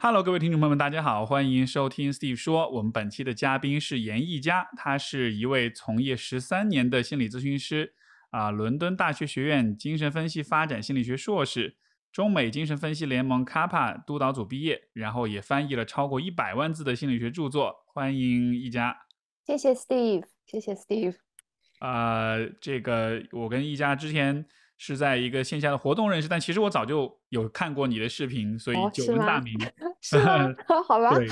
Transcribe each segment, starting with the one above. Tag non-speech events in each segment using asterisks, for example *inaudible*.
Hello，各位听众朋友们，大家好，欢迎收听 Steve 说。我们本期的嘉宾是严艺佳，他是一位从业十三年的心理咨询师，啊，伦敦大学学院精神分析发展心理学硕士，中美精神分析联盟 （CAPA） 督导组毕业，然后也翻译了超过一百万字的心理学著作。欢迎一佳，谢谢 Steve，谢谢 Steve。啊，这个我跟一佳之前。是在一个线下的活动认识，但其实我早就有看过你的视频，所以久闻大名。*laughs* *laughs* *laughs* 好吧。对。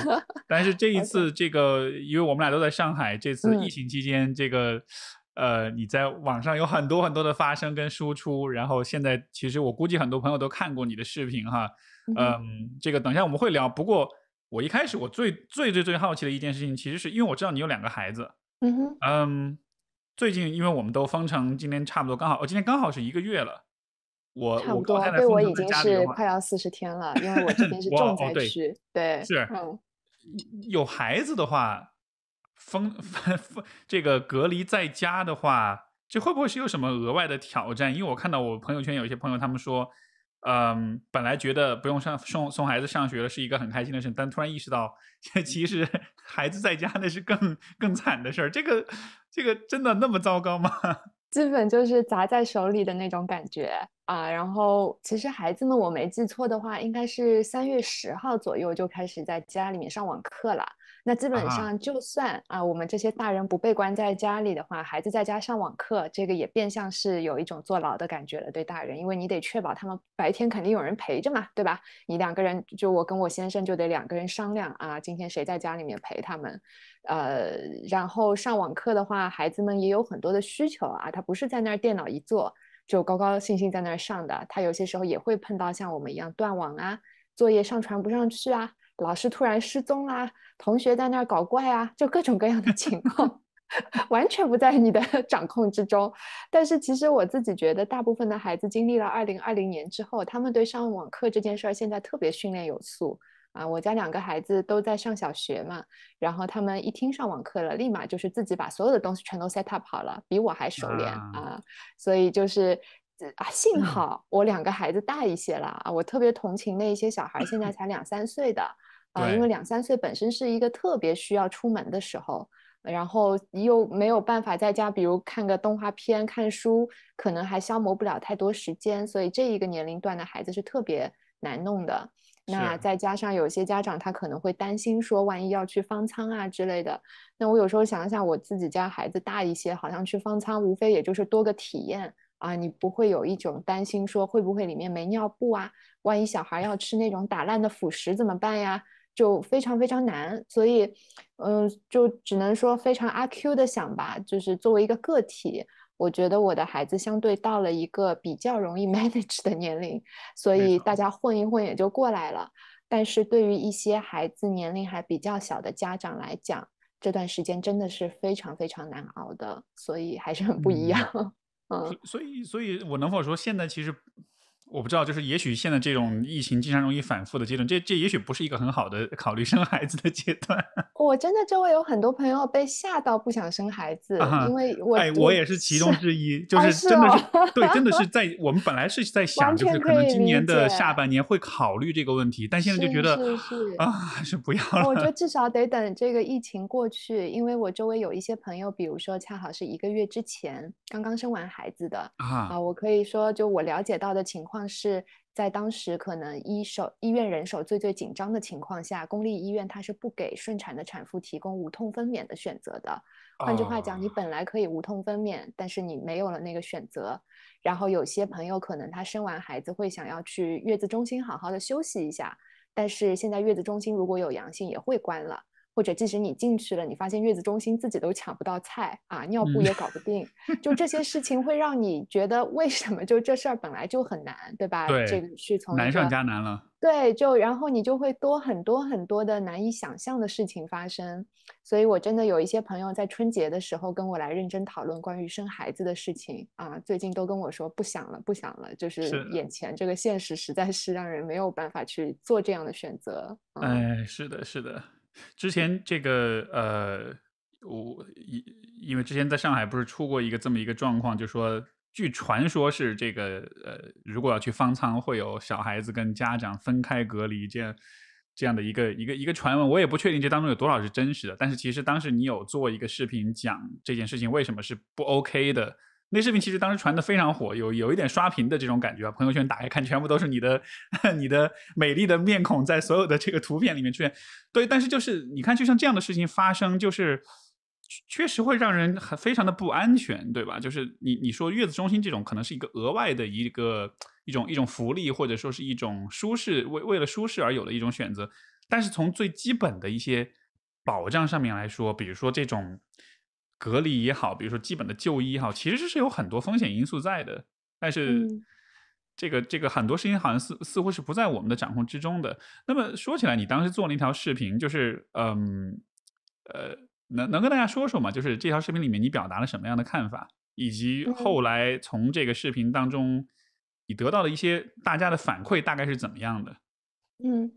但是这一次，这个因为我们俩都在上海，这次疫情期间，这个呃，你在网上有很多很多的发声跟输出，然后现在其实我估计很多朋友都看过你的视频哈。嗯。这个等一下我们会聊。不过我一开始我最最最最好奇的一件事情，其实是因为我知道你有两个孩子。嗯哼。嗯。最近，因为我们都封城，今天差不多刚好，哦，今天刚好是一个月了。我差不多对我已经是快要四十天了，因为我这边 *laughs* 是重灾区。对，是。有孩子的话，封封封这个隔离在家的话，这会不会是有什么额外的挑战？因为我看到我朋友圈有一些朋友，他们说。嗯，本来觉得不用上送送孩子上学了是一个很开心的事，但突然意识到，其实 *laughs* 孩子在家那是更更惨的事儿。这个这个真的那么糟糕吗？*laughs* 基本就是砸在手里的那种感觉啊。然后其实孩子们，我没记错的话，应该是三月十号左右就开始在家里面上网课了。那基本上，就算啊，我们这些大人不被关在家里的话，孩子在家上网课，这个也变相是有一种坐牢的感觉了，对大人，因为你得确保他们白天肯定有人陪着嘛，对吧？你两个人，就我跟我先生就得两个人商量啊，今天谁在家里面陪他们，呃，然后上网课的话，孩子们也有很多的需求啊，他不是在那儿电脑一坐就高高兴兴在那儿上的，他有些时候也会碰到像我们一样断网啊，作业上传不上去啊。老师突然失踪啦，同学在那儿搞怪啊，就各种各样的情况，*laughs* 完全不在你的 *laughs* 掌控之中。但是其实我自己觉得，大部分的孩子经历了二零二零年之后，他们对上网课这件事儿现在特别训练有素啊。我家两个孩子都在上小学嘛，然后他们一听上网课了，立马就是自己把所有的东西全都 set up 好了，比我还熟练啊。所以就是啊，幸好我两个孩子大一些了啊，我特别同情那一些小孩，现在才两三岁的。啊，因为两三岁本身是一个特别需要出门的时候，然后又没有办法在家，比如看个动画片、看书，可能还消磨不了太多时间，所以这一个年龄段的孩子是特别难弄的。那再加上有些家长他可能会担心说，万一要去方舱啊之类的。那我有时候想想，我自己家孩子大一些，好像去方舱无非也就是多个体验啊，你不会有一种担心说会不会里面没尿布啊？万一小孩要吃那种打烂的辅食怎么办呀？就非常非常难，所以，嗯，就只能说非常阿 Q 的想吧。就是作为一个个体，我觉得我的孩子相对到了一个比较容易 *laughs* manage 的年龄，所以大家混一混也就过来了。但是对于一些孩子年龄还比较小的家长来讲，这段时间真的是非常非常难熬的，所以还是很不一样。*laughs* 嗯，所以，所以我能否说，现在其实？我不知道，就是也许现在这种疫情经常容易反复的阶段，这这也许不是一个很好的考虑生孩子的阶段。*laughs* 我真的周围有很多朋友被吓到不想生孩子，因为我哎，我也是其中之一，*laughs* 就是真的是对，真的是 *laughs* 在我们本来是在想，就是可能今年的下半年会考虑这个问题，但现在就觉得是是啊，还是不要了。我觉得至少得等这个疫情过去，因为我周围有一些朋友，比如说恰好是一个月之前刚刚生完孩子的啊啊，我可以说就我了解到的情况。是在当时可能医手医院人手最最紧张的情况下，公立医院它是不给顺产的产妇提供无痛分娩的选择的。换句话讲，你本来可以无痛分娩，但是你没有了那个选择。然后有些朋友可能他生完孩子会想要去月子中心好好的休息一下，但是现在月子中心如果有阳性也会关了。或者即使你进去了，你发现月子中心自己都抢不到菜啊，尿布也搞不定，*laughs* 就这些事情会让你觉得为什么就这事儿本来就很难，对吧？对，这个是从难上加难了。对，就然后你就会多很多很多的难以想象的事情发生。所以我真的有一些朋友在春节的时候跟我来认真讨论关于生孩子的事情啊，最近都跟我说不想了，不想了，就是眼前这个现实实在是让人没有办法去做这样的选择。哎，是的，是的。之前这个呃，我因因为之前在上海不是出过一个这么一个状况，就说据传说是这个呃，如果要去方舱，会有小孩子跟家长分开隔离这样这样的一个一个一个传闻，我也不确定这当中有多少是真实的。但是其实当时你有做一个视频讲这件事情为什么是不 OK 的。那视频其实当时传的非常火，有有一点刷屏的这种感觉啊，朋友圈打开看，全部都是你的 *laughs* 你的美丽的面孔在所有的这个图片里面出现。对，但是就是你看，就像这样的事情发生，就是确实会让人很非常的不安全，对吧？就是你你说月子中心这种，可能是一个额外的一个一种一种福利，或者说是一种舒适为为了舒适而有的一种选择。但是从最基本的一些保障上面来说，比如说这种。隔离也好，比如说基本的就医也好，其实是有很多风险因素在的。但是，这个这个很多事情好像似似乎是不在我们的掌控之中的。那么说起来，你当时做了一条视频，就是嗯，呃，能能跟大家说说吗？就是这条视频里面你表达了什么样的看法，以及后来从这个视频当中你得到了一些大家的反馈，大概是怎么样的？嗯。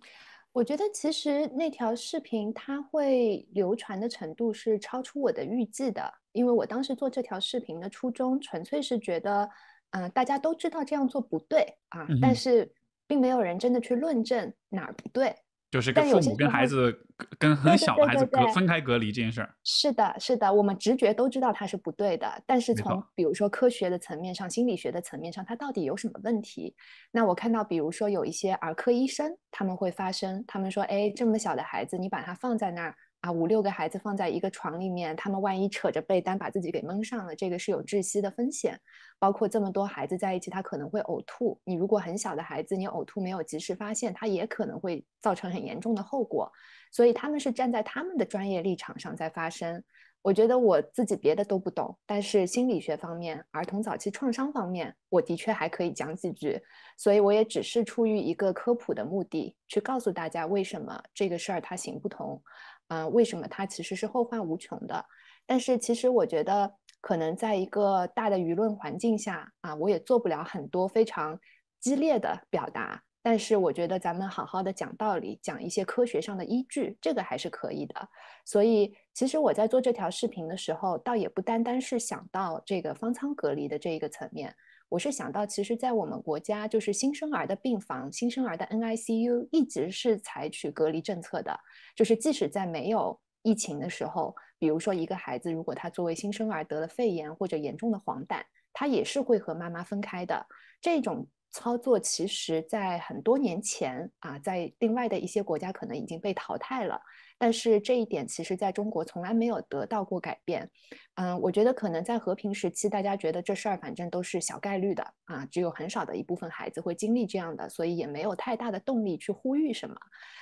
我觉得其实那条视频它会流传的程度是超出我的预计的，因为我当时做这条视频的初衷纯粹是觉得，嗯，大家都知道这样做不对啊，但是并没有人真的去论证哪儿不对。就是跟父母跟孩子跟很小的孩子隔分开隔离这件事儿，是的，是的，我们直觉都知道它是不对的，但是从比如说科学的层面上、心理学的层面上，它到底有什么问题？那我看到，比如说有一些儿科医生，他们会发声，他们说，哎，这么小的孩子，你把他放在那儿。啊，五六个孩子放在一个床里面，他们万一扯着被单把自己给蒙上了，这个是有窒息的风险。包括这么多孩子在一起，他可能会呕吐。你如果很小的孩子，你呕吐没有及时发现，他也可能会造成很严重的后果。所以他们是站在他们的专业立场上在发声。我觉得我自己别的都不懂，但是心理学方面、儿童早期创伤方面，我的确还可以讲几句。所以我也只是出于一个科普的目的，去告诉大家为什么这个事儿它行不通。啊，为什么它其实是后患无穷的？但是其实我觉得，可能在一个大的舆论环境下啊，我也做不了很多非常激烈的表达。但是我觉得咱们好好的讲道理，讲一些科学上的依据，这个还是可以的。所以，其实我在做这条视频的时候，倒也不单单是想到这个方舱隔离的这一个层面。我是想到，其实，在我们国家，就是新生儿的病房、新生儿的 NICU 一直是采取隔离政策的，就是即使在没有疫情的时候，比如说一个孩子，如果他作为新生儿得了肺炎或者严重的黄疸，他也是会和妈妈分开的。这种操作，其实，在很多年前啊，在另外的一些国家可能已经被淘汰了。但是这一点其实在中国从来没有得到过改变，嗯，我觉得可能在和平时期，大家觉得这事儿反正都是小概率的啊，只有很少的一部分孩子会经历这样的，所以也没有太大的动力去呼吁什么。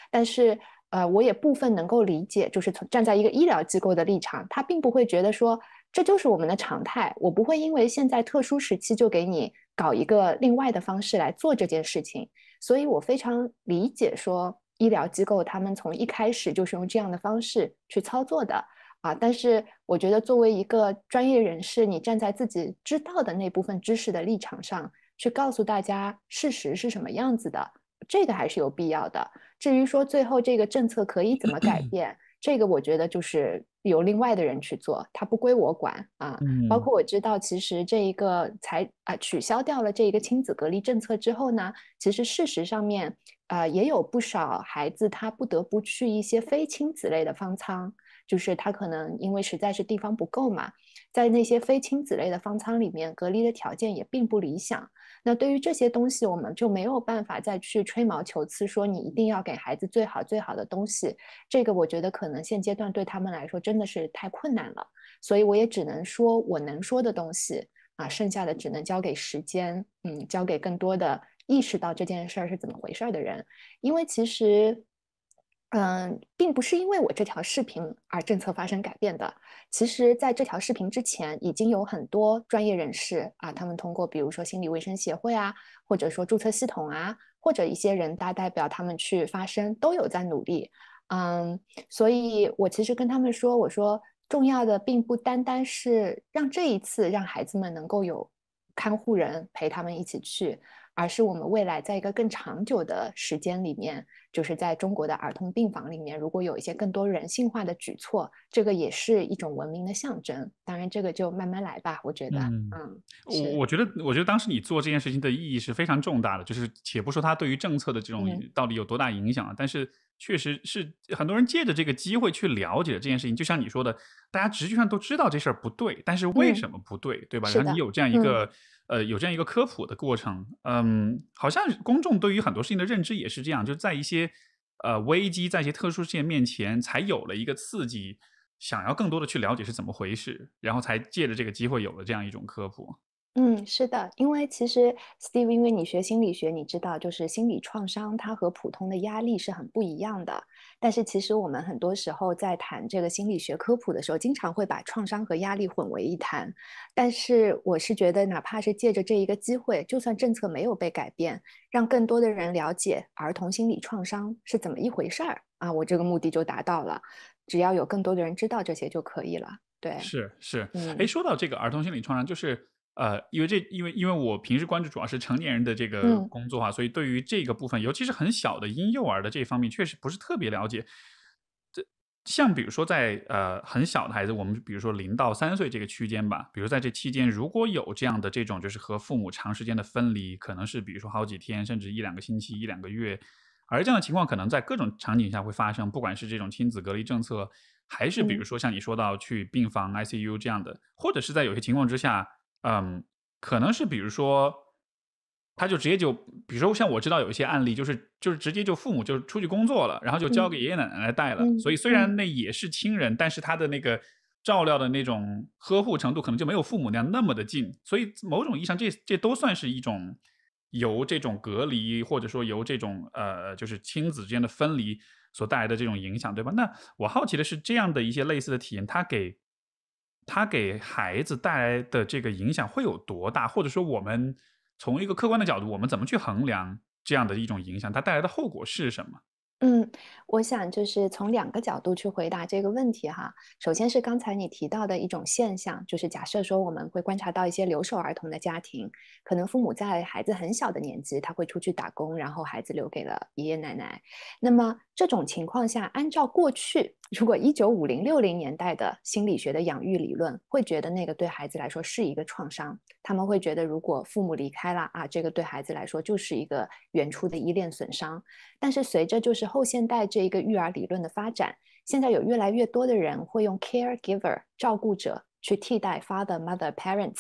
但是，呃，我也部分能够理解，就是从站在一个医疗机构的立场，他并不会觉得说这就是我们的常态，我不会因为现在特殊时期就给你搞一个另外的方式来做这件事情。所以我非常理解说。医疗机构他们从一开始就是用这样的方式去操作的啊，但是我觉得作为一个专业人士，你站在自己知道的那部分知识的立场上去告诉大家事实是什么样子的，这个还是有必要的。至于说最后这个政策可以怎么改 *clears throat* 变？这个我觉得就是由另外的人去做，他不归我管啊。包括我知道，其实这一个才啊取消掉了这一个亲子隔离政策之后呢，其实事实上面啊也有不少孩子他不得不去一些非亲子类的方舱，就是他可能因为实在是地方不够嘛，在那些非亲子类的方舱里面隔离的条件也并不理想。那对于这些东西，我们就没有办法再去吹毛求疵，说你一定要给孩子最好最好的东西。这个我觉得可能现阶段对他们来说真的是太困难了，所以我也只能说我能说的东西啊，剩下的只能交给时间，嗯，交给更多的意识到这件事儿是怎么回事儿的人，因为其实。嗯，并不是因为我这条视频而政策发生改变的。其实，在这条视频之前，已经有很多专业人士啊，他们通过比如说心理卫生协会啊，或者说注册系统啊，或者一些人大代表，他们去发声，都有在努力。嗯，所以我其实跟他们说，我说重要的并不单单是让这一次让孩子们能够有看护人陪他们一起去。而是我们未来在一个更长久的时间里面，就是在中国的儿童病房里面，如果有一些更多人性化的举措，这个也是一种文明的象征。当然，这个就慢慢来吧。我觉得，嗯，我我觉得，我觉得当时你做这件事情的意义是非常重大的。就是且不说它对于政策的这种到底有多大影响啊，但是确实是很多人借着这个机会去了解这件事情。就像你说的，大家直觉上都知道这事儿不对，但是为什么不对，对吧？然后你有这样一个。呃，有这样一个科普的过程，嗯，好像公众对于很多事情的认知也是这样，就是在一些呃危机，在一些特殊事件面前，才有了一个刺激，想要更多的去了解是怎么回事，然后才借着这个机会有了这样一种科普。嗯，是的，因为其实 Steve，因为你学心理学，你知道，就是心理创伤它和普通的压力是很不一样的。但是其实我们很多时候在谈这个心理学科普的时候，经常会把创伤和压力混为一谈。但是我是觉得，哪怕是借着这一个机会，就算政策没有被改变，让更多的人了解儿童心理创伤是怎么一回事儿啊，我这个目的就达到了。只要有更多的人知道这些就可以了。对，是是，哎，说到这个儿童心理创伤，就是。呃，因为这，因为因为我平时关注主要是成年人的这个工作啊，所以对于这个部分，尤其是很小的婴幼儿的这一方面，确实不是特别了解。这像比如说在呃很小的孩子，我们比如说零到三岁这个区间吧，比如在这期间如果有这样的这种就是和父母长时间的分离，可能是比如说好几天，甚至一两个星期、一两个月，而这样的情况可能在各种场景下会发生，不管是这种亲子隔离政策，还是比如说像你说到去病房 ICU 这样的，或者是在有些情况之下。嗯，可能是比如说，他就直接就，比如说像我知道有一些案例，就是就是直接就父母就出去工作了，然后就交给爷爷奶奶来带了。所以虽然那也是亲人，但是他的那个照料的那种呵护程度，可能就没有父母那样那么的近。所以某种意义上，这这都算是一种由这种隔离，或者说由这种呃就是亲子之间的分离所带来的这种影响，对吧？那我好奇的是，这样的一些类似的体验，他给。它给孩子带来的这个影响会有多大？或者说，我们从一个客观的角度，我们怎么去衡量这样的一种影响？它带来的后果是什么？嗯，我想就是从两个角度去回答这个问题哈。首先是刚才你提到的一种现象，就是假设说我们会观察到一些留守儿童的家庭，可能父母在孩子很小的年纪他会出去打工，然后孩子留给了爷爷奶奶。那么这种情况下，按照过去，如果一九五零六零年代的心理学的养育理论，会觉得那个对孩子来说是一个创伤。他们会觉得，如果父母离开了啊，这个对孩子来说就是一个远处的依恋损伤。但是随着就是。后现代这一个育儿理论的发展，现在有越来越多的人会用 caregiver 照顾者去替代 father mother parents，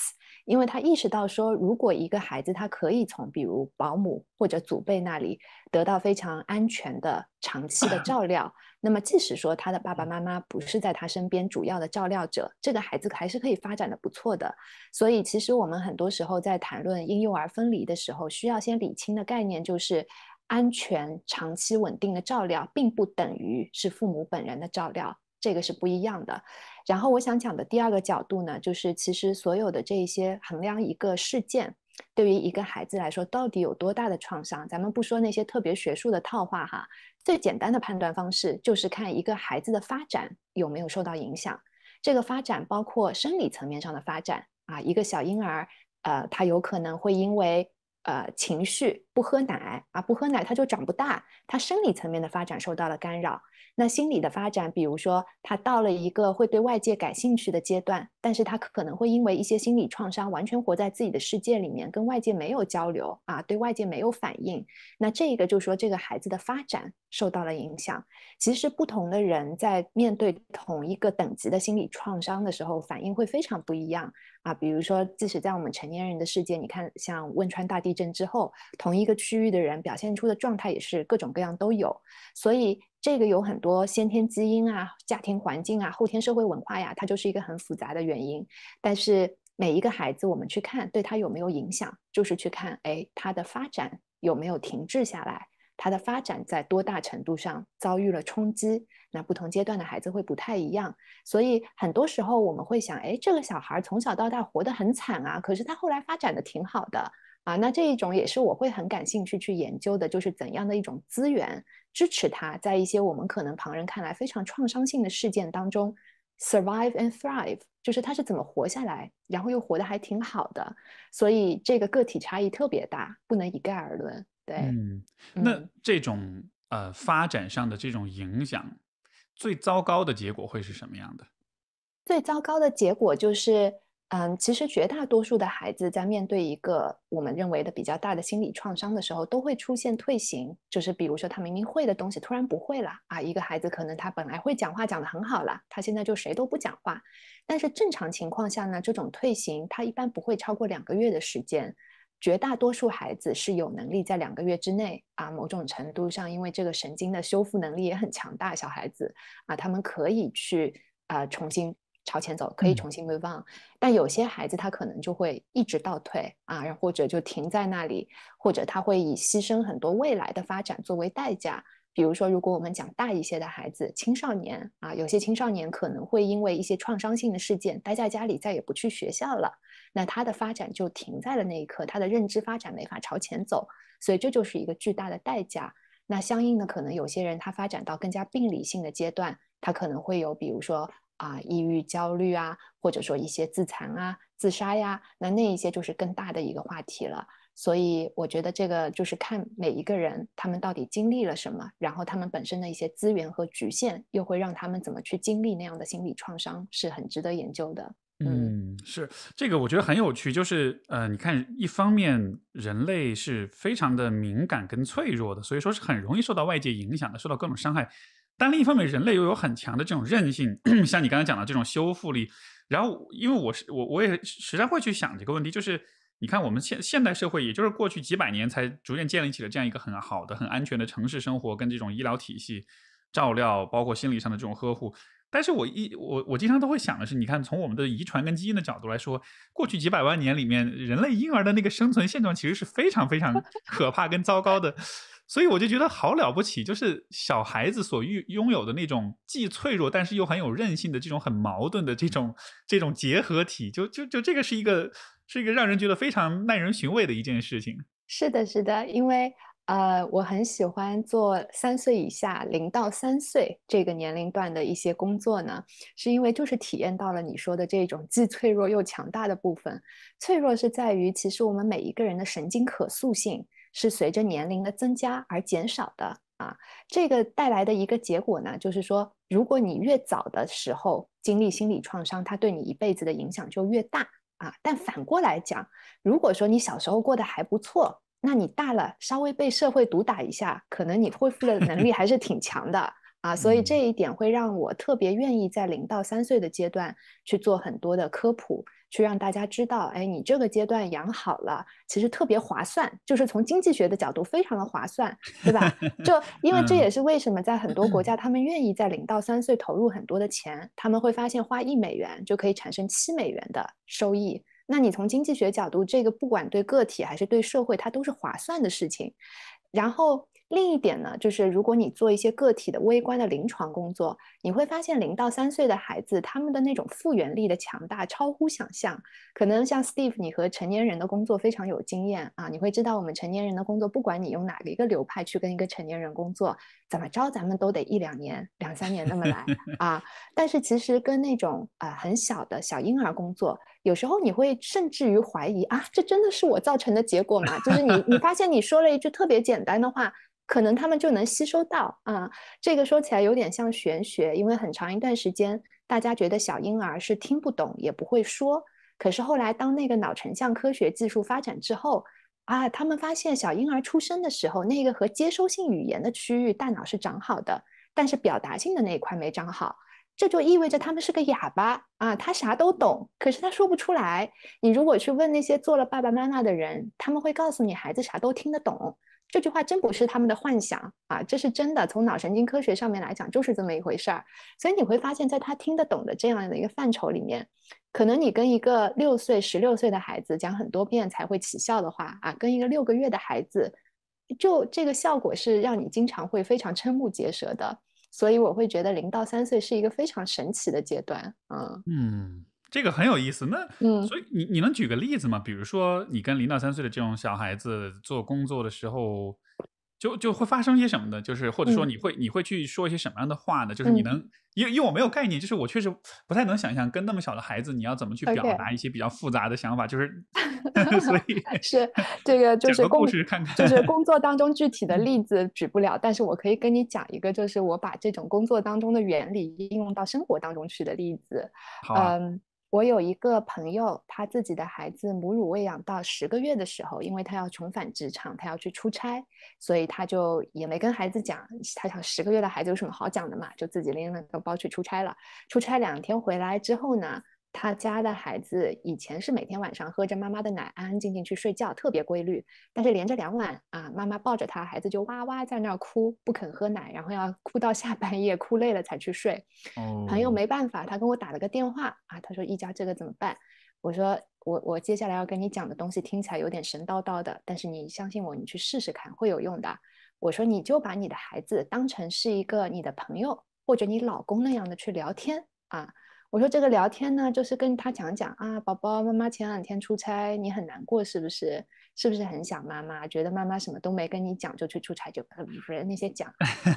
因为他意识到说，如果一个孩子他可以从比如保姆或者祖辈那里得到非常安全的长期的照料，那么即使说他的爸爸妈妈不是在他身边主要的照料者，这个孩子还是可以发展的不错的。所以，其实我们很多时候在谈论婴幼儿分离的时候，需要先理清的概念就是。安全、长期、稳定的照料，并不等于是父母本人的照料，这个是不一样的。然后我想讲的第二个角度呢，就是其实所有的这一些衡量一个事件对于一个孩子来说到底有多大的创伤，咱们不说那些特别学术的套话哈，最简单的判断方式就是看一个孩子的发展有没有受到影响。这个发展包括生理层面上的发展啊，一个小婴儿，呃，他有可能会因为呃情绪。不喝奶啊，不喝奶，他就长不大，他生理层面的发展受到了干扰。那心理的发展，比如说他到了一个会对外界感兴趣的阶段，但是他可能会因为一些心理创伤，完全活在自己的世界里面，跟外界没有交流啊，对外界没有反应。那这个就说这个孩子的发展受到了影响。其实不同的人在面对同一个等级的心理创伤的时候，反应会非常不一样啊。比如说，即使在我们成年人的世界，你看像汶川大地震之后，同一一个区域的人表现出的状态也是各种各样都有，所以这个有很多先天基因啊、家庭环境啊、后天社会文化呀，它就是一个很复杂的原因。但是每一个孩子，我们去看对他有没有影响，就是去看，哎，他的发展有没有停滞下来，他的发展在多大程度上遭遇了冲击。那不同阶段的孩子会不太一样，所以很多时候我们会想，哎，这个小孩从小到大活得很惨啊，可是他后来发展的挺好的。啊，那这一种也是我会很感兴趣去研究的，就是怎样的一种资源支持他在一些我们可能旁人看来非常创伤性的事件当中 survive and thrive，就是他是怎么活下来，然后又活得还挺好的。所以这个个体差异特别大，不能一概而论。对，嗯，那这种呃发展上的这种影响，最糟糕的结果会是什么样的？最糟糕的结果就是。嗯，其实绝大多数的孩子在面对一个我们认为的比较大的心理创伤的时候，都会出现退行，就是比如说他明明会的东西突然不会了啊。一个孩子可能他本来会讲话讲得很好了，他现在就谁都不讲话。但是正常情况下呢，这种退行他一般不会超过两个月的时间，绝大多数孩子是有能力在两个月之内啊，某种程度上因为这个神经的修复能力也很强大，小孩子啊，他们可以去啊重新。朝前走可以重新被忘，但有些孩子他可能就会一直倒退啊，然后或者就停在那里，或者他会以牺牲很多未来的发展作为代价。比如说，如果我们讲大一些的孩子，青少年啊，有些青少年可能会因为一些创伤性的事件待在家里，再也不去学校了，那他的发展就停在了那一刻，他的认知发展没法朝前走，所以这就是一个巨大的代价。那相应的，可能有些人他发展到更加病理性的阶段，他可能会有，比如说。啊，抑郁、焦虑啊，或者说一些自残啊、自杀呀，那那一些就是更大的一个话题了。所以我觉得这个就是看每一个人他们到底经历了什么，然后他们本身的一些资源和局限，又会让他们怎么去经历那样的心理创伤，是很值得研究的。嗯，是这个，我觉得很有趣。就是呃，你看，一方面人类是非常的敏感跟脆弱的，所以说是很容易受到外界影响的，受到各种伤害。但另一方面，人类又有很强的这种韧性，像你刚才讲的这种修复力。然后，因为我是我，我也时常会去想这个问题，就是你看我们现现代社会，也就是过去几百年才逐渐建立起了这样一个很好的、很安全的城市生活跟这种医疗体系照料，包括心理上的这种呵护。但是我一我我经常都会想的是，你看从我们的遗传跟基因的角度来说，过去几百万年里面，人类婴儿的那个生存现状其实是非常非常可怕跟糟糕的。所以我就觉得好了不起，就是小孩子所拥拥有的那种既脆弱但是又很有韧性的这种很矛盾的这种这种结合体，就就就这个是一个是一个让人觉得非常耐人寻味的一件事情。是的，是的，因为呃，我很喜欢做三岁以下零到三岁这个年龄段的一些工作呢，是因为就是体验到了你说的这种既脆弱又强大的部分。脆弱是在于其实我们每一个人的神经可塑性。是随着年龄的增加而减少的啊，这个带来的一个结果呢，就是说，如果你越早的时候经历心理创伤，它对你一辈子的影响就越大啊。但反过来讲，如果说你小时候过得还不错，那你大了稍微被社会毒打一下，可能你恢复的能力还是挺强的啊。所以这一点会让我特别愿意在零到三岁的阶段去做很多的科普。去让大家知道，哎，你这个阶段养好了，其实特别划算，就是从经济学的角度非常的划算，对吧？就 *laughs* 因为这也是为什么在很多国家，他们愿意在零到三岁投入很多的钱，他们会发现花一美元就可以产生七美元的收益。那你从经济学角度，这个不管对个体还是对社会，它都是划算的事情。然后。另一点呢，就是如果你做一些个体的微观的临床工作，你会发现零到三岁的孩子他们的那种复原力的强大超乎想象。可能像 Steve，你和成年人的工作非常有经验啊，你会知道我们成年人的工作，不管你用哪个一个流派去跟一个成年人工作。怎么着，咱们都得一两年、两三年那么来 *laughs* 啊！但是其实跟那种呃很小的小婴儿工作，有时候你会甚至于怀疑啊，这真的是我造成的结果吗？就是你，你发现你说了一句特别简单的话，可能他们就能吸收到啊。这个说起来有点像玄学，因为很长一段时间大家觉得小婴儿是听不懂也不会说，可是后来当那个脑成像科学技术发展之后。啊，他们发现小婴儿出生的时候，那个和接收性语言的区域大脑是长好的，但是表达性的那一块没长好，这就意味着他们是个哑巴啊，他啥都懂，可是他说不出来。你如果去问那些做了爸爸妈妈的人，他们会告诉你孩子啥都听得懂。这句话真不是他们的幻想啊，这是真的。从脑神经科学上面来讲，就是这么一回事儿。所以你会发现，在他听得懂的这样的一个范畴里面，可能你跟一个六岁、十六岁的孩子讲很多遍才会起效的话啊，跟一个六个月的孩子，就这个效果是让你经常会非常瞠目结舌的。所以我会觉得零到三岁是一个非常神奇的阶段，嗯。嗯。这个很有意思，那所以你你能举个例子吗？比如说你跟零到三岁的这种小孩子做工作的时候，就就会发生一些什么的？就是或者说你会你会去说一些什么样的话呢？就是你能，因为因为我没有概念，就是我确实不太能想象跟那么小的孩子你要怎么去表达一些比较复杂的想法。就是，*laughs* 所以 *laughs* 是这个就是故事看看，就是 *laughs* 工作当中具体的例子举不了，但是我可以跟你讲一个，就是我把这种工作当中的原理应用到生活当中去的例子。好，嗯。我有一个朋友，他自己的孩子母乳喂养到十个月的时候，因为他要重返职场，他要去出差，所以他就也没跟孩子讲。他想十个月的孩子有什么好讲的嘛，就自己拎了个包去出差了。出差两天回来之后呢？他家的孩子以前是每天晚上喝着妈妈的奶，安安静静去睡觉，特别规律。但是连着两晚啊，妈妈抱着他，孩子就哇哇在那儿哭，不肯喝奶，然后要哭到下半夜，哭累了才去睡。朋友没办法，他跟我打了个电话啊，他说一家这个怎么办？我说我我接下来要跟你讲的东西听起来有点神叨叨的，但是你相信我，你去试试看会有用的。我说你就把你的孩子当成是一个你的朋友或者你老公那样的去聊天啊。我说这个聊天呢，就是跟他讲讲啊，宝宝，妈妈前两天出差，你很难过是不是？是不是很想妈妈？觉得妈妈什么都没跟你讲，就去出差，就不那些讲，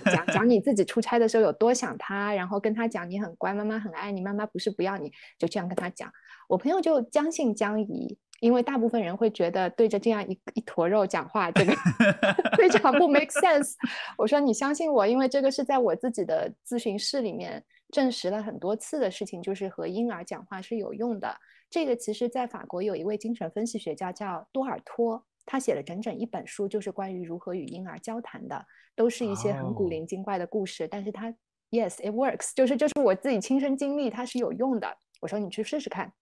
讲讲你自己出差的时候有多想他，然后跟他讲你很乖，妈妈很爱你，妈妈不是不要你，就这样跟他讲。我朋友就将信将疑，因为大部分人会觉得对着这样一一坨肉讲话，这个非常不 make sense。我说你相信我，因为这个是在我自己的咨询室里面。证实了很多次的事情，就是和婴儿讲话是有用的。这个其实，在法国有一位精神分析学家叫多尔托，他写了整整一本书，就是关于如何与婴儿交谈的，都是一些很古灵精怪的故事。但是他，Yes, it works，就是就是我自己亲身经历，它是有用的。我说你去试试看。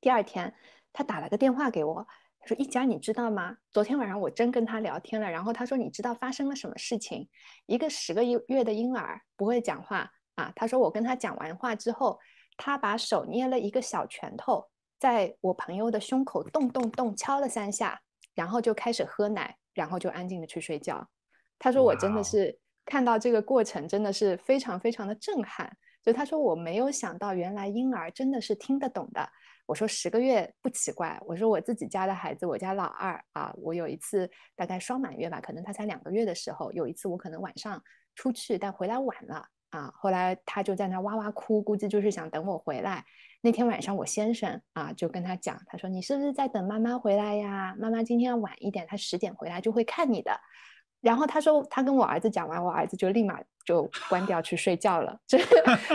第二天，他打了个电话给我，他说一佳，你知道吗？昨天晚上我真跟他聊天了。然后他说你知道发生了什么事情？一个十个月的婴儿不会讲话。啊，他说我跟他讲完话之后，他把手捏了一个小拳头，在我朋友的胸口咚咚咚敲了三下，然后就开始喝奶，然后就安静的去睡觉。他说我真的是看到这个过程，真的是非常非常的震撼。就他说我没有想到，原来婴儿真的是听得懂的。我说十个月不奇怪。我说我自己家的孩子，我家老二啊，我有一次大概双满月吧，可能他才两个月的时候，有一次我可能晚上出去，但回来晚了。啊，后来他就在那哇哇哭，估计就是想等我回来。那天晚上，我先生啊就跟他讲，他说：“你是不是在等妈妈回来呀？妈妈今天要晚一点，他十点回来就会看你的。”然后他说，他跟我儿子讲完，我儿子就立马就关掉去睡觉了。*laughs* 就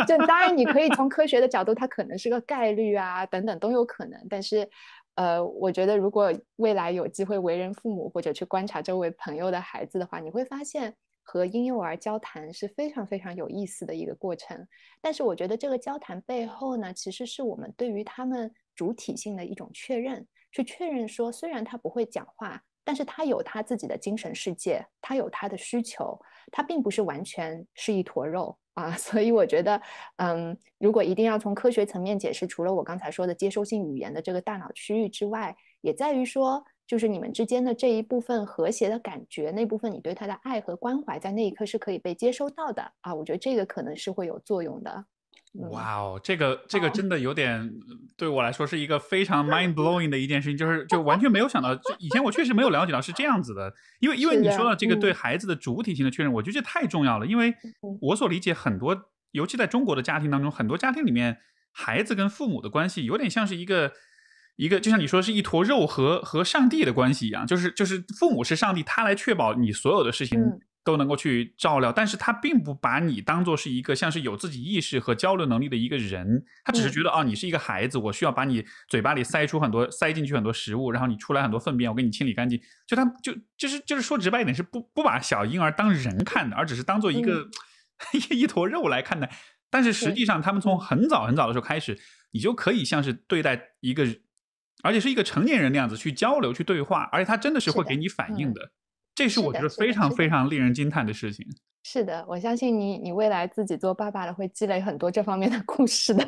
就当然，你可以从科学的角度，他可能是个概率啊，等等都有可能。但是，呃，我觉得如果未来有机会为人父母或者去观察周围朋友的孩子的话，你会发现。和婴幼儿交谈是非常非常有意思的一个过程，但是我觉得这个交谈背后呢，其实是我们对于他们主体性的一种确认，去确认说，虽然他不会讲话，但是他有他自己的精神世界，他有他的需求，他并不是完全是一坨肉啊。*laughs* 所以我觉得，嗯，如果一定要从科学层面解释，除了我刚才说的接收性语言的这个大脑区域之外，也在于说。就是你们之间的这一部分和谐的感觉，那部分你对他的爱和关怀，在那一刻是可以被接收到的啊！我觉得这个可能是会有作用的。哇哦，这个这个真的有点对我来说是一个非常 *laughs* mind blowing 的一件事情，就是就完全没有想到，就以前我确实没有了解到是这样子的。因为因为你说到这个对孩子的主体性的确认，我觉得这太重要了。因为我所理解很多，尤其在中国的家庭当中，很多家庭里面孩子跟父母的关系有点像是一个。一个就像你说是一坨肉和和上帝的关系一样，就是就是父母是上帝，他来确保你所有的事情都能够去照料，但是他并不把你当做是一个像是有自己意识和交流能力的一个人，他只是觉得啊你是一个孩子，我需要把你嘴巴里塞出很多塞进去很多食物，然后你出来很多粪便，我给你清理干净。就他就就是就是说直白一点是不不把小婴儿当人看的，而只是当做一个 *laughs* 一坨肉来看待。但是实际上他们从很早很早的时候开始，你就可以像是对待一个。而且是一个成年人那样子去交流、去对话，而且他真的是会给你反应的，这是我觉得非常非常令人惊叹的事情。是的，我相信你，你未来自己做爸爸了会积累很多这方面的故事的。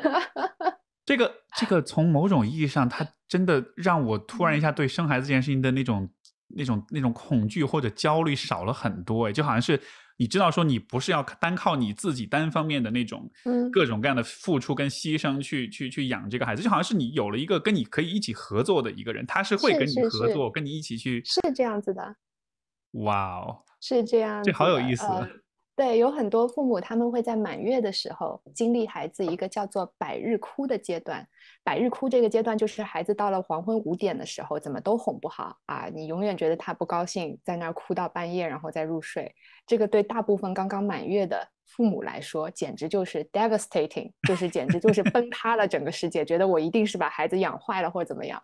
这 *laughs* 个这个，从某种意义上，他真的让我突然一下对生孩子这件事情的那种、那种、那种恐惧或者焦虑少了很多，哎，就好像是。你知道，说你不是要单靠你自己单方面的那种，各种各样的付出跟牺牲去去去养这个孩子，就好像是你有了一个跟你可以一起合作的一个人，他是会跟你合作，跟你一起去，是这样子的。哇哦，是这样，这好有意思。对，有很多父母，他们会在满月的时候经历孩子一个叫做百日哭的阶段。百日哭这个阶段，就是孩子到了黄昏五点的时候，怎么都哄不好啊！你永远觉得他不高兴，在那儿哭到半夜，然后再入睡。这个对大部分刚刚满月的父母来说，简直就是 devastating，就是简直就是崩塌了整个世界，觉得我一定是把孩子养坏了或者怎么样。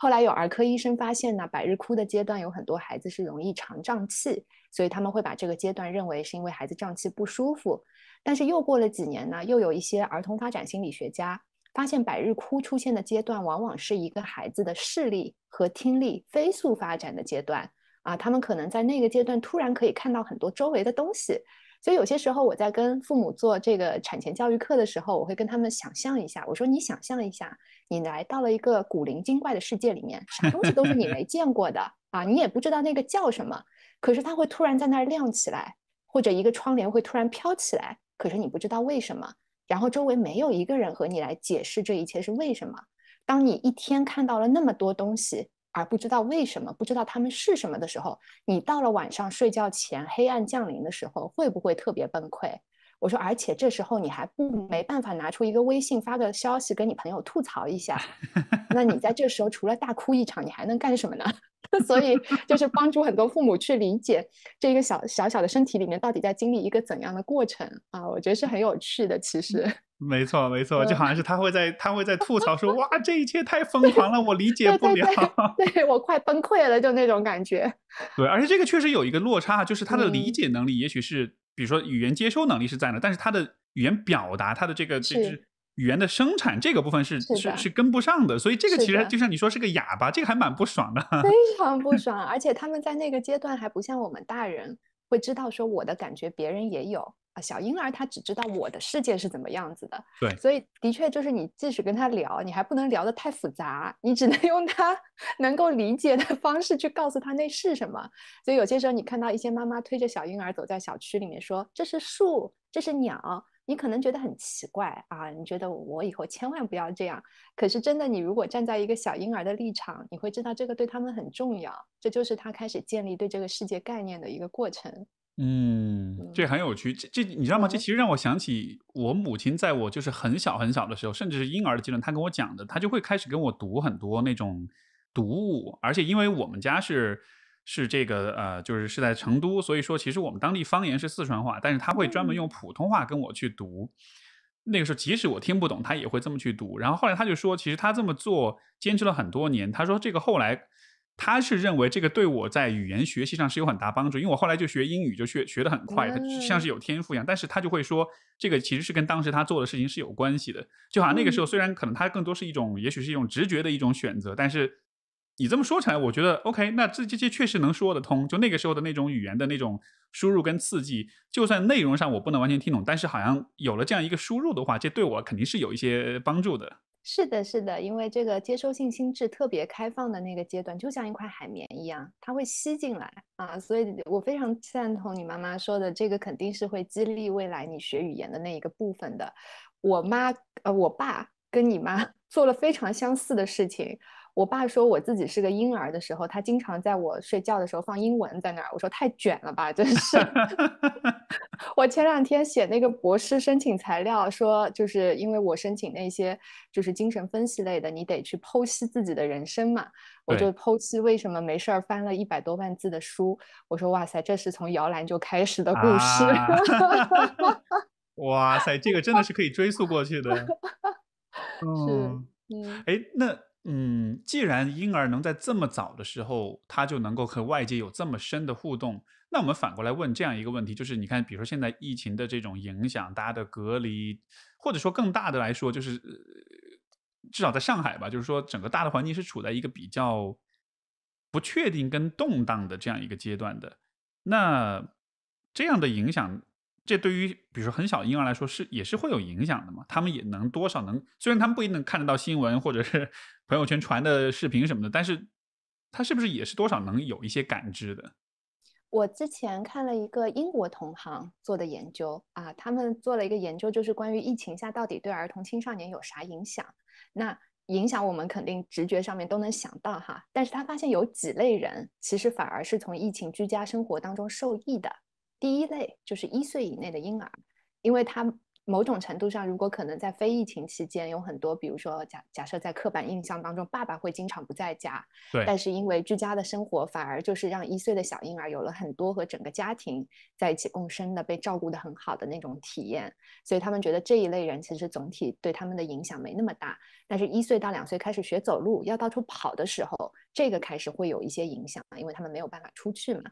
后来有儿科医生发现呢，百日哭的阶段有很多孩子是容易肠胀气。所以他们会把这个阶段认为是因为孩子胀气不舒服，但是又过了几年呢？又有一些儿童发展心理学家发现，百日哭出现的阶段往往是一个孩子的视力和听力飞速发展的阶段啊。他们可能在那个阶段突然可以看到很多周围的东西。所以有些时候我在跟父母做这个产前教育课的时候，我会跟他们想象一下，我说你想象一下，你来到了一个古灵精怪的世界里面，啥东西都是你没见过的啊，你也不知道那个叫什么。可是它会突然在那儿亮起来，或者一个窗帘会突然飘起来。可是你不知道为什么，然后周围没有一个人和你来解释这一切是为什么。当你一天看到了那么多东西，而不知道为什么，不知道它们是什么的时候，你到了晚上睡觉前，黑暗降临的时候，会不会特别崩溃？我说，而且这时候你还不没办法拿出一个微信发个消息跟你朋友吐槽一下，那你在这时候除了大哭一场，你还能干什么呢？*laughs* 所以就是帮助很多父母去理解这个小小小的身体里面到底在经历一个怎样的过程啊，我觉得是很有趣的。其实，没错，没错，就好像是他会在他会在吐槽说：“哇，这一切太疯狂了，我理解不了。”对，我快崩溃了，就那种感觉。对，而且这个确实有一个落差，就是他的理解能力也许是。比如说语言接收能力是在的，但是他的语言表达，他的这个这是语言的生产这个部分是是是跟不上的，所以这个其实就像你说是个哑巴，这个还蛮不爽的，非 *laughs* 常不爽。而且他们在那个阶段还不像我们大人会知道说我的感觉别人也有。小婴儿他只知道我的世界是怎么样子的，对，所以的确就是你即使跟他聊，你还不能聊得太复杂，你只能 *laughs* 用他能够理解的方式去告诉他那是什么。所以有些时候你看到一些妈妈推着小婴儿走在小区里面，说这是树，这是鸟，你可能觉得很奇怪啊，你觉得我以后千万不要这样。可是真的，你如果站在一个小婴儿的立场，你会知道这个对他们很重要，这就是他开始建立对这个世界概念的一个过程。嗯，这很有趣。这这你知道吗？这其实让我想起我母亲在我就是很小很小的时候，甚至是婴儿的阶段，她跟我讲的，她就会开始跟我读很多那种读物。而且因为我们家是是这个呃，就是是在成都，所以说其实我们当地方言是四川话，但是他会专门用普通话跟我去读。那个时候即使我听不懂，他也会这么去读。然后后来他就说，其实他这么做坚持了很多年。他说这个后来。他是认为这个对我在语言学习上是有很大帮助，因为我后来就学英语就学学得很快，他像是有天赋一样。但是他就会说，这个其实是跟当时他做的事情是有关系的，就好像那个时候虽然可能他更多是一种，也许是一种直觉的一种选择，但是你这么说起来，我觉得 OK，那这这确实能说得通。就那个时候的那种语言的那种输入跟刺激，就算内容上我不能完全听懂，但是好像有了这样一个输入的话，这对我肯定是有一些帮助的。是的，是的，因为这个接收性心智特别开放的那个阶段，就像一块海绵一样，它会吸进来啊，所以我非常赞同你妈妈说的，这个肯定是会激励未来你学语言的那一个部分的。我妈呃，我爸跟你妈 *laughs* 做了非常相似的事情。我爸说我自己是个婴儿的时候，他经常在我睡觉的时候放英文在那儿。我说太卷了吧，真是。*laughs* 我前两天写那个博士申请材料，说就是因为我申请那些就是精神分析类的，你得去剖析自己的人生嘛。我就剖析为什么没事儿翻了一百多万字的书。我说哇塞，这是从摇篮就开始的故事。*laughs* 哇塞，这个真的是可以追溯过去的。是，嗯，哎，那。嗯，既然婴儿能在这么早的时候，他就能够和外界有这么深的互动，那我们反过来问这样一个问题，就是你看，比如说现在疫情的这种影响，大家的隔离，或者说更大的来说，就是至少在上海吧，就是说整个大的环境是处在一个比较不确定跟动荡的这样一个阶段的，那这样的影响。这对于比如说很小婴儿来说是也是会有影响的嘛？他们也能多少能，虽然他们不一定看得到新闻或者是 *laughs* 朋友圈传的视频什么的，但是他是不是也是多少能有一些感知的？我之前看了一个英国同行做的研究啊，他们做了一个研究，就是关于疫情下到底对儿童青少年有啥影响。那影响我们肯定直觉上面都能想到哈，但是他发现有几类人其实反而是从疫情居家生活当中受益的。第一类就是一岁以内的婴儿，因为他。某种程度上，如果可能，在非疫情期间，有很多，比如说假假设在刻板印象当中，爸爸会经常不在家。对。但是因为居家的生活，反而就是让一岁的小婴儿有了很多和整个家庭在一起共生的、被照顾的很好的那种体验。所以他们觉得这一类人其实总体对他们的影响没那么大。但是，一岁到两岁开始学走路要到处跑的时候，这个开始会有一些影响，因为他们没有办法出去嘛。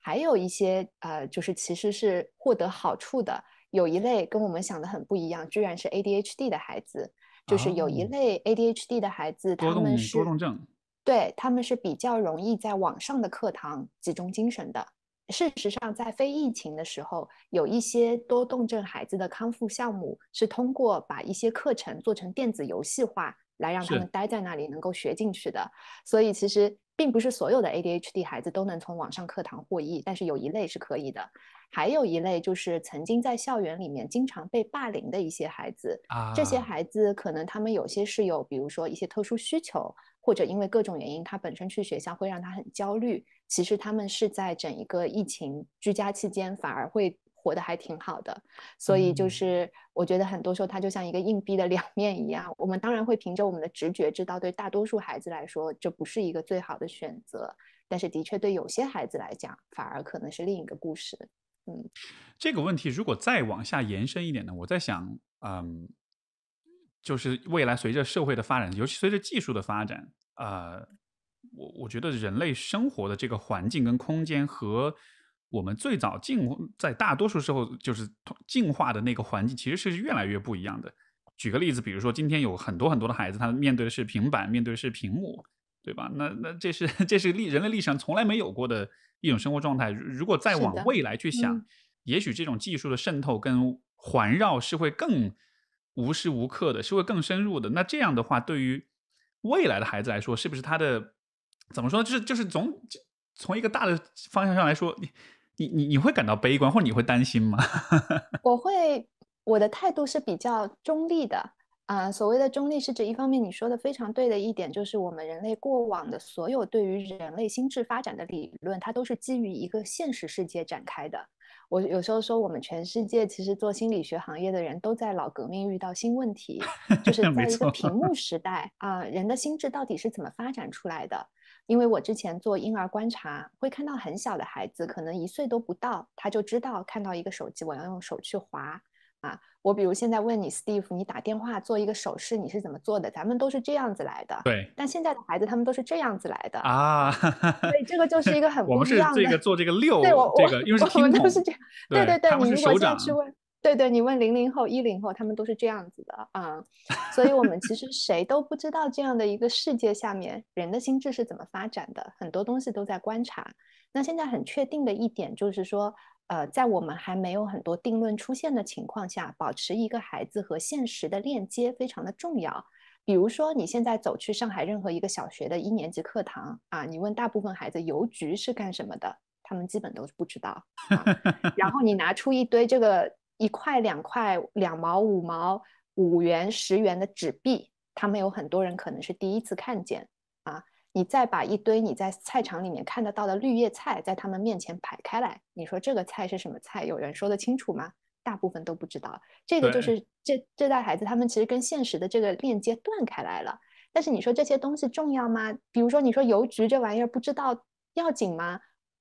还有一些呃，就是其实是获得好处的。有一类跟我们想的很不一样，居然是 A D H D 的孩子，就是有一类 A D H D 的孩子，他们是多动多动症，对他们是比较容易在网上的课堂集中精神的。事实上，在非疫情的时候，有一些多动症孩子的康复项目是通过把一些课程做成电子游戏化来让他们待在那里能够学进去的。所以，其实并不是所有的 A D H D 孩子都能从网上课堂获益，但是有一类是可以的。还有一类就是曾经在校园里面经常被霸凌的一些孩子，啊，这些孩子可能他们有些是有，比如说一些特殊需求，或者因为各种原因，他本身去学校会让他很焦虑。其实他们是在整一个疫情居家期间，反而会活得还挺好的。所以就是我觉得很多时候，它就像一个硬币的两面一样。我们当然会凭着我们的直觉知道，对大多数孩子来说，这不是一个最好的选择。但是的确对有些孩子来讲，反而可能是另一个故事。嗯，这个问题如果再往下延伸一点呢？我在想，嗯，就是未来随着社会的发展，尤其随着技术的发展，呃，我我觉得人类生活的这个环境跟空间和我们最早进在大多数时候就是进化的那个环境，其实是越来越不一样的。举个例子，比如说今天有很多很多的孩子，他面对的是平板，面对的是屏幕。对吧？那那这是 *laughs* 这是历人类历史上从来没有过的一种生活状态。如果再往未来去想，也许这种技术的渗透跟环绕是会更无时无刻的，是会更深入的。那这样的话，对于未来的孩子来说，是不是他的怎么说？就是就是总从一个大的方向上来说，你你你你会感到悲观，或者你会担心吗？*laughs* 我会，我的态度是比较中立的。啊，所谓的中立是指一方面，你说的非常对的一点，就是我们人类过往的所有对于人类心智发展的理论，它都是基于一个现实世界展开的。我有时候说，我们全世界其实做心理学行业的人都在老革命遇到新问题，*laughs* 就是在一个屏幕时代啊，人的心智到底是怎么发展出来的？因为我之前做婴儿观察，会看到很小的孩子，可能一岁都不到，他就知道看到一个手机，我要用手去划啊。我比如现在问你，Steve，你打电话做一个手势，你是怎么做的？咱们都是这样子来的。对，但现在的孩子他们都是这样子来的啊。对，*laughs* 这个就是一个很不一样的。我们是这个做这个六，这个用 *laughs* 听都是这样。对对对，你如果先去问。对对，你问零零后、一零后，他们都是这样子的啊。所以，我们其实谁都不知道这样的一个世界下面人的心智是怎么发展的，很多东西都在观察。那现在很确定的一点就是说。呃，在我们还没有很多定论出现的情况下，保持一个孩子和现实的链接非常的重要。比如说，你现在走去上海任何一个小学的一年级课堂啊，你问大部分孩子邮局是干什么的，他们基本都不知道。*laughs* 然后你拿出一堆这个一块、两块、两毛、五毛、五元、十元的纸币，他们有很多人可能是第一次看见。你再把一堆你在菜场里面看得到的绿叶菜在他们面前排开来，你说这个菜是什么菜？有人说得清楚吗？大部分都不知道。这个就是这这代孩子，他们其实跟现实的这个链接断开来了。但是你说这些东西重要吗？比如说你说邮局这玩意儿不知道要紧吗？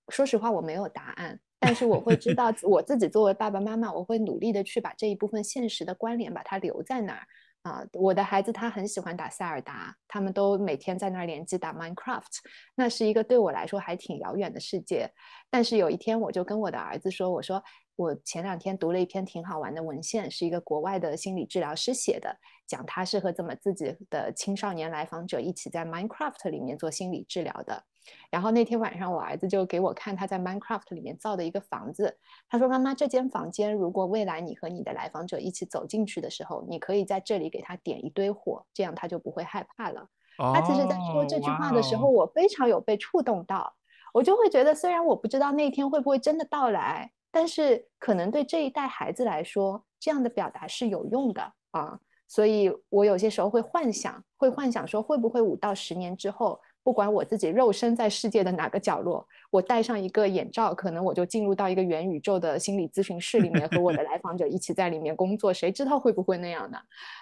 说实话我没有答案，但是我会知道我自己作为爸爸妈妈，我会努力的去把这一部分现实的关联把它留在那儿。啊，我的孩子他很喜欢打塞尔达，他们都每天在那儿联机打 Minecraft。那是一个对我来说还挺遥远的世界，但是有一天我就跟我的儿子说，我说。我前两天读了一篇挺好玩的文献，是一个国外的心理治疗师写的，讲他是和怎么自己的青少年来访者一起在 Minecraft 里面做心理治疗的。然后那天晚上，我儿子就给我看他在 Minecraft 里面造的一个房子，他说：“妈妈，这间房间如果未来你和你的来访者一起走进去的时候，你可以在这里给他点一堆火，这样他就不会害怕了。”他其实在说这句话的时候，我非常有被触动到，我就会觉得，虽然我不知道那天会不会真的到来。但是可能对这一代孩子来说，这样的表达是有用的啊。所以我有些时候会幻想，会幻想说，会不会五到十年之后，不管我自己肉身在世界的哪个角落，我戴上一个眼罩，可能我就进入到一个元宇宙的心理咨询室里面，和我的来访者一起在里面工作。谁知道会不会那样呢？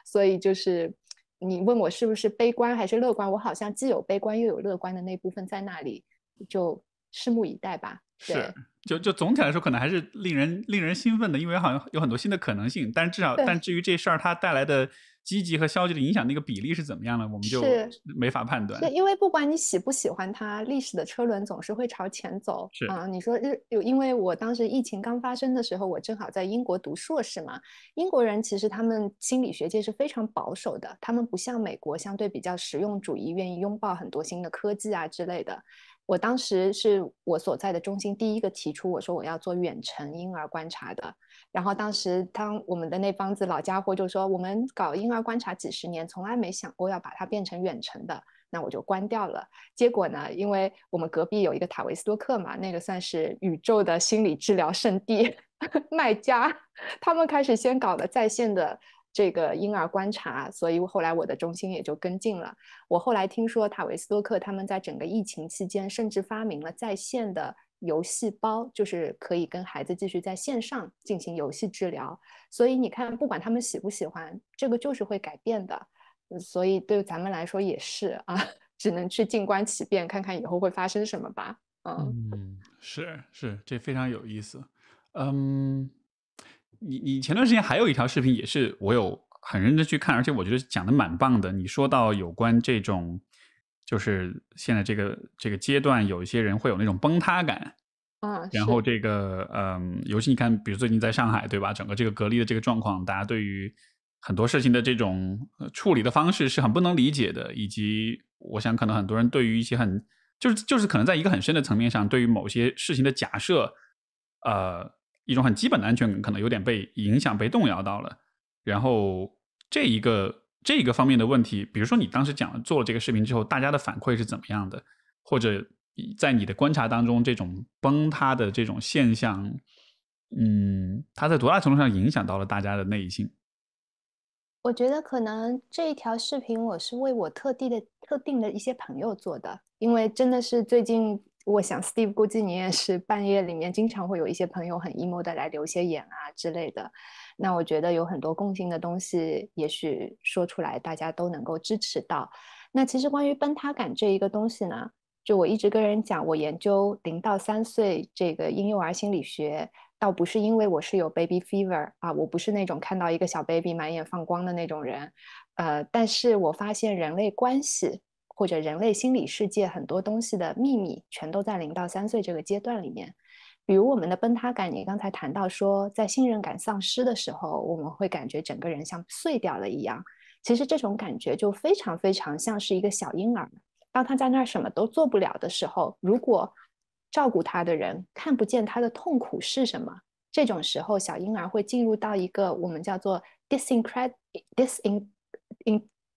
所以就是，你问我是不是悲观还是乐观，我好像既有悲观又有乐观的那部分在那里，就拭目以待吧。是。就就总体来说，可能还是令人令人兴奋的，因为好像有很多新的可能性。但至少，但至于这事儿它带来的积极和消极的影响那个比例是怎么样呢？我们就没法判断。对，因为不管你喜不喜欢它，历史的车轮总是会朝前走。是啊，你说日，因为我当时疫情刚发生的时候，我正好在英国读硕士嘛。英国人其实他们心理学界是非常保守的，他们不像美国相对比较实用主义，愿意拥抱很多新的科技啊之类的。我当时是我所在的中心第一个提出，我说我要做远程婴儿观察的。然后当时当我们的那帮子老家伙就说，我们搞婴儿观察几十年，从来没想过要把它变成远程的，那我就关掉了。结果呢，因为我们隔壁有一个塔维斯多克嘛，那个算是宇宙的心理治疗圣地，*laughs* 卖家，他们开始先搞的在线的。这个婴儿观察，所以后来我的中心也就跟进了。我后来听说塔维斯多克他们在整个疫情期间，甚至发明了在线的游戏包，就是可以跟孩子继续在线上进行游戏治疗。所以你看，不管他们喜不喜欢，这个就是会改变的。所以对咱们来说也是啊，*laughs* 只能去静观其变，看看以后会发生什么吧。嗯，是是，这非常有意思。嗯。你你前段时间还有一条视频，也是我有很认真去看，而且我觉得讲的蛮棒的。你说到有关这种，就是现在这个这个阶段，有一些人会有那种崩塌感，嗯，然后这个嗯，尤其你看，比如最近在上海，对吧？整个这个隔离的这个状况，大家对于很多事情的这种处理的方式是很不能理解的，以及我想可能很多人对于一些很就是就是可能在一个很深的层面上，对于某些事情的假设，呃。一种很基本的安全感可能有点被影响、被动摇到了。然后这一个这一个方面的问题，比如说你当时讲做了这个视频之后，大家的反馈是怎么样的？或者在你的观察当中，这种崩塌的这种现象，嗯，它在多大程度上影响到了大家的内心？我觉得可能这一条视频我是为我特地的、特定的一些朋友做的，因为真的是最近。我想，Steve，估计你也是半夜里面经常会有一些朋友很 emo 的来留些言啊之类的。那我觉得有很多共性的东西，也许说出来大家都能够支持到。那其实关于崩塌感这一个东西呢，就我一直跟人讲，我研究零到三岁这个婴幼儿心理学，倒不是因为我是有 baby fever 啊，我不是那种看到一个小 baby 满眼放光的那种人。呃，但是我发现人类关系。或者人类心理世界很多东西的秘密，全都在零到三岁这个阶段里面。比如我们的崩塌感，你刚才谈到说，在信任感丧失的时候，我们会感觉整个人像碎掉了一样。其实这种感觉就非常非常像是一个小婴儿，当他在儿什么都做不了的时候，如果照顾他的人看不见他的痛苦是什么，这种时候，小婴儿会进入到一个我们叫做 disin credit disin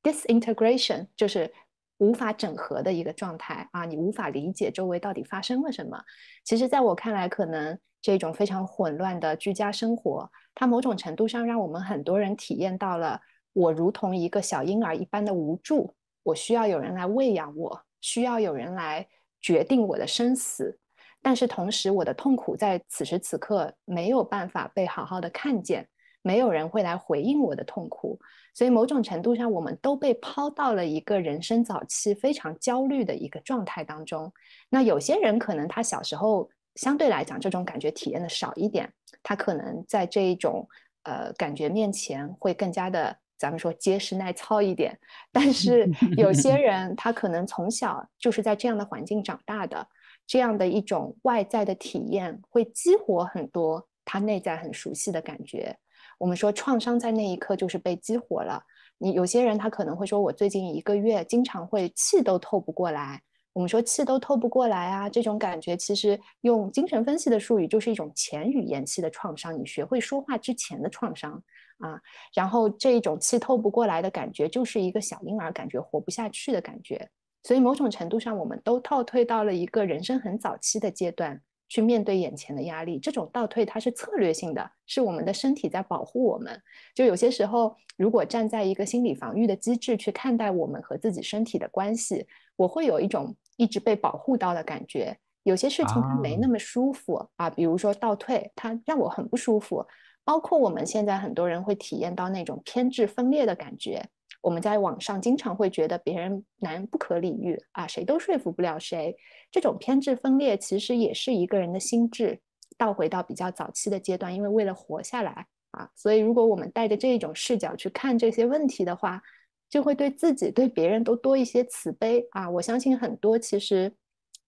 disintegration，就是。无法整合的一个状态啊，你无法理解周围到底发生了什么。其实，在我看来，可能这种非常混乱的居家生活，它某种程度上让我们很多人体验到了我如同一个小婴儿一般的无助。我需要有人来喂养我，需要有人来决定我的生死。但是同时，我的痛苦在此时此刻没有办法被好好的看见。没有人会来回应我的痛苦，所以某种程度上，我们都被抛到了一个人生早期非常焦虑的一个状态当中。那有些人可能他小时候相对来讲这种感觉体验的少一点，他可能在这一种呃感觉面前会更加的咱们说结实耐操一点。但是有些 *laughs* 人他可能从小就是在这样的环境长大的，这样的一种外在的体验会激活很多他内在很熟悉的感觉。我们说创伤在那一刻就是被激活了。你有些人他可能会说，我最近一个月经常会气都透不过来。我们说气都透不过来啊，这种感觉其实用精神分析的术语就是一种前语言期的创伤，你学会说话之前的创伤啊。然后这种气透不过来的感觉，就是一个小婴儿感觉活不下去的感觉。所以某种程度上，我们都倒退到了一个人生很早期的阶段。去面对眼前的压力，这种倒退它是策略性的，是我们的身体在保护我们。就有些时候，如果站在一个心理防御的机制去看待我们和自己身体的关系，我会有一种一直被保护到的感觉。有些事情它没那么舒服啊，比如说倒退，它让我很不舒服。包括我们现在很多人会体验到那种偏执分裂的感觉。我们在网上经常会觉得别人难不可理喻啊，谁都说服不了谁，这种偏执分裂其实也是一个人的心智倒回到比较早期的阶段，因为为了活下来啊，所以如果我们带着这一种视角去看这些问题的话，就会对自己、对别人都多一些慈悲啊。我相信很多其实，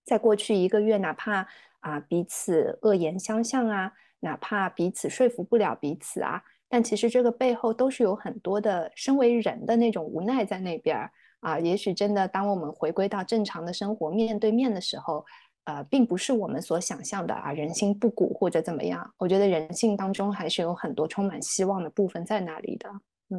在过去一个月，哪怕啊彼此恶言相向啊，哪怕彼此说服不了彼此啊。但其实这个背后都是有很多的，身为人的那种无奈在那边儿啊。也许真的，当我们回归到正常的生活、面对面的时候，呃，并不是我们所想象的啊，人心不古或者怎么样。我觉得人性当中还是有很多充满希望的部分在那里的。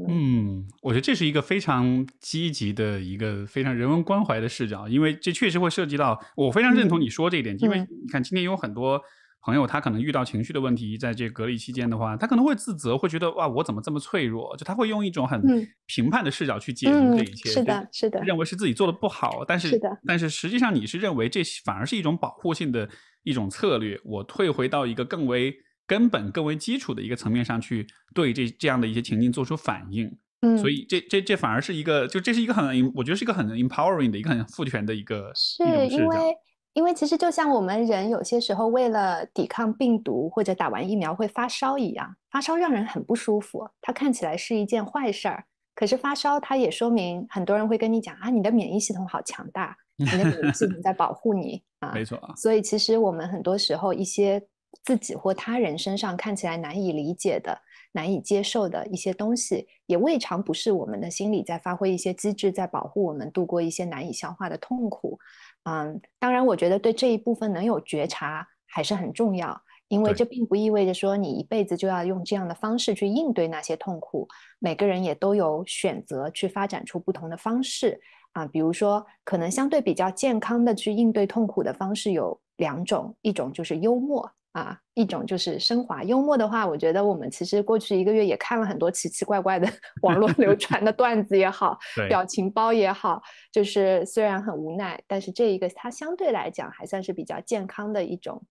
嗯，我觉得这是一个非常积极的一个非常人文关怀的视角，因为这确实会涉及到。我非常认同你说这一点，因为你看，今天有很多。朋友，他可能遇到情绪的问题，在这隔离期间的话，他可能会自责，会觉得哇，我怎么这么脆弱？就他会用一种很评判的视角去解读这一切，是的，是的，认为是自己做的不好。但是，但是实际上，你是认为这反而是一种保护性的一种策略，我退回到一个更为根本、更为基础的一个层面上去对这这样的一些情境做出反应。嗯，所以这这这反而是一个，就这是一个很，我觉得是一个很 empowering 的一个很赋权的一个一种视角。因为其实就像我们人有些时候为了抵抗病毒或者打完疫苗会发烧一样，发烧让人很不舒服，它看起来是一件坏事儿。可是发烧它也说明很多人会跟你讲啊，你的免疫系统好强大，*laughs* 你的免疫系统在保护你 *laughs* 啊，没错啊。所以其实我们很多时候一些自己或他人身上看起来难以理解的、难以接受的一些东西，也未尝不是我们的心理在发挥一些机制，在保护我们度过一些难以消化的痛苦。嗯，当然，我觉得对这一部分能有觉察还是很重要，因为这并不意味着说你一辈子就要用这样的方式去应对那些痛苦。每个人也都有选择去发展出不同的方式啊，比如说，可能相对比较健康的去应对痛苦的方式有两种，一种就是幽默。啊，一种就是升华幽默的话，我觉得我们其实过去一个月也看了很多奇奇怪怪的 *laughs* 网络流传的段子也好，*laughs* 表情包也好，就是虽然很无奈，但是这一个它相对来讲还算是比较健康的一种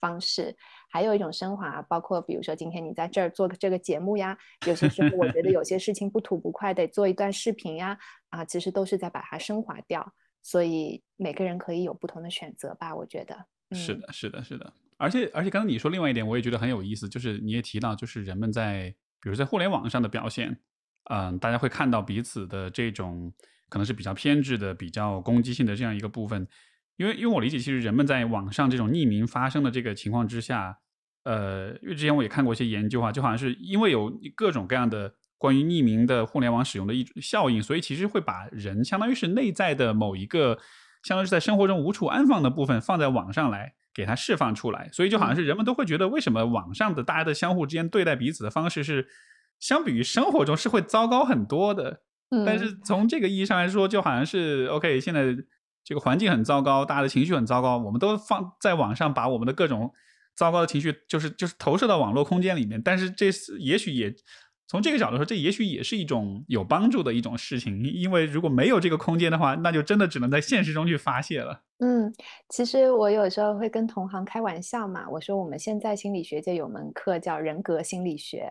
方式。还有一种升华，包括比如说今天你在这儿做的这个节目呀，有些时候我觉得有些事情不吐不快，得做一段视频呀，啊，其实都是在把它升华掉。所以每个人可以有不同的选择吧，我觉得。是的，是的，是的。而且而且，刚才你说另外一点，我也觉得很有意思，就是你也提到，就是人们在比如在互联网上的表现，嗯，大家会看到彼此的这种可能是比较偏执的、比较攻击性的这样一个部分。因为因为我理解，其实人们在网上这种匿名发生的这个情况之下，呃，因为之前我也看过一些研究啊，就好像是因为有各种各样的关于匿名的互联网使用的一种效应，所以其实会把人相当于是内在的某一个，相当于是在生活中无处安放的部分放在网上来。给它释放出来，所以就好像是人们都会觉得，为什么网上的大家的相互之间对待彼此的方式是，相比于生活中是会糟糕很多的。但是从这个意义上来说，就好像是 OK，现在这个环境很糟糕，大家的情绪很糟糕，我们都放在网上把我们的各种糟糕的情绪，就是就是投射到网络空间里面。但是这也许也。从这个角度说，这也许也是一种有帮助的一种事情，因为如果没有这个空间的话，那就真的只能在现实中去发泄了。嗯，其实我有时候会跟同行开玩笑嘛，我说我们现在心理学界有门课叫人格心理学，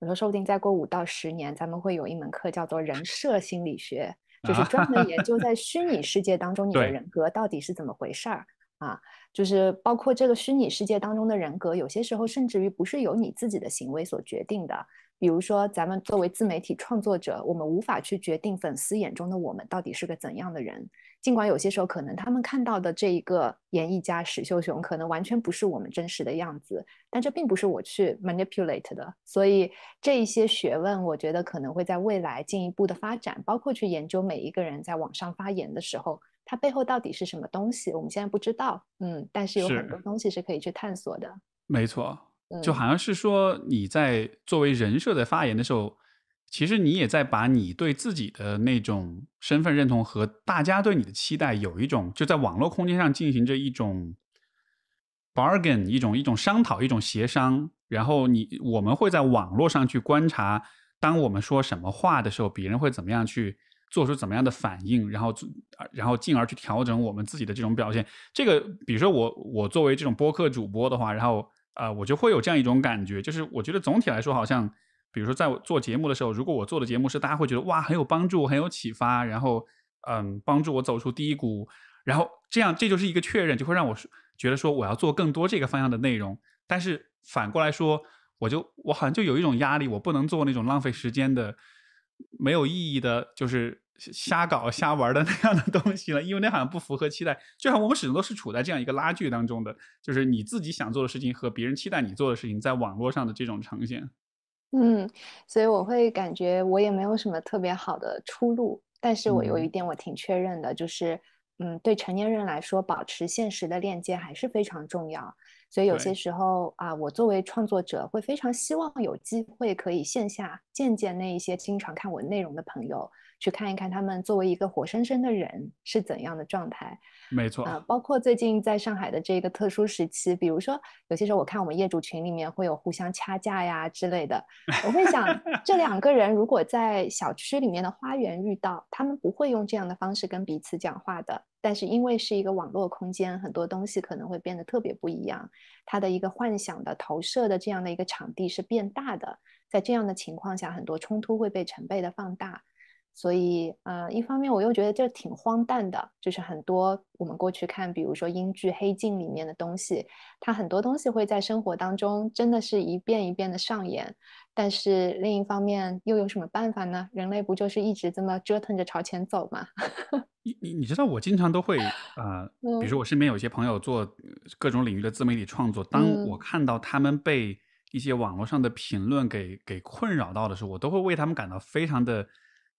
我说说不定再过五到十年，咱们会有一门课叫做人设心理学，就是专门研究在虚拟世界当中你的人格到底是怎么回事儿啊，就是包括这个虚拟世界当中的人格，有些时候甚至于不是由你自己的行为所决定的。比如说，咱们作为自媒体创作者，我们无法去决定粉丝眼中的我们到底是个怎样的人。尽管有些时候可能他们看到的这一个演艺家史秀雄，可能完全不是我们真实的样子，但这并不是我去 manipulate 的。所以，这一些学问，我觉得可能会在未来进一步的发展，包括去研究每一个人在网上发言的时候，他背后到底是什么东西，我们现在不知道。嗯，但是有很多东西是可以去探索的。没错。就好像是说你在作为人设在发言的时候，其实你也在把你对自己的那种身份认同和大家对你的期待有一种就在网络空间上进行着一种 bargain 一种一种商讨一种协商，然后你我们会在网络上去观察，当我们说什么话的时候，别人会怎么样去做出怎么样的反应，然后然后进而去调整我们自己的这种表现。这个比如说我我作为这种播客主播的话，然后。啊，我就会有这样一种感觉，就是我觉得总体来说，好像比如说在我做节目的时候，如果我做的节目是大家会觉得哇很有帮助、很有启发，然后嗯帮助我走出低谷，然后这样这就是一个确认，就会让我觉得说我要做更多这个方向的内容。但是反过来说，我就我好像就有一种压力，我不能做那种浪费时间的、没有意义的，就是。瞎搞瞎玩的那样的东西了，因为那好像不符合期待。就像我们始终都是处在这样一个拉锯当中的，就是你自己想做的事情和别人期待你做的事情在网络上的这种呈现。嗯，所以我会感觉我也没有什么特别好的出路，但是我有一点我挺确认的，就是嗯，对成年人来说，保持现实的链接还是非常重要。所以有些时候啊，我作为创作者会非常希望有机会可以线下见见那一些经常看我内容的朋友。去看一看他们作为一个活生生的人是怎样的状态，没错，包括最近在上海的这个特殊时期，比如说有些时候我看我们业主群里面会有互相掐架呀之类的，我会想 *laughs* 这两个人如果在小区里面的花园遇到，他们不会用这样的方式跟彼此讲话的。但是因为是一个网络空间，很多东西可能会变得特别不一样。他的一个幻想的投射的这样的一个场地是变大的，在这样的情况下，很多冲突会被成倍的放大。所以，呃，一方面我又觉得这挺荒诞的，就是很多我们过去看，比如说英剧《黑镜》里面的东西，它很多东西会在生活当中真的是一遍一遍的上演。但是另一方面，又有什么办法呢？人类不就是一直这么折腾着朝前走吗？*laughs* 你你你知道，我经常都会，呃，比如说我身边有些朋友做各种领域的自媒体创作，当我看到他们被一些网络上的评论给给困扰到的时候，我都会为他们感到非常的。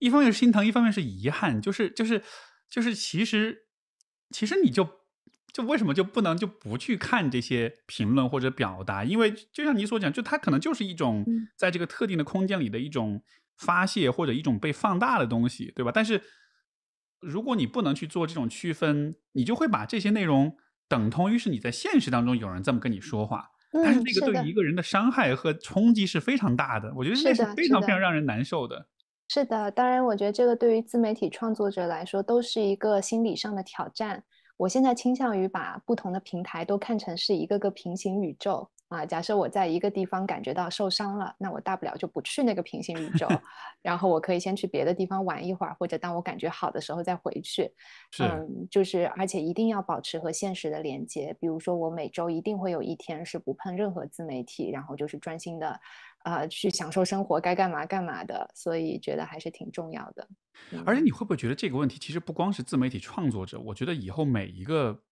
一方是心疼，一方面是遗憾，就是就是就是，其实其实你就就为什么就不能就不去看这些评论或者表达？因为就像你所讲，就它可能就是一种在这个特定的空间里的一种发泄或者一种被放大的东西，对吧？但是如果你不能去做这种区分，你就会把这些内容等同于是你在现实当中有人这么跟你说话，但是那个对一个人的伤害和冲击是非常大的。我觉得那是非常非常让人难受的。是的，当然，我觉得这个对于自媒体创作者来说都是一个心理上的挑战。我现在倾向于把不同的平台都看成是一个个平行宇宙啊。假设我在一个地方感觉到受伤了，那我大不了就不去那个平行宇宙，*laughs* 然后我可以先去别的地方玩一会儿，或者当我感觉好的时候再回去。嗯，就是而且一定要保持和现实的连接。比如说，我每周一定会有一天是不碰任何自媒体，然后就是专心的。啊，去享受生活，该干嘛干嘛的，所以觉得还是挺重要的。而且你会不会觉得这个问题其实不光是自媒体创作者？我觉得以后每一个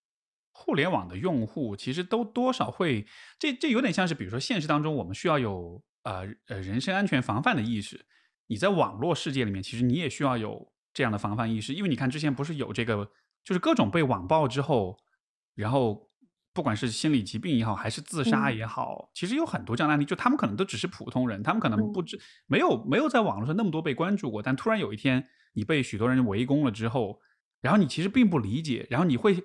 互联网的用户，其实都多少会，这这有点像是，比如说现实当中我们需要有呃呃人身安全防范的意识，你在网络世界里面其实你也需要有这样的防范意识，因为你看之前不是有这个，就是各种被网暴之后，然后。不管是心理疾病也好，还是自杀也好，其实有很多这样的案例。就他们可能都只是普通人，他们可能不知没有没有在网络上那么多被关注过。但突然有一天，你被许多人围攻了之后，然后你其实并不理解，然后你会，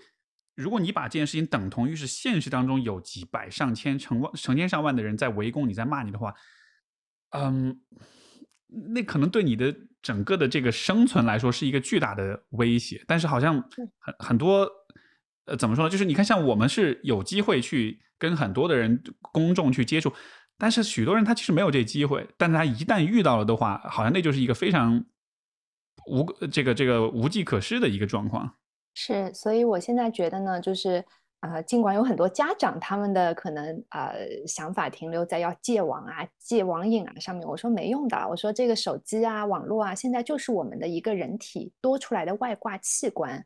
如果你把这件事情等同于是现实当中有几百上千成万成千上万的人在围攻你在骂你的话，嗯，那可能对你的整个的这个生存来说是一个巨大的威胁。但是好像很很多。呃，怎么说呢？就是你看，像我们是有机会去跟很多的人公众去接触，但是许多人他其实没有这机会，但他一旦遇到了的话，好像那就是一个非常无这个这个无计可施的一个状况。是，所以我现在觉得呢，就是呃，尽管有很多家长他们的可能呃想法停留在要戒网啊、戒网瘾啊上面，我说没用的，我说这个手机啊、网络啊，现在就是我们的一个人体多出来的外挂器官。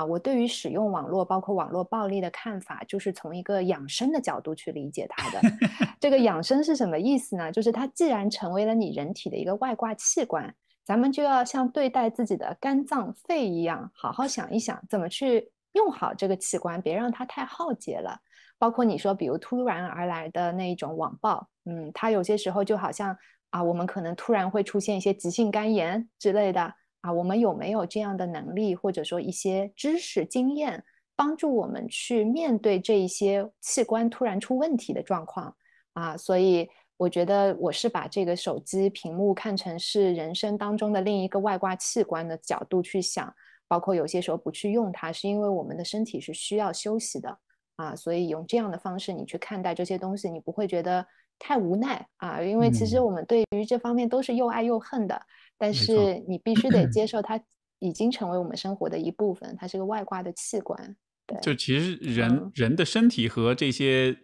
啊，我对于使用网络，包括网络暴力的看法，就是从一个养生的角度去理解它的。*laughs* 这个养生是什么意思呢？就是它既然成为了你人体的一个外挂器官，咱们就要像对待自己的肝脏、肺一样，好好想一想怎么去用好这个器官，别让它太耗竭了。包括你说，比如突然而来的那一种网暴，嗯，它有些时候就好像啊，我们可能突然会出现一些急性肝炎之类的。啊，我们有没有这样的能力，或者说一些知识经验，帮助我们去面对这一些器官突然出问题的状况啊？所以我觉得我是把这个手机屏幕看成是人生当中的另一个外挂器官的角度去想，包括有些时候不去用它，是因为我们的身体是需要休息的啊。所以用这样的方式，你去看待这些东西，你不会觉得。太无奈啊！因为其实我们对于这方面都是又爱又恨的，但是你必须得接受它已经成为我们生活的一部分，它是个外挂的器官。就其实人人的身体和这些，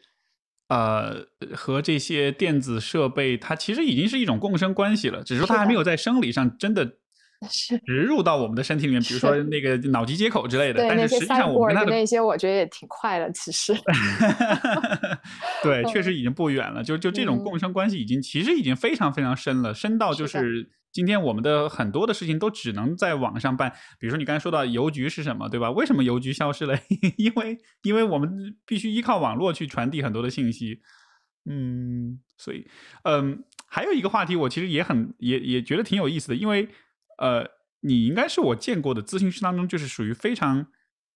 呃，和这些电子设备，它其实已经是一种共生关系了，只是它还没有在生理上真的。*laughs* 植入到我们的身体里面，比如说那个脑机接口之类的。但是实际上对那些，那些我觉得也挺快的，其实。*laughs* 对，确实已经不远了。就就这种共生关系，已经其实已经非常非常深了，深到就是今天我们的很多的事情都只能在网上办。比如说你刚才说到邮局是什么，对吧？为什么邮局消失了？*laughs* 因为因为我们必须依靠网络去传递很多的信息。嗯，所以，嗯，还有一个话题，我其实也很也也觉得挺有意思的，因为。呃，你应该是我见过的咨询师当中，就是属于非常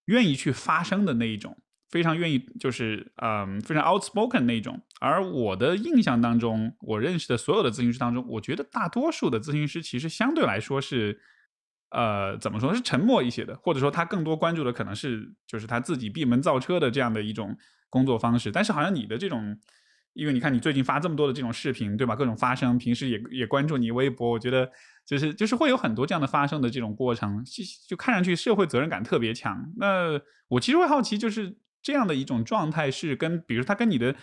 愿意去发声的那一种，非常愿意就是嗯非常 outspoken 那一种。而我的印象当中，我认识的所有的咨询师当中，我觉得大多数的咨询师其实相对来说是，呃，怎么说是沉默一些的，或者说他更多关注的可能是就是他自己闭门造车的这样的一种工作方式。但是好像你的这种。因为你看，你最近发这么多的这种视频，对吧？各种发声，平时也也关注你微博，我觉得就是就是会有很多这样的发声的这种过程，就看上去社会责任感特别强。那我其实会好奇，就是这样的一种状态是跟，比如他跟你的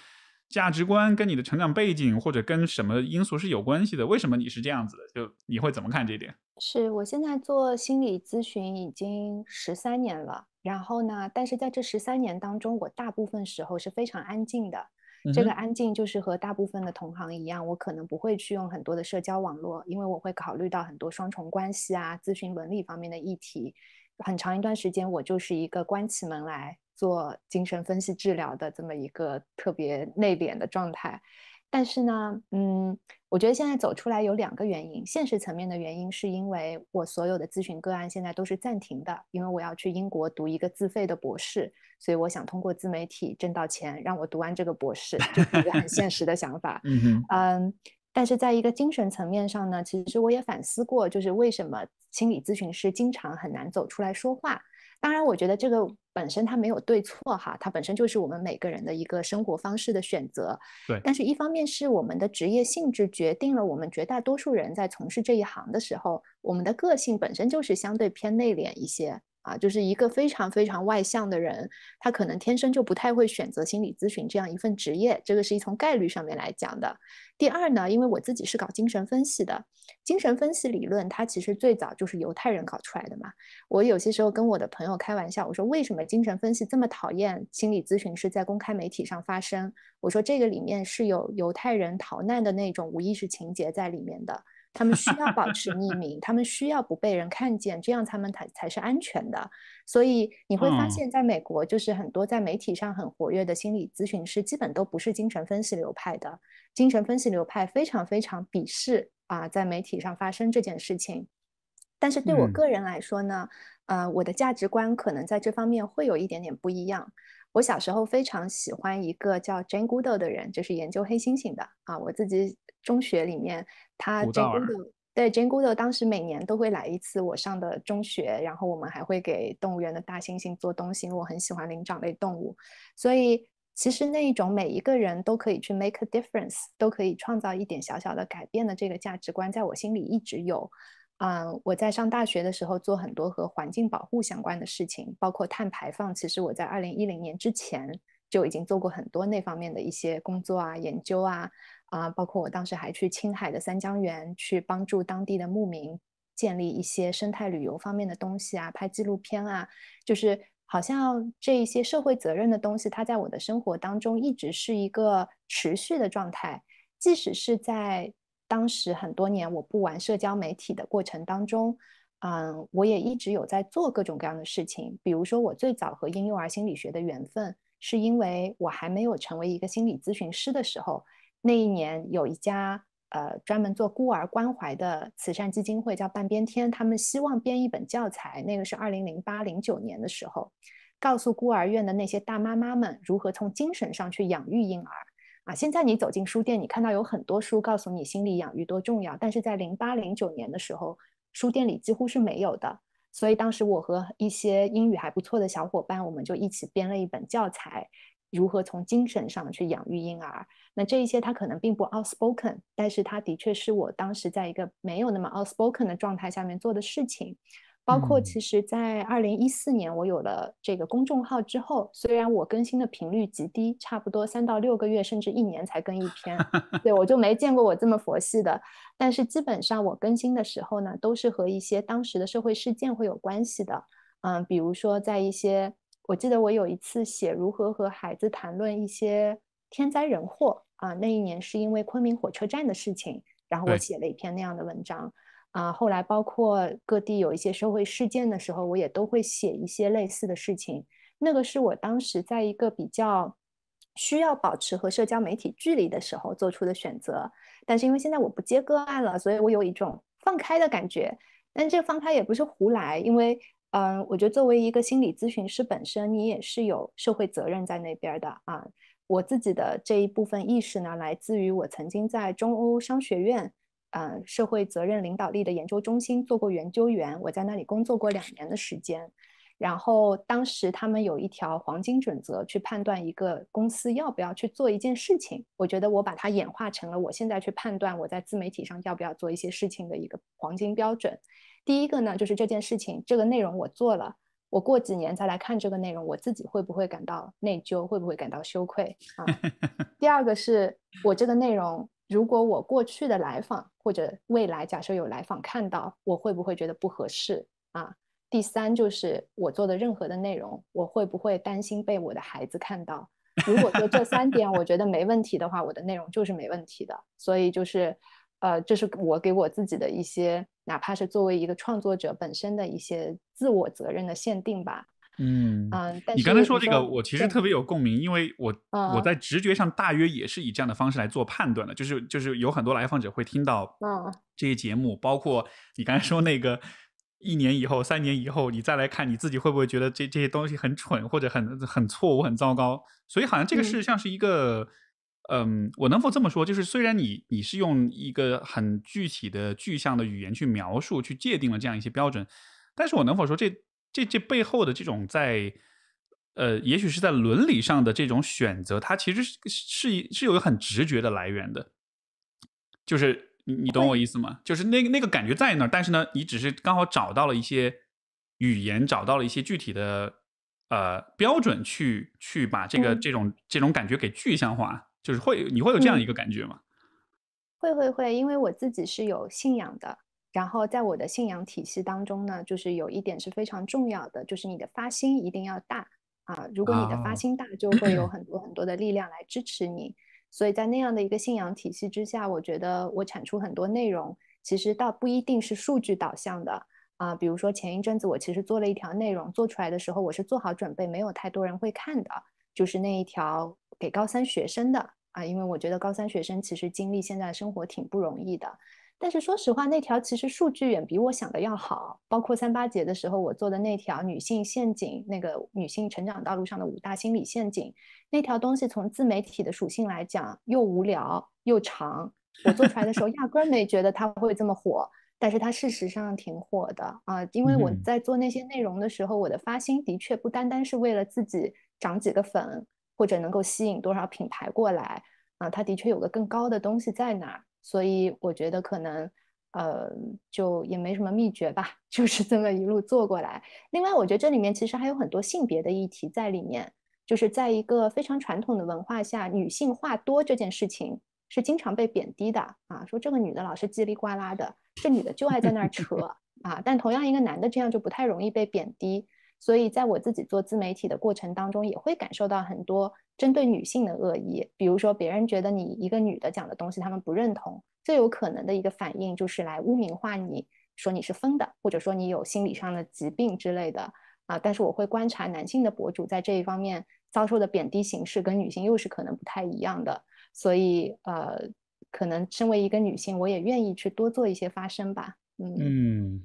价值观、跟你的成长背景，或者跟什么因素是有关系的？为什么你是这样子的？就你会怎么看这一点？是我现在做心理咨询已经十三年了，然后呢，但是在这十三年当中，我大部分时候是非常安静的。这个安静就是和大部分的同行一样，我可能不会去用很多的社交网络，因为我会考虑到很多双重关系啊、咨询伦理方面的议题。很长一段时间，我就是一个关起门来做精神分析治疗的这么一个特别内敛的状态。但是呢，嗯，我觉得现在走出来有两个原因，现实层面的原因是因为我所有的咨询个案现在都是暂停的，因为我要去英国读一个自费的博士，所以我想通过自媒体挣到钱，让我读完这个博士，就一个很现实的想法。*laughs* 嗯嗯。嗯，但是在一个精神层面上呢，其实我也反思过，就是为什么心理咨询师经常很难走出来说话。当然，我觉得这个本身它没有对错哈，它本身就是我们每个人的一个生活方式的选择。对，但是一方面是我们的职业性质决定了我们绝大多数人在从事这一行的时候，我们的个性本身就是相对偏内敛一些。啊，就是一个非常非常外向的人，他可能天生就不太会选择心理咨询这样一份职业，这个是一从概率上面来讲的。第二呢，因为我自己是搞精神分析的，精神分析理论它其实最早就是犹太人搞出来的嘛。我有些时候跟我的朋友开玩笑，我说为什么精神分析这么讨厌心理咨询师在公开媒体上发声？我说这个里面是有犹太人逃难的那种无意识情节在里面的。他们需要保持匿名，他们需要不被人看见，这样他们才才是安全的。所以你会发现，在美国，就是很多在媒体上很活跃的心理咨询师，基本都不是精神分析流派的。精神分析流派非常非常鄙视啊，在媒体上发生这件事情。但是对我个人来说呢，呃，我的价值观可能在这方面会有一点点不一样。我小时候非常喜欢一个叫 Jane Goodall 的人，就是研究黑猩猩的啊，我自己。中学里面，他 Jane Good 对 Jane Good 当时每年都会来一次我上的中学，然后我们还会给动物园的大猩猩做东西。我很喜欢灵长类动物，所以其实那一种每一个人都可以去 make a difference，都可以创造一点小小的改变的这个价值观，在我心里一直有。嗯，我在上大学的时候做很多和环境保护相关的事情，包括碳排放。其实我在二零一零年之前就已经做过很多那方面的一些工作啊、研究啊。啊，包括我当时还去青海的三江源去帮助当地的牧民建立一些生态旅游方面的东西啊，拍纪录片啊，就是好像这一些社会责任的东西，它在我的生活当中一直是一个持续的状态。即使是在当时很多年我不玩社交媒体的过程当中，嗯，我也一直有在做各种各样的事情。比如说，我最早和婴幼儿心理学的缘分，是因为我还没有成为一个心理咨询师的时候。那一年，有一家呃专门做孤儿关怀的慈善基金会叫半边天，他们希望编一本教材。那个是二零零八零九年的时候，告诉孤儿院的那些大妈妈们如何从精神上去养育婴儿。啊，现在你走进书店，你看到有很多书告诉你心理养育多重要，但是在零八零九年的时候，书店里几乎是没有的。所以当时我和一些英语还不错的小伙伴，我们就一起编了一本教材。如何从精神上去养育婴儿？那这一些他可能并不 outspoken，但是他的确是我当时在一个没有那么 outspoken 的状态下面做的事情。包括其实，在二零一四年我有了这个公众号之后，虽然我更新的频率极低，差不多三到六个月甚至一年才更一 *laughs* 篇，对我就没见过我这么佛系的。但是基本上我更新的时候呢，都是和一些当时的社会事件会有关系的。嗯，比如说在一些。我记得我有一次写如何和孩子谈论一些天灾人祸啊，那一年是因为昆明火车站的事情，然后我写了一篇那样的文章啊。后来包括各地有一些社会事件的时候，我也都会写一些类似的事情。那个是我当时在一个比较需要保持和社交媒体距离的时候做出的选择。但是因为现在我不接个案了，所以我有一种放开的感觉。但这放开也不是胡来，因为。嗯，我觉得作为一个心理咨询师，本身你也是有社会责任在那边的啊。我自己的这一部分意识呢，来自于我曾经在中欧商学院，呃，社会责任领导力的研究中心做过研究员，我在那里工作过两年的时间。然后当时他们有一条黄金准则，去判断一个公司要不要去做一件事情。我觉得我把它演化成了我现在去判断我在自媒体上要不要做一些事情的一个黄金标准。第一个呢，就是这件事情，这个内容我做了，我过几年再来看这个内容，我自己会不会感到内疚，会不会感到羞愧啊？*laughs* 第二个是，我这个内容，如果我过去的来访或者未来假设有来访看到，我会不会觉得不合适啊？第三就是我做的任何的内容，我会不会担心被我的孩子看到？如果说这三点我觉得没问题的话，我的内容就是没问题的。所以就是。呃，这是我给我自己的一些，哪怕是作为一个创作者本身的一些自我责任的限定吧。嗯嗯，你刚才说这个，我其实特别有共鸣，因为我我在直觉上大约也是以这样的方式来做判断的。就是就是有很多来访者会听到这些节目，包括你刚才说那个一年以后、三年以后，你再来看你自己，会不会觉得这这些东西很蠢或者很很错误、很糟糕？所以好像这个实像是一个。嗯，我能否这么说？就是虽然你你是用一个很具体的、具象的语言去描述、去界定了这样一些标准，但是我能否说这这这背后的这种在呃，也许是在伦理上的这种选择，它其实是是是有一个很直觉的来源的，就是你你懂我意思吗？就是那个那个感觉在那儿，但是呢，你只是刚好找到了一些语言，找到了一些具体的呃标准，去去把这个这种这种感觉给具象化。就是会你会有这样一个感觉吗？会会会，因为我自己是有信仰的，然后在我的信仰体系当中呢，就是有一点是非常重要的，就是你的发心一定要大啊！如果你的发心大，就会有很多很多的力量来支持你。所以在那样的一个信仰体系之下，我觉得我产出很多内容，其实倒不一定是数据导向的啊。比如说前一阵子我其实做了一条内容，做出来的时候我是做好准备，没有太多人会看的，就是那一条给高三学生的。啊，因为我觉得高三学生其实经历现在生活挺不容易的，但是说实话，那条其实数据远比我想的要好。包括三八节的时候，我做的那条女性陷阱，那个女性成长道路上的五大心理陷阱，那条东西从自媒体的属性来讲，又无聊又长，我做出来的时候 *laughs* 压根儿没觉得它会这么火，但是它事实上挺火的啊。因为我在做那些内容的时候，我的发心的确不单单是为了自己涨几个粉。或者能够吸引多少品牌过来啊？它的确有个更高的东西在那儿，所以我觉得可能，呃，就也没什么秘诀吧，*laughs* 就是这么一路做过来。另外，我觉得这里面其实还有很多性别的议题在里面，就是在一个非常传统的文化下，女性话多这件事情是经常被贬低的啊，说这个女的老是叽里呱啦的，这女的就爱在那儿扯 *laughs* 啊，但同样一个男的这样就不太容易被贬低。所以，在我自己做自媒体的过程当中，也会感受到很多针对女性的恶意。比如说，别人觉得你一个女的讲的东西，他们不认同，最有可能的一个反应就是来污名化你，说你是疯的，或者说你有心理上的疾病之类的啊。但是，我会观察男性的博主在这一方面遭受的贬低形式，跟女性又是可能不太一样的。所以，呃，可能身为一个女性，我也愿意去多做一些发声吧。嗯。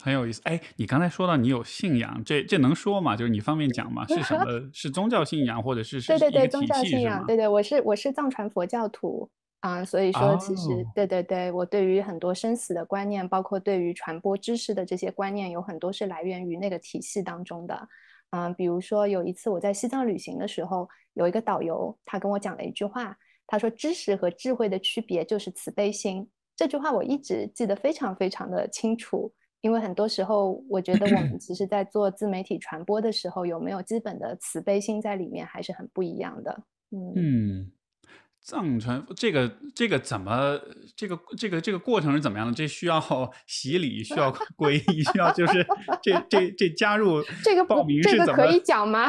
很有意思哎，你刚才说到你有信仰，这这能说吗？就是你方便讲吗？是什么？是宗教信仰，或者是是对对宗教信仰？对对，我是我是藏传佛教徒啊，所以说其实对对对，我对于很多生死的观念，包括对于传播知识的这些观念，有很多是来源于那个体系当中的。嗯，比如说有一次我在西藏旅行的时候，有一个导游他跟我讲了一句话，他说：“知识和智慧的区别就是慈悲心。”这句话我一直记得非常非常的清楚。因为很多时候，我觉得我们其实，在做自媒体传播的时候，有没有基本的慈悲心在里面，还是很不一样的。嗯，藏传这个这个怎么这个这个这个过程是怎么样的？这需要 *laughs* 洗礼，需要 *laughs* 皈依，需要就是这这这加入 *laughs* 这个报名是怎么？这个可以讲吗？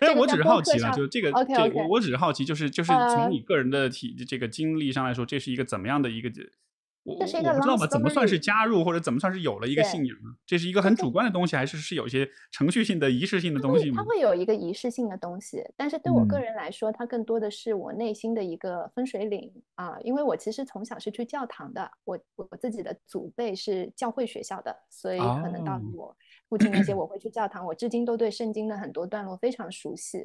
但我只是好奇啊，就这个这我我只是好奇，就是就是从你个人的体这个经历上来说，这是一个怎么样的一个？我我知道吗？怎么算是加入，或者怎么算是有了一个信仰？这是一个很主观的东西，还是是有些程序性的、仪式性的东西它会有一个仪式性的东西，但是对我个人来说，它更多的是我内心的一个分水岭啊。因为我其实从小是去教堂的，我我自己的祖辈是教会学校的，所以可能到我父亲那些，*clears throat* 我会去教堂。我至今都对圣经的很多段落非常熟悉，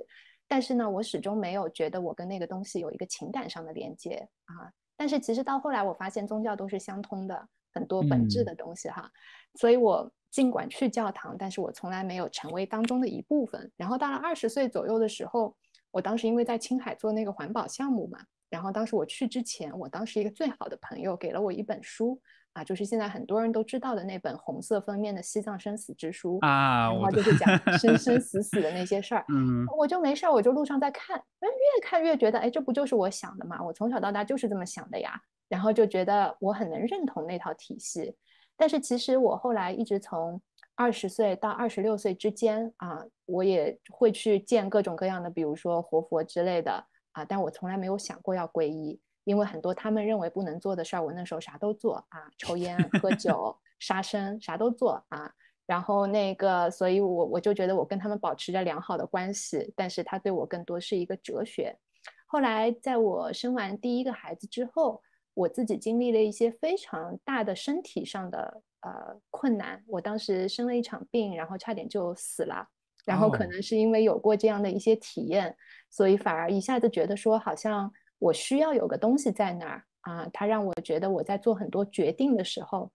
但是呢，我始终没有觉得我跟那个东西有一个情感上的连接啊。但是其实到后来，我发现宗教都是相通的很多本质的东西哈，所以我尽管去教堂，但是我从来没有成为当中的一部分。然后到了二十岁左右的时候，我当时因为在青海做那个环保项目嘛，然后当时我去之前，我当时一个最好的朋友给了我一本书。啊，就是现在很多人都知道的那本红色封面的《西藏生死之书》啊，然后就是讲 *laughs* 生生死死的那些事儿。*laughs* 嗯，我就没事儿，我就路上在看，越看越觉得，哎，这不就是我想的吗？我从小到大就是这么想的呀。然后就觉得我很能认同那套体系，但是其实我后来一直从二十岁到二十六岁之间啊，我也会去见各种各样的，比如说活佛之类的啊，但我从来没有想过要皈依。因为很多他们认为不能做的事儿，我那时候啥都做啊，抽烟、喝 *laughs* 酒、杀生，啥都做啊。然后那个，所以我我就觉得我跟他们保持着良好的关系，但是他对我更多是一个哲学。后来在我生完第一个孩子之后，我自己经历了一些非常大的身体上的呃困难，我当时生了一场病，然后差点就死了。然后可能是因为有过这样的一些体验，所以反而一下子觉得说好像。我需要有个东西在那儿啊，它让我觉得我在做很多决定的时候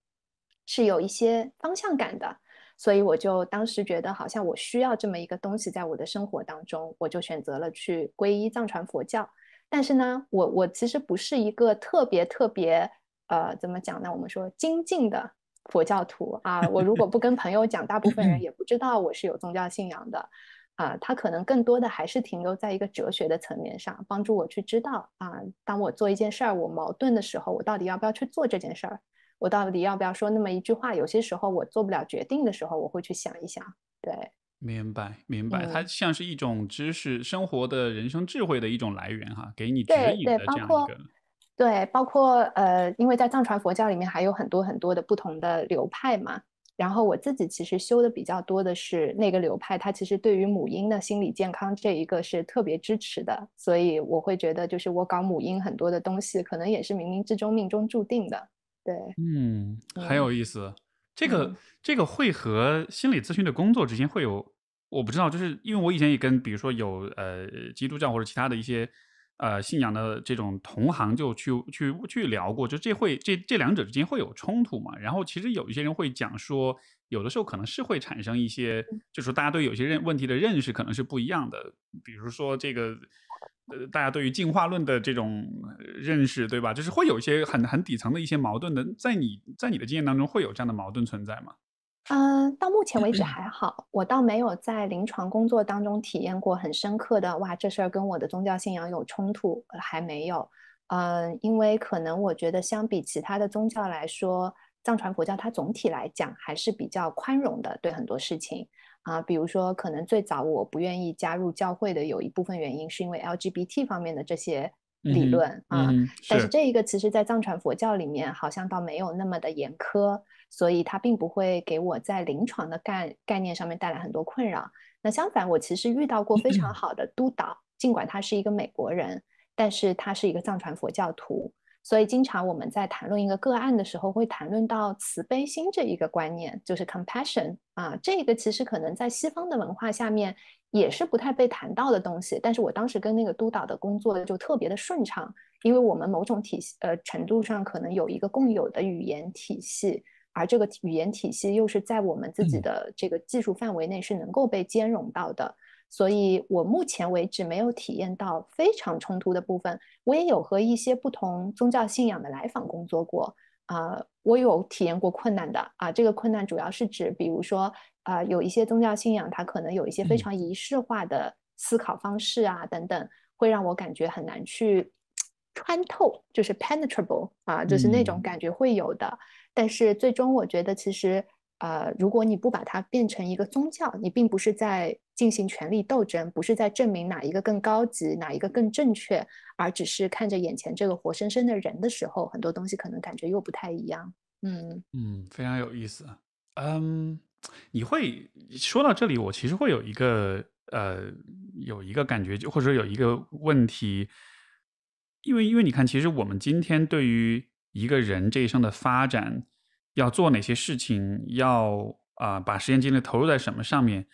是有一些方向感的，所以我就当时觉得好像我需要这么一个东西在我的生活当中，我就选择了去皈依藏传佛教。但是呢，我我其实不是一个特别特别呃，怎么讲呢？我们说精进的佛教徒啊，我如果不跟朋友讲，大部分人也不知道我是有宗教信仰的。啊，它可能更多的还是停留在一个哲学的层面上，帮助我去知道啊，当我做一件事儿，我矛盾的时候，我到底要不要去做这件事儿？我到底要不要说那么一句话？有些时候我做不了决定的时候，我会去想一想。对，明白，明白。它像是一种知识、生活、的人生智慧的一种来源哈，给你指引的这样一个。对，包括呃，因为在藏传佛教里面还有很多很多的不同的流派嘛。然后我自己其实修的比较多的是那个流派，它其实对于母婴的心理健康这一个是特别支持的，所以我会觉得就是我搞母婴很多的东西，可能也是冥冥之中命中注定的。对，嗯，很有意思。这个这个会和心理咨询的工作之间会有我不知道，就是因为我以前也跟比如说有呃基督教或者其他的一些。呃，信仰的这种同行就去去去聊过，就这会这这两者之间会有冲突嘛？然后其实有一些人会讲说，有的时候可能是会产生一些，就是大家对有些认问题的认识可能是不一样的。比如说这个，呃，大家对于进化论的这种认识，对吧？就是会有一些很很底层的一些矛盾的，在你，在你的经验当中会有这样的矛盾存在吗？嗯，到目前为止还好，我倒没有在临床工作当中体验过很深刻的哇，这事儿跟我的宗教信仰有冲突，还没有。嗯，因为可能我觉得相比其他的宗教来说，藏传佛教它总体来讲还是比较宽容的，对很多事情啊，比如说可能最早我不愿意加入教会的有一部分原因是因为 LGBT 方面的这些理论啊，但是这一个其实，在藏传佛教里面好像倒没有那么的严苛。所以它并不会给我在临床的概概念上面带来很多困扰。那相反，我其实遇到过非常好的督导，尽管他是一个美国人，但是他是一个藏传佛教徒。所以经常我们在谈论一个个案的时候，会谈论到慈悲心这一个观念，就是 compassion 啊，这个其实可能在西方的文化下面也是不太被谈到的东西。但是我当时跟那个督导的工作就特别的顺畅，因为我们某种体系呃程度上可能有一个共有的语言体系。而这个语言体系又是在我们自己的这个技术范围内是能够被兼容到的，所以我目前为止没有体验到非常冲突的部分。我也有和一些不同宗教信仰的来访工作过啊，我有体验过困难的啊。这个困难主要是指，比如说啊，有一些宗教信仰它可能有一些非常仪式化的思考方式啊等等，会让我感觉很难去穿透，就是 penetrable 啊，就是那种感觉会有的。但是最终，我觉得其实，呃，如果你不把它变成一个宗教，你并不是在进行权力斗争，不是在证明哪一个更高级、哪一个更正确，而只是看着眼前这个活生生的人的时候，很多东西可能感觉又不太一样。嗯嗯，非常有意思。嗯，你会说到这里，我其实会有一个呃，有一个感觉，就或者说有一个问题，因为因为你看，其实我们今天对于。一个人这一生的发展，要做哪些事情？要啊，把时间精力投入在什么上面？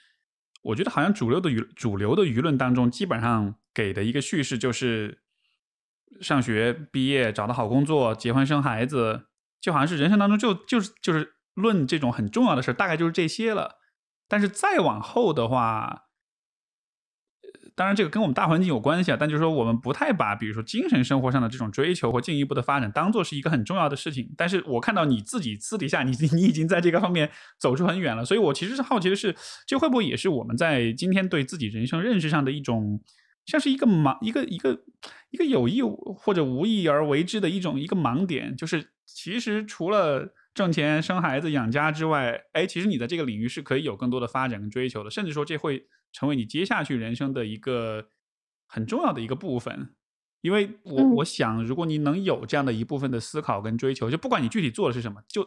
我觉得好像主流的舆主流的舆论当中，基本上给的一个叙事就是：上学、毕业、找到好工作、结婚、生孩子，就好像是人生当中就就是就是论这种很重要的事大概就是这些了。但是再往后的话，当然，这个跟我们大环境有关系啊，但就是说，我们不太把比如说精神生活上的这种追求或进一步的发展当做是一个很重要的事情。但是我看到你自己私底下，你你已经在这个方面走出很远了，所以我其实是好奇的是，这会不会也是我们在今天对自己人生认识上的一种像是一个盲，一个一个一个有意或者无意而为之的一种一个盲点，就是其实除了。挣钱、生孩子、养家之外，哎，其实你在这个领域是可以有更多的发展跟追求的，甚至说这会成为你接下去人生的一个很重要的一个部分。因为我我想，如果你能有这样的一部分的思考跟追求，就不管你具体做的是什么，就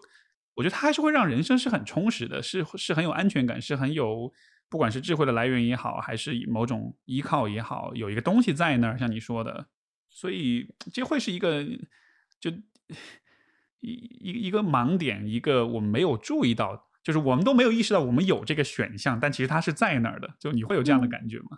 我觉得它还是会让人生是很充实的，是是很有安全感，是很有不管是智慧的来源也好，还是某种依靠也好，有一个东西在那儿，像你说的，所以这会是一个就。一一个盲点，一个我们没有注意到，就是我们都没有意识到我们有这个选项，但其实它是在那儿的。就你会有这样的感觉吗？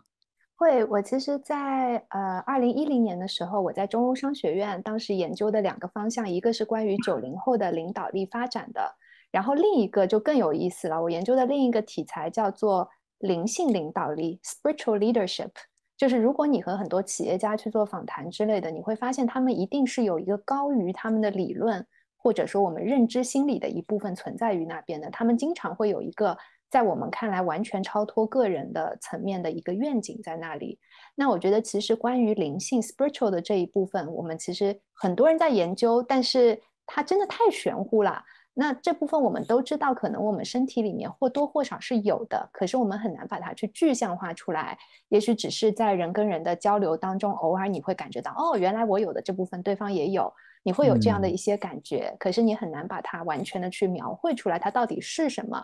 会，我其实，在呃二零一零年的时候，我在中欧商学院当时研究的两个方向，一个是关于九零后的领导力发展的，然后另一个就更有意思了。我研究的另一个题材叫做灵性领导力 （spiritual leadership），就是如果你和很多企业家去做访谈之类的，你会发现他们一定是有一个高于他们的理论。或者说，我们认知心理的一部分存在于那边的，他们经常会有一个在我们看来完全超脱个人的层面的一个愿景在那里。那我觉得，其实关于灵性 （spiritual） 的这一部分，我们其实很多人在研究，但是它真的太玄乎了。那这部分我们都知道，可能我们身体里面或多或少是有的，可是我们很难把它去具象化出来。也许只是在人跟人的交流当中，偶尔你会感觉到，哦，原来我有的这部分，对方也有。你会有这样的一些感觉，可是你很难把它完全的去描绘出来，它到底是什么？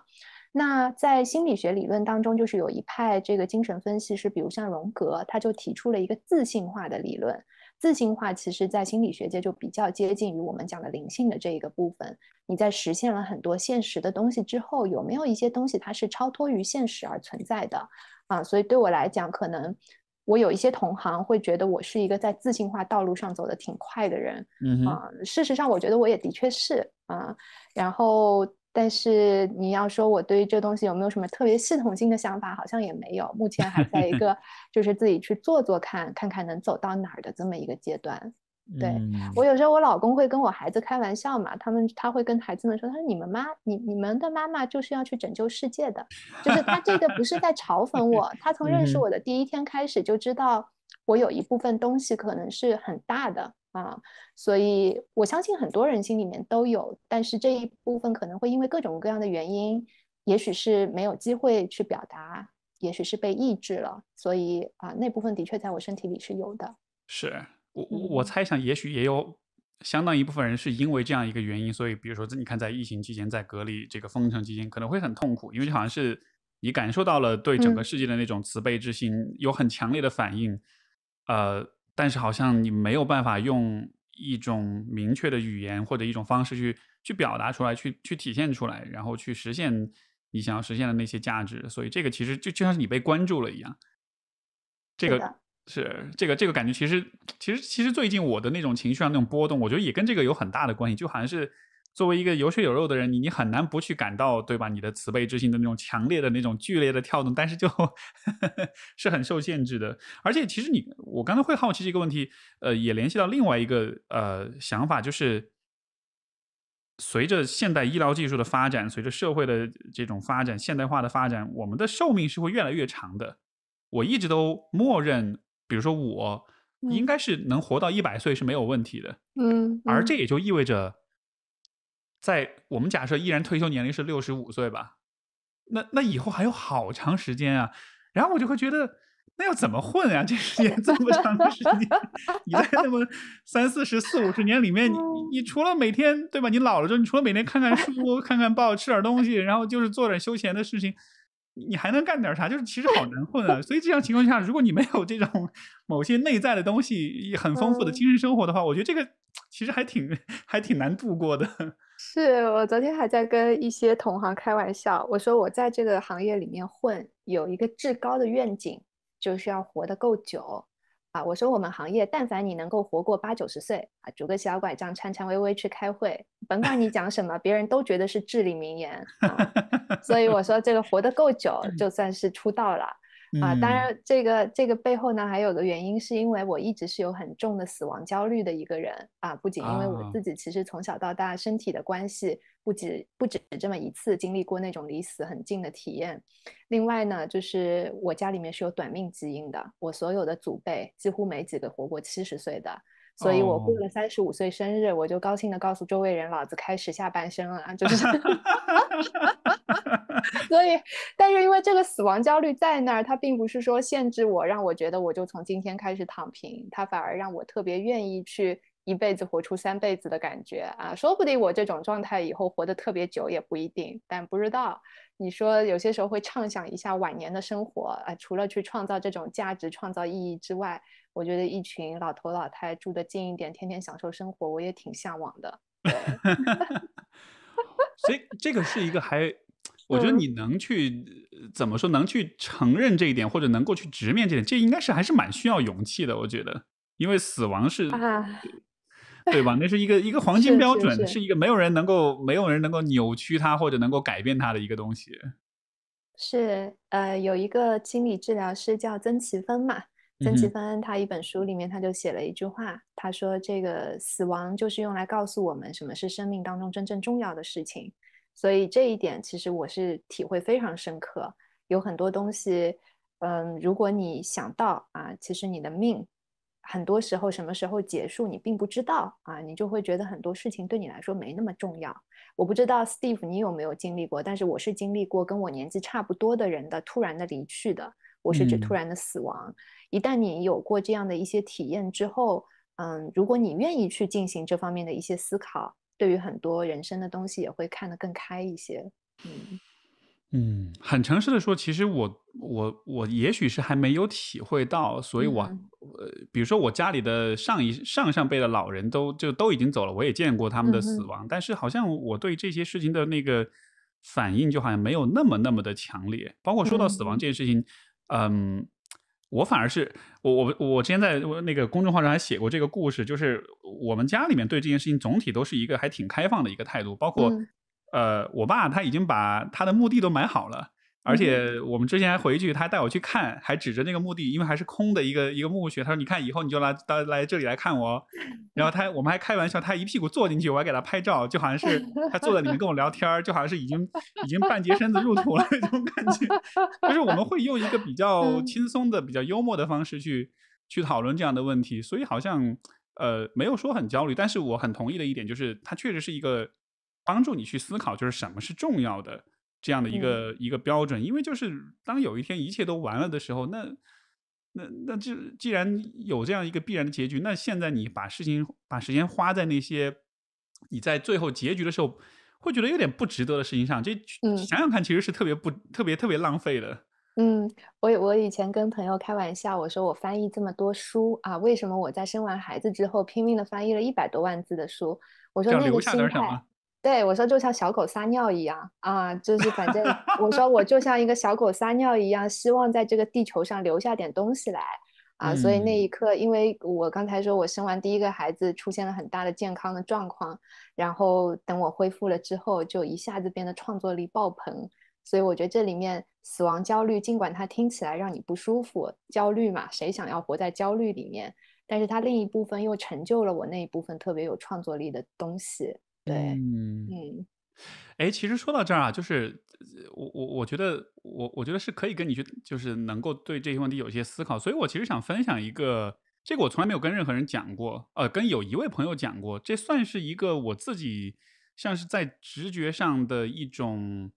那在心理学理论当中，就是有一派这个精神分析师，比如像荣格，他就提出了一个自信化的理论。自信化其实，在心理学界就比较接近于我们讲的灵性的这一个部分。你在实现了很多现实的东西之后，有没有一些东西它是超脱于现实而存在的？啊，所以对我来讲，可能。我有一些同行会觉得我是一个在自信化道路上走的挺快的人，嗯啊，事实上我觉得我也的确是啊，然后但是你要说我对这东西有没有什么特别系统性的想法，好像也没有，目前还在一个 *laughs* 就是自己去做做看，看看能走到哪儿的这么一个阶段。对我有时候我老公会跟我孩子开玩笑嘛，他们他会跟孩子们说，他说你们妈你你们的妈妈就是要去拯救世界的，就是他这个不是在嘲讽我，他从认识我的第一天开始就知道我有一部分东西可能是很大的啊，所以我相信很多人心里面都有，但是这一部分可能会因为各种各样的原因，也许是没有机会去表达，也许是被抑制了，所以啊那部分的确在我身体里是有的，是。我我猜想，也许也有相当一部分人是因为这样一个原因，所以比如说，你看，在疫情期间，在隔离这个封城期间，可能会很痛苦，因为好像是你感受到了对整个世界的那种慈悲之心，有很强烈的反应，呃，但是好像你没有办法用一种明确的语言或者一种方式去去表达出来，去去体现出来，然后去实现你想要实现的那些价值，所以这个其实就就像是你被关注了一样，这个。是这个这个感觉，其实其实其实最近我的那种情绪上那种波动，我觉得也跟这个有很大的关系。就好像是作为一个有血有肉的人，你你很难不去感到，对吧？你的慈悲之心的那种强烈的那种剧烈的跳动，但是就 *laughs* 是很受限制的。而且其实你我刚才会好奇这个问题，呃，也联系到另外一个呃想法，就是随着现代医疗技术的发展，随着社会的这种发展、现代化的发展，我们的寿命是会越来越长的。我一直都默认。比如说我应该是能活到一百岁是没有问题的，嗯，而这也就意味着，在我们假设依然退休年龄是六十五岁吧，那那以后还有好长时间啊，然后我就会觉得那要怎么混啊？这时间这么长的时间，你在那么 *laughs* 三四十四五十年里面，你你除了每天对吧？你老了之后，你除了每天看看书、看看报、吃点东西，然后就是做点休闲的事情。你还能干点啥？就是其实好难混啊。所以这样情况下，如果你没有这种某些内在的东西很丰富的精神生活的话，我觉得这个其实还挺还挺难度过的。*laughs* 是我昨天还在跟一些同行开玩笑，我说我在这个行业里面混，有一个至高的愿景，就是要活得够久。啊，我说我们行业，但凡你能够活过八九十岁啊，拄个小拐杖颤颤巍巍去开会，甭管你讲什么，别人都觉得是至理名言。所以我说，这个活得够久，*laughs* 就算是出道了。啊，当然，这个这个背后呢，还有个原因，是因为我一直是有很重的死亡焦虑的一个人啊。不仅因为我自己，其实从小到大身体的关系，不止不止这么一次经历过那种离死很近的体验。另外呢，就是我家里面是有短命基因的，我所有的祖辈几乎没几个活过七十岁的。所以我过了三十五岁生日，我就高兴的告诉周围人：“老子开始下半生了。”就 *laughs* 是，*laughs* 所以，但是因为这个死亡焦虑在那儿，它并不是说限制我，让我觉得我就从今天开始躺平，它反而让我特别愿意去一辈子活出三辈子的感觉啊！说不定我这种状态以后活得特别久也不一定，但不知道。你说有些时候会畅想一下晚年的生活啊，除了去创造这种价值、创造意义之外。我觉得一群老头老太住的近一点，天天享受生活，我也挺向往的。哈。*laughs* 所以这个是一个还，*laughs* 我觉得你能去怎么说？能去承认这一点，或者能够去直面这点，这应该是还是蛮需要勇气的。我觉得，因为死亡是啊、对吧？那是一个一个黄 *laughs* 金标准，是一个没有人能够没有人能够扭曲它或者能够改变它的一个东西。是呃，有一个心理治疗师叫曾奇峰嘛？曾奇芬他一本书里面，他就写了一句话，他说：“这个死亡就是用来告诉我们什么是生命当中真正重要的事情。”所以这一点其实我是体会非常深刻。有很多东西，嗯，如果你想到啊，其实你的命很多时候什么时候结束你并不知道啊，你就会觉得很多事情对你来说没那么重要。我不知道 Steve 你有没有经历过，但是我是经历过跟我年纪差不多的人的突然的离去的。我是指突然的死亡。一旦你有过这样的一些体验之后，嗯，如果你愿意去进行这方面的一些思考，对于很多人生的东西也会看得更开一些。嗯嗯，很诚实的说，其实我我我也许是还没有体会到，所以我呃，比如说我家里的上一上上辈的老人都就都已经走了，我也见过他们的死亡，但是好像我对这些事情的那个反应就好像没有那么那么的强烈。包括说到死亡这件事情。嗯，我反而是我我我之前在那个公众号上还写过这个故事，就是我们家里面对这件事情总体都是一个还挺开放的一个态度，包括呃，我爸他已经把他的墓地都买好了。而且我们之前回去，他带我去看，还指着那个墓地，因为还是空的一个一个墓穴。他说：“你看，以后你就来到来这里来看我然后他我们还开玩笑，他一屁股坐进去，我还给他拍照，就好像是他坐在里面跟我聊天，就好像是已经已经半截身子入土了那种感觉。就是我们会用一个比 *laughs* 较轻松的、比较幽默的方式去去讨论这样的问题，所以好像呃没有说很焦虑。但是我很同意的一点就是，它确实是一个帮助你去思考，就是什么是重要的。这样的一个一个标准，因为就是当有一天一切都完了的时候，那那那就既然有这样一个必然的结局，那现在你把事情把时间花在那些你在最后结局的时候会觉得有点不值得的事情上，这想想看，其实是特别不特别特别浪费的。嗯，我我以前跟朋友开玩笑，我说我翻译这么多书啊，为什么我在生完孩子之后拼命的翻译了一百多万字的书？我说那个心态。对我说，就像小狗撒尿一样啊，就是反正 *laughs* 我说我就像一个小狗撒尿一样，希望在这个地球上留下点东西来啊。所以那一刻，因为我刚才说我生完第一个孩子出现了很大的健康的状况，然后等我恢复了之后，就一下子变得创作力爆棚。所以我觉得这里面死亡焦虑，尽管它听起来让你不舒服，焦虑嘛，谁想要活在焦虑里面？但是它另一部分又成就了我那一部分特别有创作力的东西。对，嗯，哎，其实说到这儿啊，就是我我我觉得我我觉得是可以跟你去，就是能够对这些问题有一些思考，所以我其实想分享一个，这个我从来没有跟任何人讲过，呃，跟有一位朋友讲过，这算是一个我自己像是在直觉上的一种，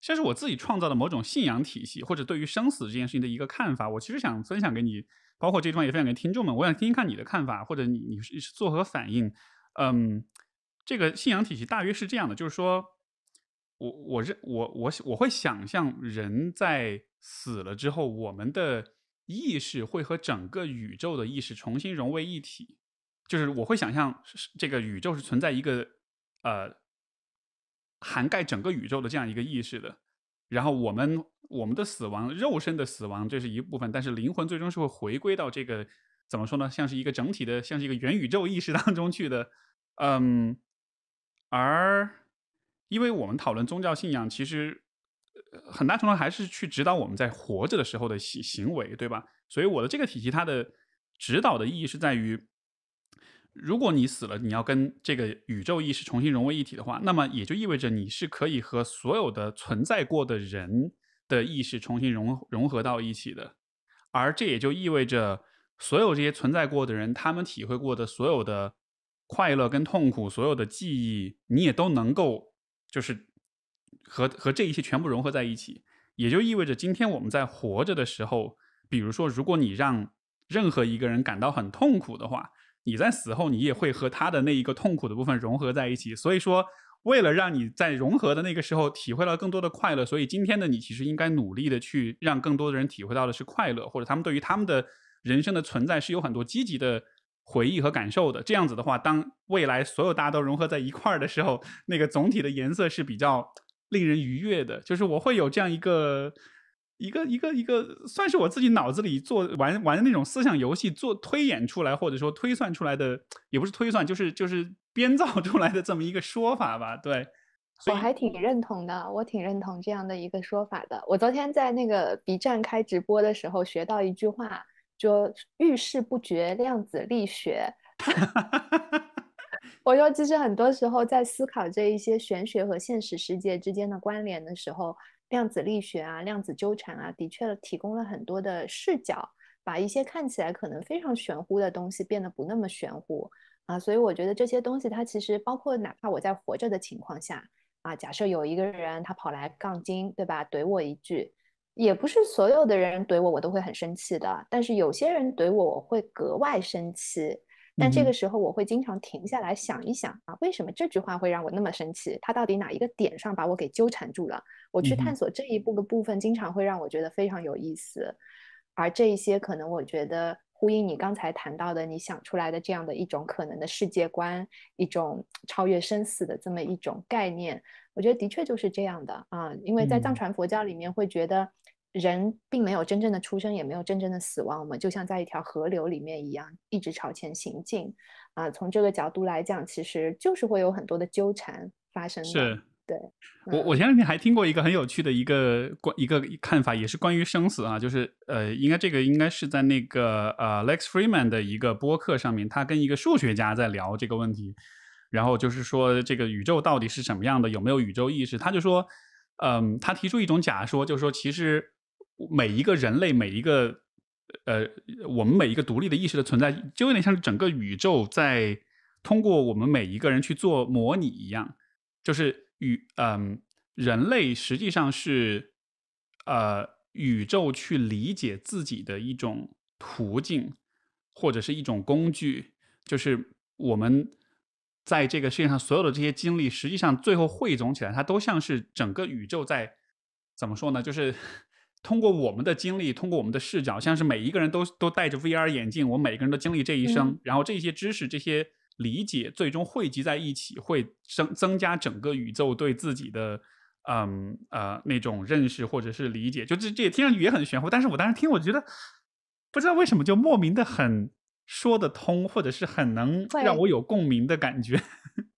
像是我自己创造的某种信仰体系，或者对于生死这件事情的一个看法，我其实想分享给你，包括这地方也分享给听众们，我想听听看你的看法，或者你你是做何反应，嗯。这个信仰体系大约是这样的，就是说，我我认我我我会想象人在死了之后，我们的意识会和整个宇宙的意识重新融为一体。就是我会想象这个宇宙是存在一个呃涵盖整个宇宙的这样一个意识的。然后我们我们的死亡肉身的死亡这是一部分，但是灵魂最终是会回归到这个怎么说呢？像是一个整体的，像是一个元宇宙意识当中去的，嗯。而，因为我们讨论宗教信仰，其实很大程度还是去指导我们在活着的时候的行行为，对吧？所以我的这个体系，它的指导的意义是在于，如果你死了，你要跟这个宇宙意识重新融为一体的话，那么也就意味着你是可以和所有的存在过的人的意识重新融融合到一起的，而这也就意味着所有这些存在过的人，他们体会过的所有的。快乐跟痛苦所有的记忆，你也都能够，就是和和这一切全部融合在一起，也就意味着，今天我们在活着的时候，比如说，如果你让任何一个人感到很痛苦的话，你在死后，你也会和他的那一个痛苦的部分融合在一起。所以说，为了让你在融合的那个时候，体会到更多的快乐，所以今天的你其实应该努力的去让更多的人体会到的是快乐，或者他们对于他们的人生的存在是有很多积极的。回忆和感受的这样子的话，当未来所有大家都融合在一块儿的时候，那个总体的颜色是比较令人愉悦的。就是我会有这样一个一个一个一个，算是我自己脑子里做玩玩的那种思想游戏，做推演出来，或者说推算出来的，也不是推算，就是就是编造出来的这么一个说法吧。对，我还挺认同的，我挺认同这样的一个说法的。我昨天在那个 B 站开直播的时候学到一句话。就遇事不决，量子力学。*laughs* 我说其实很多时候在思考这一些玄学和现实世界之间的关联的时候，量子力学啊，量子纠缠啊，的确提供了很多的视角，把一些看起来可能非常玄乎的东西变得不那么玄乎啊。所以我觉得这些东西它其实包括哪怕我在活着的情况下啊，假设有一个人他跑来杠精，对吧？怼我一句。也不是所有的人怼我，我都会很生气的。但是有些人怼我，我会格外生气。但这个时候，我会经常停下来想一想啊，为什么这句话会让我那么生气？他到底哪一个点上把我给纠缠住了？我去探索这一部的部分，经常会让我觉得非常有意思。而这一些可能，我觉得呼应你刚才谈到的，你想出来的这样的一种可能的世界观，一种超越生死的这么一种概念，我觉得的确就是这样的啊。因为在藏传佛教里面，会觉得。人并没有真正的出生，也没有真正的死亡。我们就像在一条河流里面一样，一直朝前行进。啊，从这个角度来讲，其实就是会有很多的纠缠发生。是，对我我前两天还听过一个很有趣的一个关一个看法，也是关于生死啊，就是呃，应该这个应该是在那个呃，Lex Freeman 的一个播客上面，他跟一个数学家在聊这个问题。然后就是说这个宇宙到底是什么样的，有没有宇宙意识？他就说，嗯，他提出一种假说，就是说其实。每一个人类，每一个呃，我们每一个独立的意识的存在，就有点像是整个宇宙在通过我们每一个人去做模拟一样。就是宇，嗯，人类实际上是呃，宇宙去理解自己的一种途径，或者是一种工具。就是我们在这个世界上所有的这些经历，实际上最后汇总起来，它都像是整个宇宙在怎么说呢？就是。通过我们的经历，通过我们的视角，像是每一个人都都戴着 VR 眼镜，我们每个人都经历这一生，然后这些知识、这些理解，最终汇集在一起，会增增加整个宇宙对自己的，嗯呃那种认识或者是理解。就这这也听上去也很玄乎，但是我当时听，我觉得不知道为什么就莫名的很说得通，或者是很能让我有共鸣的感觉。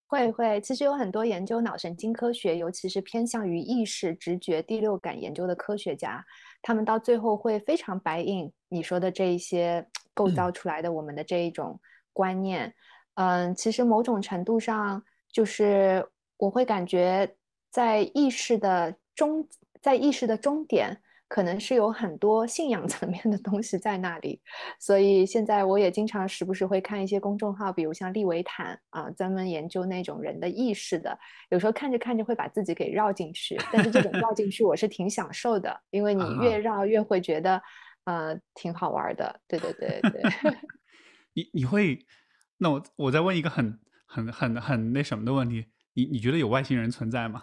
会会，其实有很多研究脑神经科学，尤其是偏向于意识、直觉、第六感研究的科学家，他们到最后会非常白印你说的这一些构造出来的我们的这一种观念。嗯，其实某种程度上，就是我会感觉在意识的终，在意识的终点。可能是有很多信仰 *laughs* 层面的东西在那里，所以现在我也经常时不时会看一些公众号，比如像《利维坦》啊，专门研究那种人的意识的。有时候看着看着会把自己给绕进去，但是这种绕进去我是挺享受的，因为你越绕越会觉得，呃，挺好玩的。对对对对。*laughs* 你你会，那我我再问一个很很很很那什么的问题，你你觉得有外星人存在吗？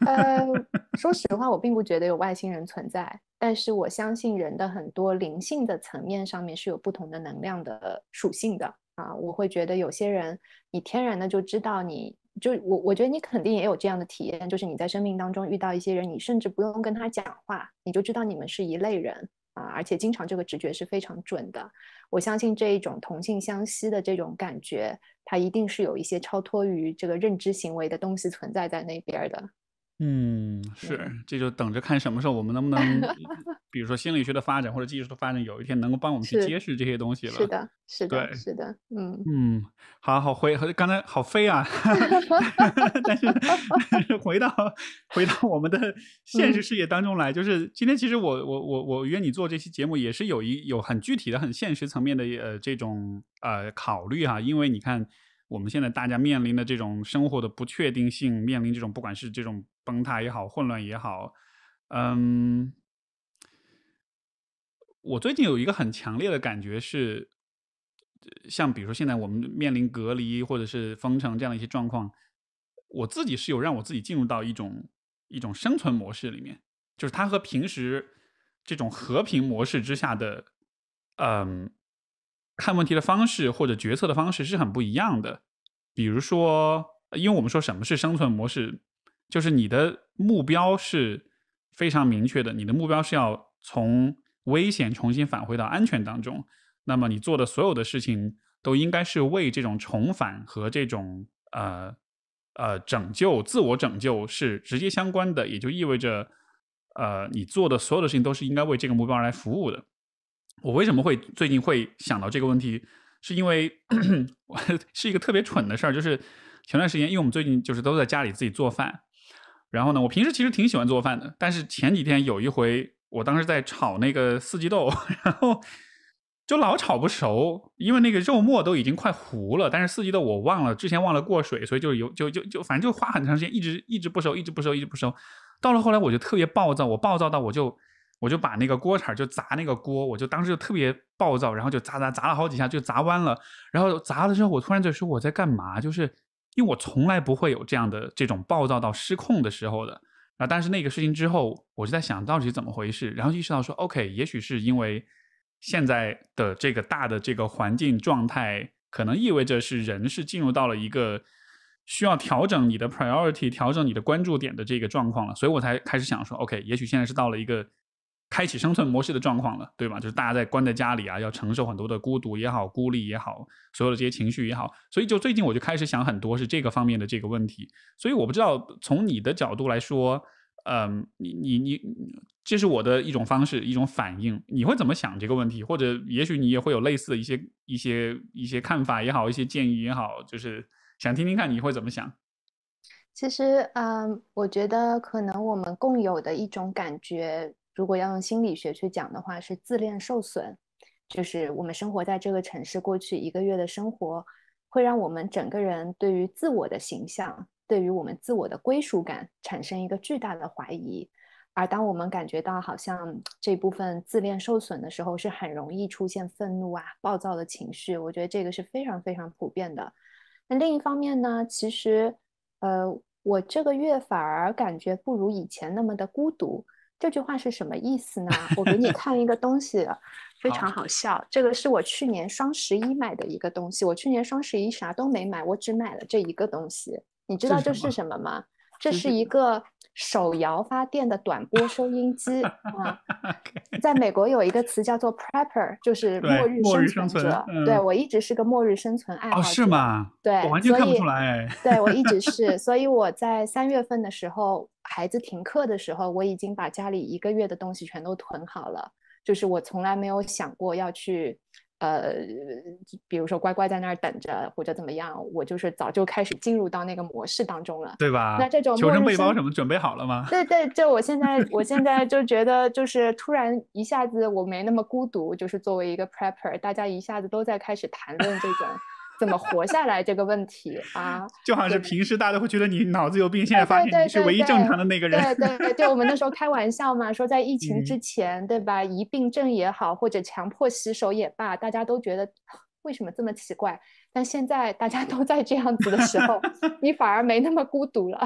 呃，*laughs* 说实话，我并不觉得有外星人存在，但是我相信人的很多灵性的层面上面是有不同的能量的属性的啊。我会觉得有些人，你天然的就知道，你就我，我觉得你肯定也有这样的体验，就是你在生命当中遇到一些人，你甚至不用跟他讲话，你就知道你们是一类人。啊，而且经常这个直觉是非常准的。我相信这一种同性相吸的这种感觉，它一定是有一些超脱于这个认知行为的东西存在在那边的。嗯，是，这就等着看什么时候我们能不能，比如说心理学的发展或者技术的发展，有一天能够帮我们去揭示这些东西了。是的，是的，是的，嗯嗯，好好回，刚才好飞啊，*laughs* 但是回到回到我们的现实世界当中来，就是今天其实我我我我约你做这期节目也是有一有很具体的、很现实层面的呃这种呃考虑哈，因为你看。我们现在大家面临的这种生活的不确定性，面临这种不管是这种崩塌也好，混乱也好，嗯，我最近有一个很强烈的感觉是，像比如说现在我们面临隔离或者是封城这样的一些状况，我自己是有让我自己进入到一种一种生存模式里面，就是它和平时这种和平模式之下的，嗯。看问题的方式或者决策的方式是很不一样的。比如说，因为我们说什么是生存模式，就是你的目标是非常明确的，你的目标是要从危险重新返回到安全当中。那么你做的所有的事情都应该是为这种重返和这种呃呃拯救、自我拯救是直接相关的，也就意味着呃你做的所有的事情都是应该为这个目标来服务的。我为什么会最近会想到这个问题，是因为 *clears throat* 是一个特别蠢的事儿，就是前段时间，因为我们最近就是都在家里自己做饭，然后呢，我平时其实挺喜欢做饭的，但是前几天有一回，我当时在炒那个四季豆，*laughs* 然后就老炒不熟，因为那个肉末都已经快糊了，但是四季豆我忘了之前忘了过水，所以就有就就就反正就花很长时间，一直一直不熟，一直不熟，一直不熟，到了后来我就特别暴躁，我暴躁到我就。我就把那个锅铲就砸那个锅，我就当时就特别暴躁，然后就砸砸砸了好几下，就砸弯了。然后砸了之后，我突然就说我在干嘛？就是因为我从来不会有这样的这种暴躁到失控的时候的。啊，但是那个事情之后，我就在想到底是怎么回事，然后意识到说，OK，也许是因为现在的这个大的这个环境状态，可能意味着是人是进入到了一个需要调整你的 priority，调整你的关注点的这个状况了。所以我才开始想说，OK，也许现在是到了一个。开启生存模式的状况了，对吧？就是大家在关在家里啊，要承受很多的孤独也好，孤立也好，所有的这些情绪也好。所以，就最近我就开始想很多是这个方面的这个问题。所以，我不知道从你的角度来说，嗯，你你你，这是我的一种方式，一种反应。你会怎么想这个问题？或者，也许你也会有类似的一些一些一些看法也好，一些建议也好，就是想听听看你会怎么想。其实，嗯，我觉得可能我们共有的一种感觉。如果要用心理学去讲的话，是自恋受损，就是我们生活在这个城市过去一个月的生活，会让我们整个人对于自我的形象，对于我们自我的归属感产生一个巨大的怀疑。而当我们感觉到好像这部分自恋受损的时候，是很容易出现愤怒啊、暴躁的情绪。我觉得这个是非常非常普遍的。那另一方面呢，其实，呃，我这个月反而感觉不如以前那么的孤独。这句话是什么意思呢？我给你看一个东西，*laughs* 非常好笑。这个是我去年双十一买的一个东西。我去年双十一啥都没买，我只买了这一个东西。你知道这是什么吗？这是一个。手摇发电的短波收音机 *laughs* 啊，在美国有一个词叫做 prepper，就是末日生存者。对我一直是个末日生存爱好者。哦，是吗？对，完全看不出来。对我一直 *laughs* 是，所以我在三月份的时候，孩子停课的时候，我已经把家里一个月的东西全都囤好了。就是我从来没有想过要去。呃，比如说乖乖在那儿等着或者怎么样，我就是早就开始进入到那个模式当中了，对吧？那这种求生背包什么准备好了吗？*laughs* 对对，就我现在，我现在就觉得就是突然一下子我没那么孤独，就是作为一个 prepper，大家一下子都在开始谈论这种。怎么活下来这个问题啊，就好像是平时大家会觉得你脑子有病，现在发现你是唯一正常的那个人。对对对，就我们那时候开玩笑嘛，说在疫情之前，对吧？疑病症也好，或者强迫洗手也罢，大家都觉得 *sighs* 为什么这么奇怪。但现在大家都在这样子的时候，*laughs* 你反而没那么孤独了。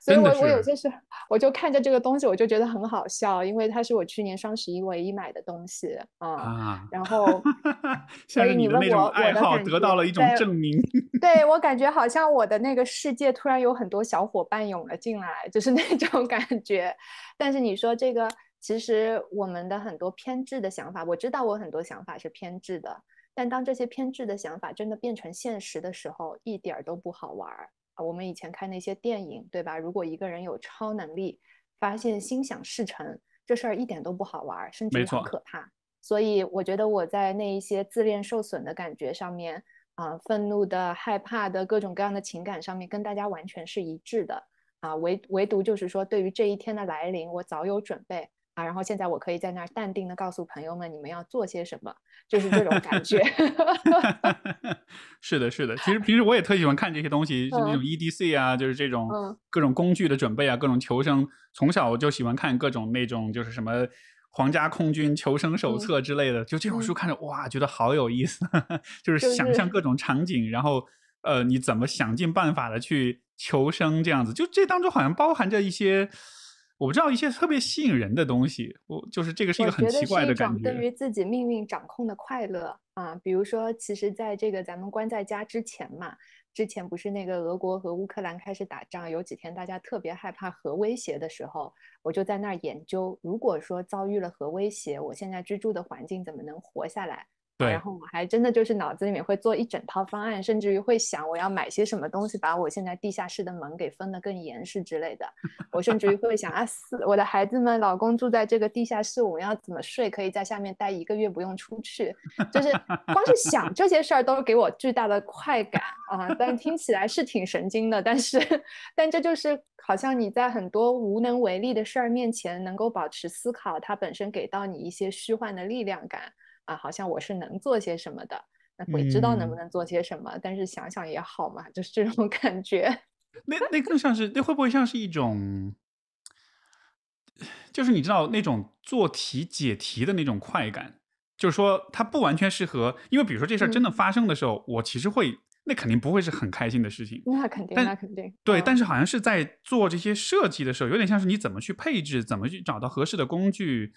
所以我我有些时候我就看着这个东西，我就觉得很好笑，因为它是我去年双十一唯一买的东西啊。然后，*laughs* 所以你问我，我爱好得到了一种证明。对我感觉好像我的那个世界突然有很多小伙伴涌了进来，就是那种感觉。但是你说这个，其实我们的很多偏执的想法，我知道我很多想法是偏执的。但当这些偏执的想法真的变成现实的时候，一点儿都不好玩儿啊！我们以前看那些电影，对吧？如果一个人有超能力，发现心想事成，这事儿一点都不好玩儿，甚至很可怕。所以我觉得我在那一些自恋受损的感觉上面啊，愤怒的、害怕的各种各样的情感上面，跟大家完全是一致的啊。唯唯独就是说，对于这一天的来临，我早有准备。啊，然后现在我可以在那儿淡定的告诉朋友们，你们要做些什么，就是这种感觉。*laughs* 是的，是的，其实平时我也特喜欢看这些东西，是那种 E D C 啊，就是这种各种工具的准备啊，各种求生。从小就喜欢看各种那种，就是什么《皇家空军求生手册》之类的，就这种书看着哇，觉得好有意思，*laughs* 就是想象各种场景，然后呃，你怎么想尽办法的去求生这样子，就这当中好像包含着一些。我知道一些特别吸引人的东西，我就是这个是一个很奇怪的感觉。对于自己命运掌控的快乐啊，比如说，其实在这个咱们关在家之前嘛，之前不是那个俄国和乌克兰开始打仗，有几天大家特别害怕核威胁的时候，我就在那儿研究，如果说遭遇了核威胁，我现在居住的环境怎么能活下来？然后我还真的就是脑子里面会做一整套方案，甚至于会想我要买些什么东西，把我现在地下室的门给封得更严实之类的。我甚至于会想啊，我的孩子们、老公住在这个地下室，我们要怎么睡？可以在下面待一个月不用出去，就是光是想这些事儿都给我巨大的快感啊！但听起来是挺神经的，但是但这就是好像你在很多无能为力的事儿面前能够保持思考，它本身给到你一些虚幻的力量感。啊，好像我是能做些什么的，那鬼知道能不能做些什么。但是想想也好嘛，就是这种 *laughs* 感觉。那那更像是，那会不会像是一种，就是你知道那种做题解题的那种快感？就是说，它不完全适合，因为比如说这事儿真的发生的时候，我其实会，那肯定不会是很开心的事情。那肯定，那肯定。对，但是好像是在做这些设计的时候，有点像是你怎么去配置，怎么去找到合适的工具。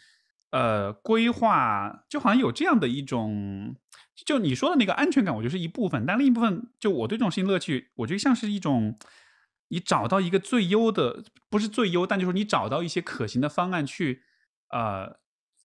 呃，规划就好像有这样的一种，就你说的那个安全感，我觉得是一部分。但另一部分，就我对这种新乐趣，我觉得像是一种，你找到一个最优的，不是最优，但就是你找到一些可行的方案去，呃，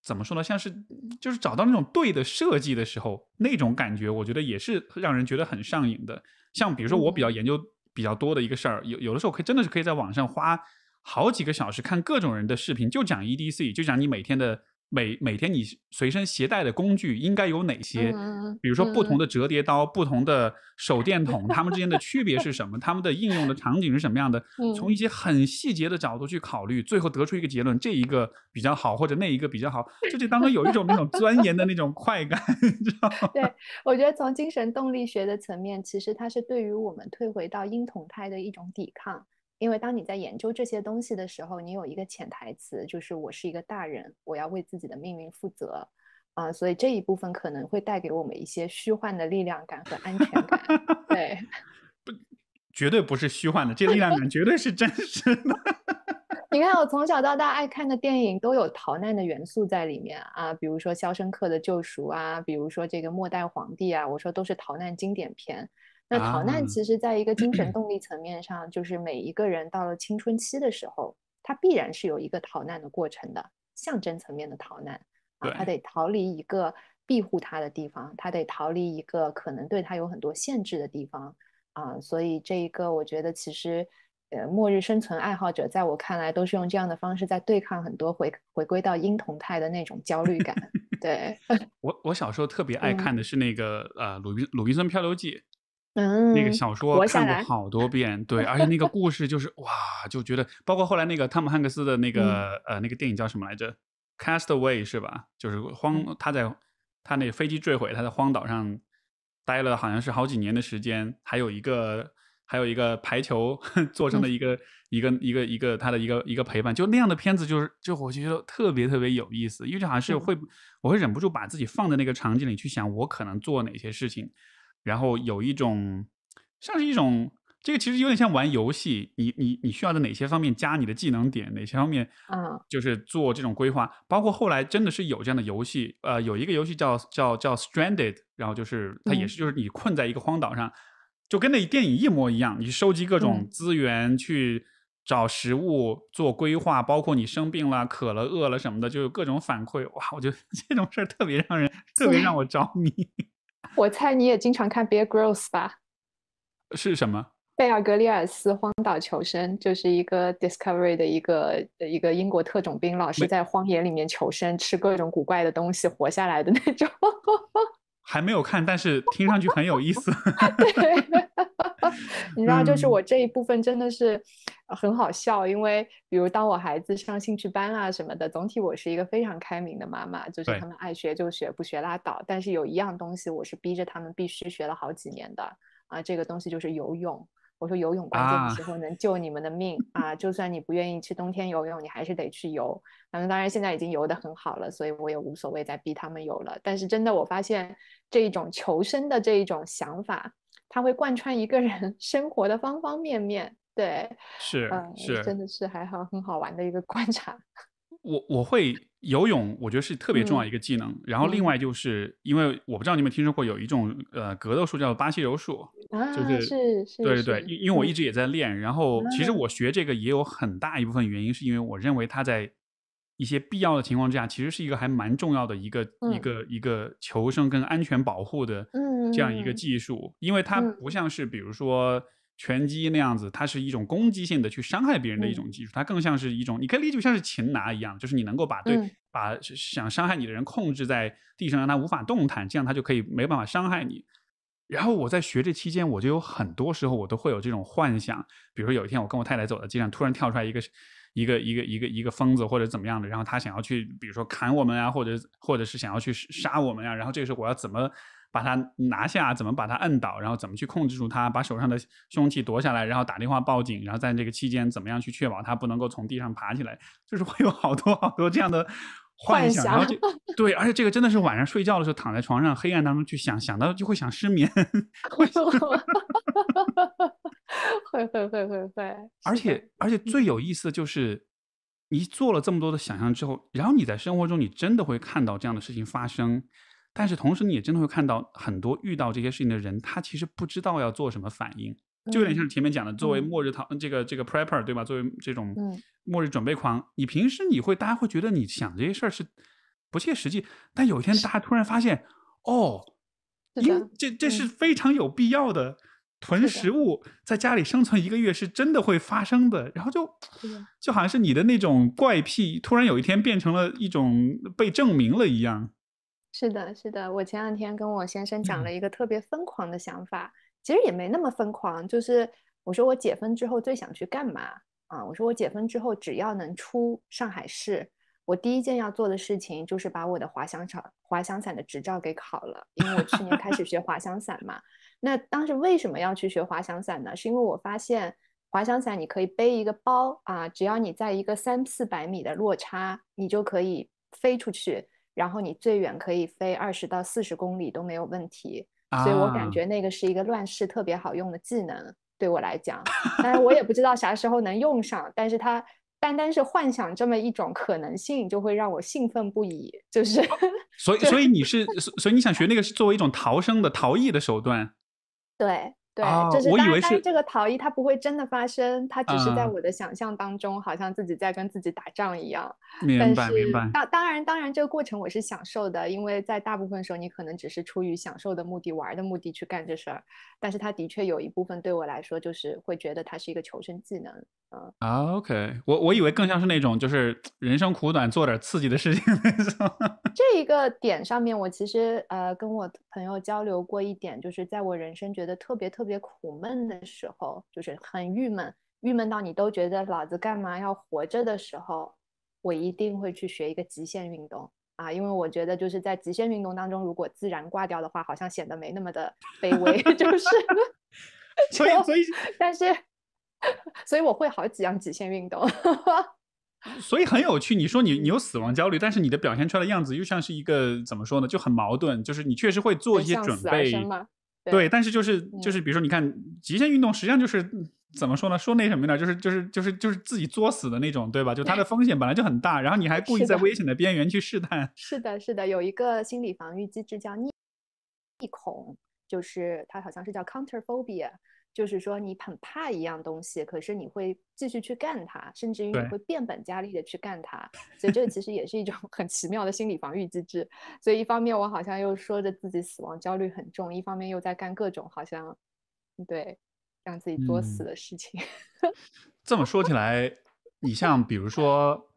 怎么说呢？像是就是找到那种对的设计的时候，那种感觉，我觉得也是让人觉得很上瘾的。像比如说，我比较研究比较多的一个事儿，有有的时候可以真的是可以在网上花好几个小时看各种人的视频，就讲 EDC，就讲你每天的。每每天你随身携带的工具应该有哪些？比如说不同的折叠刀、不同的手电筒，它们之间的区别是什么？它们的应用的场景是什么样的？*laughs* 从一些很细节的角度去考虑，最后得出一个结论，这一个比较好或者那一个比较好，就这当中有一种那种钻研的那种快感，你知道吗？*laughs* 对我觉得从精神动力学的层面，其实它是对于我们退回到婴童态的一种抵抗。因为当你在研究这些东西的时候，你有一个潜台词，就是我是一个大人，我要为自己的命运负责，啊，所以这一部分可能会带给我们一些虚幻的力量感和安全感。*laughs* 对，不，绝对不是虚幻的，这力量感绝对是真实的。*laughs* 你看，我从小到大爱看的电影都有逃难的元素在里面啊，比如说《肖申克的救赎》啊，比如说这个《末代皇帝》啊，我说都是逃难经典片。那逃难其实在一个精神 *clears throat* 动力层面上，就是每一个人到了青春期的时候，他必然是有一个逃难的过程的，象征层面的逃难啊，他得逃离一个庇护他的地方，他得逃离一个可能对他有很多限制的地方啊，所以这一个我觉得其实，呃，末日生存爱好者在我看来都是用这样的方式在对抗很多回回归到婴童态的那种焦虑感。*laughs* 对 *laughs* 我我小时候特别爱看的是那个呃《鲁滨鲁滨孙漂流记》。嗯，那个小说看过好多遍，对，而且那个故事就是哇，就觉得，包括后来那个汤姆汉克斯的那个呃那个电影叫什么来着，《Cast Away》是吧？就是荒，他在他那飞机坠毁，他在荒岛上待了好像是好几年的时间，还有一个还有一个排球 *laughs* 做成的一个一个一个一个他的一个一个陪伴，就那样的片子，就是就我觉得特别特别有意思，因为好像是会我会忍不住把自己放在那个场景里去想，我可能做哪些事情。然后有一种，像是一种，这个其实有点像玩游戏。你你你需要在哪些方面加你的技能点？哪些方面？嗯，就是做这种规划。包括后来真的是有这样的游戏，呃，有一个游戏叫叫叫 Stranded，然后就是它也是就是你困在一个荒岛上，就跟那电影一模一样。你收集各种资源，去找食物，做规划。包括你生病了、渴了、饿了什么的，就有各种反馈。哇，我觉得 *laughs* 这种事儿特别让人，特别让我着迷。我猜你也经常看《贝尔格罗斯》吧？是什么？《贝尔格里尔斯荒岛求生》就是一个 Discovery 的一个一个英国特种兵，老是在荒野里面求生，吃各种古怪的东西活下来的那种。*laughs* 还没有看，但是听上去很有意思。*laughs* 对，*laughs* 你知道，就是我这一部分真的是很好笑，因为比如当我孩子上兴趣班啊什么的，总体我是一个非常开明的妈妈，就是他们爱学就学，不学拉倒。但是有一样东西，我是逼着他们必须学了好几年的啊，这个东西就是游泳。我说游泳关键的时候能救你们的命啊！就算你不愿意去冬天游泳，你还是得去游。反正当然现在已经游得很好了，所以我也无所谓再逼他们游了。但是真的，我发现这一种求生的这一种想法，它会贯穿一个人 *laughs* 生活的方方面面。对，是是，真的是还好很好玩的一个观察。*laughs* 我我会游泳，我觉得是特别重要一个技能。然后另外就是因为我不知道你们听说过有一种呃格斗术叫巴西柔术。啊，就是是，对对对，因因为我一直也在练，然后其实我学这个也有很大一部分原因，是因为我认为它在一些必要的情况之下，其实是一个还蛮重要的一个一个一个求生跟安全保护的这样一个技术，因为它不像是比如说拳击那样子，它是一种攻击性的去伤害别人的一种技术，它更像是一种，你可以理解像是擒拿一样，就是你能够把对把想伤害你的人控制在地上，让他无法动弹，这样他就可以没办法伤害你。然后我在学这期间，我就有很多时候我都会有这种幻想，比如说有一天我跟我太太走在街上，突然跳出来一个一个一个一个一个疯子或者怎么样的，然后他想要去，比如说砍我们啊，或者或者是想要去杀我们呀，然后这个时候我要怎么把他拿下，怎么把他摁倒，然后怎么去控制住他，把手上的凶器夺下来，然后打电话报警，然后在这个期间怎么样去确保他不能够从地上爬起来，就是会有好多好多这样的。幻想，*laughs* 对，而且这个真的是晚上睡觉的时候躺在床上黑暗当中去想，想到就会想失眠。*laughs* *laughs* 会会会会会会。而且而且最有意思的就是，你做了这么多的想象之后，然后你在生活中你真的会看到这样的事情发生，但是同时你也真的会看到很多遇到这些事情的人，他其实不知道要做什么反应。就有点像前面讲的，作为末日逃这个这个 prepper 对吧？作为这种末日准备狂，你平时你会大家会觉得你想这些事儿是不切实际，但有一天大家突然发现，哦，因这这是非常有必要的，囤食物在家里生存一个月是真的会发生的，然后就就好像是你的那种怪癖，突然有一天变成了一种被证明了一样。是的，是的，我前两天跟我先生讲了一个特别疯狂的想法。其实也没那么疯狂，就是我说我解封之后最想去干嘛啊？我说我解封之后只要能出上海市，我第一件要做的事情就是把我的滑翔场滑翔伞的执照给考了，因为我去年开始学滑翔伞嘛。那当时为什么要去学滑翔伞呢？是因为我发现滑翔伞你可以背一个包啊，只要你在一个三四百米的落差，你就可以飞出去，然后你最远可以飞二十到四十公里都没有问题。所以我感觉那个是一个乱世特别好用的技能，对我来讲，但是我也不知道啥时候能用上。但是它单单是幻想这么一种可能性，就会让我兴奋不已。就是，所以，*laughs* 所以你是，所以你想学那个是作为一种逃生的逃逸的手段。对。对，就是是这个逃逸，它不会真的发生，它只是在我的想象当中，好像自己在跟自己打仗一样。明白，明白。当当然，当然，这个过程我是享受的，因为在大部分时候，你可能只是出于享受的目的、玩的目的去干这事儿。但是他的确有一部分对我来说，就是会觉得他是一个求生技能。啊，OK，我我以为更像是那种就是人生苦短，做点刺激的事情那种。*laughs* 这一个点上面，我其实呃跟我朋友交流过一点，就是在我人生觉得特别特别。别苦闷的时候，就是很郁闷，郁闷到你都觉得老子干嘛要活着的时候，我一定会去学一个极限运动啊！因为我觉得就是在极限运动当中，如果自然挂掉的话，好像显得没那么的卑微，*laughs* 就是 *laughs* 所以，所以，但是，所以我会好几样极限运动，*laughs* 所以很有趣。你说你你有死亡焦虑，但是你的表现出来的样子又像是一个怎么说呢？就很矛盾，就是你确实会做一些准备。对，但是就是就是，比如说，你看极限运动，实际上就是怎么说呢？说那什么呢？就是就是就是就是自己作死的那种，对吧？就它的风险本来就很大，然后你还故意在危险的边缘去试探。是的，是的，有一个心理防御机制叫逆逆恐，就是它好像是叫 counterphobia。就是说，你很怕一样东西，可是你会继续去干它，甚至于你会变本加厉的去干它。所以这个其实也是一种 *laughs* 很奇妙的心理防御机制。所以一方面我好像又说着自己死亡焦虑很重，一方面又在干各种好像，对，让自己作死的事情。*laughs* 这么说起来，你像比如说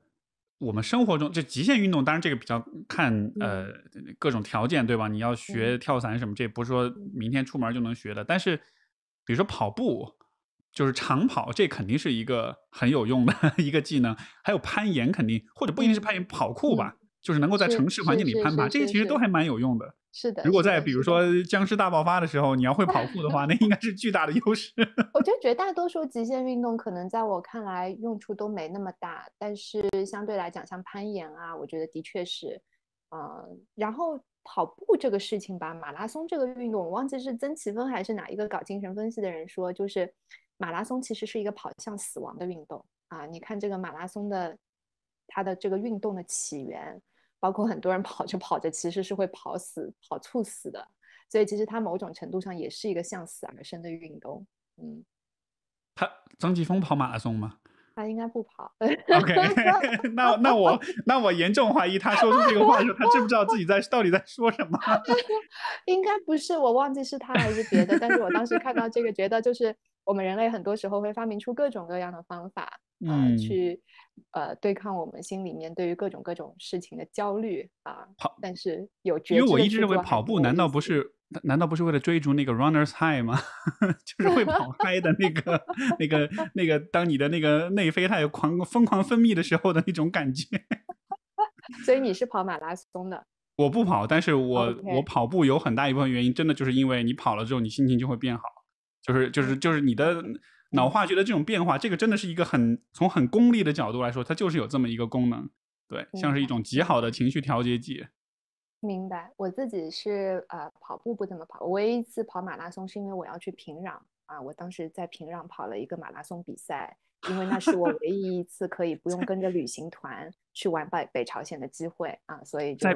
我们生活中就极限运动，当然这个比较看呃各种条件，对吧？你要学跳伞什么，这不是说明天出门就能学的，但是。比如说跑步，就是长跑，这肯定是一个很有用的 *laughs* 一个技能。还有攀岩，肯定或者不一定是攀岩，跑酷吧，就是能够在城市环境里攀爬，这些其实都还蛮有用的。是的，如果在比如说僵尸大爆发的时候，你要会跑酷的话，*laughs* 那应该是巨大的优势。我就绝大多数极限运动，可能在我看来用处都没那么大，但是相对来讲，像攀岩啊，我觉得的确是啊。然后。跑步这个事情吧，马拉松这个运动，我忘记是曾奇峰还是哪一个搞精神分析的人说，就是马拉松其实是一个跑向死亡的运动啊！你看这个马拉松的它的这个运动的起源，包括很多人跑着跑着其实是会跑死、跑猝死的，所以其实它某种程度上也是一个向死而生的运动。嗯，他张继峰跑马拉松吗？他应该不跑。OK，*laughs* *laughs* 那那我那我严重怀疑，他说出这个话的时候，他知不知道自己在 *laughs* 到底在说什么？应该不是，我忘记是他还是别的。但是我当时看到这个，觉得就是我们人类很多时候会发明出各种各样的方法，嗯，去呃对抗我们心里面对于各种各种事情的焦虑啊。跑，但是有因为我一直认为跑步难道不是？难道不是为了追逐那个 runners high 吗？*laughs* 就是会跑 *laughs* 嗨的那个、那个、那个，当你的那个内啡肽狂疯狂分泌的时候的那种感觉。*laughs* 所以你是跑马拉松的？我不跑，但是我我跑步有很大一部分原因，真的就是因为你跑了之后，你心情就会变好，就是就是就是你的脑化学的这种变化，这个真的是一个很从很功利的角度来说，它就是有这么一个功能，对，像是一种极好的情绪调节剂。明白，我自己是呃跑步不怎么跑，唯一一次跑马拉松是因为我要去平壤啊，我当时在平壤跑了一个马拉松比赛，因为那是我唯一一次可以不用跟着旅行团去玩北北朝鲜的机会啊，所以就。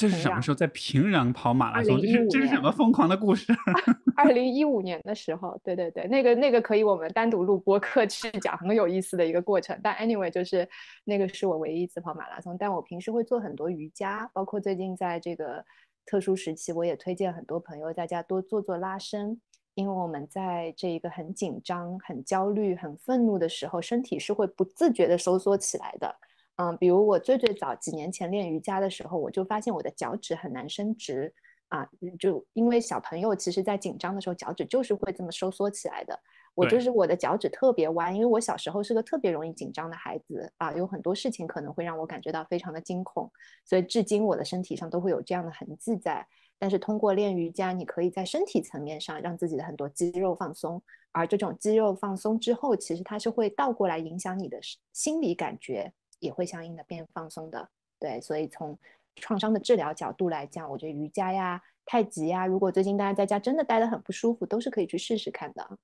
这是什么时候在平壤跑马拉松？这是这是什么疯狂的故事？*laughs* *laughs* 二零一五年的时候，对对对，那个那个可以我们单独录播客去讲，很有意思的一个过程。但 anyway，就是那个是我唯一一次跑马拉松。但我平时会做很多瑜伽，包括最近在这个特殊时期，我也推荐很多朋友大家多做做拉伸，因为我们在这一个很紧张、很焦虑、很愤怒的时候，身体是会不自觉的收缩起来的。嗯，比如我最最早几年前练瑜伽的时候，我就发现我的脚趾很难伸直啊，就因为小朋友其实在紧张的时候脚趾就是会这么收缩起来的。我就是我的脚趾特别弯，因为我小时候是个特别容易紧张的孩子啊，有很多事情可能会让我感觉到非常的惊恐，所以至今我的身体上都会有这样的痕迹在。但是通过练瑜伽，你可以在身体层面上让自己的很多肌肉放松，而这种肌肉放松之后，其实它是会倒过来影响你的心理感觉。也会相应的变放松的，对，所以从创伤的治疗角度来讲，我觉得瑜伽呀、太极呀，如果最近大家在家真的待得很不舒服，都是可以去试试看的。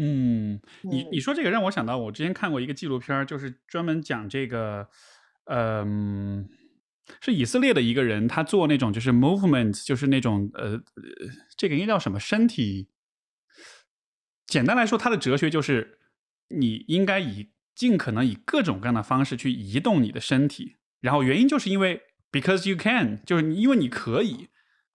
嗯，你你说这个让我想到，我之前看过一个纪录片，就是专门讲这个，呃，是以色列的一个人，他做那种就是 movement，就是那种呃，这个应该叫什么身体？简单来说，他的哲学就是你应该以。尽可能以各种各样的方式去移动你的身体，然后原因就是因为，because you can，就是因为你可以，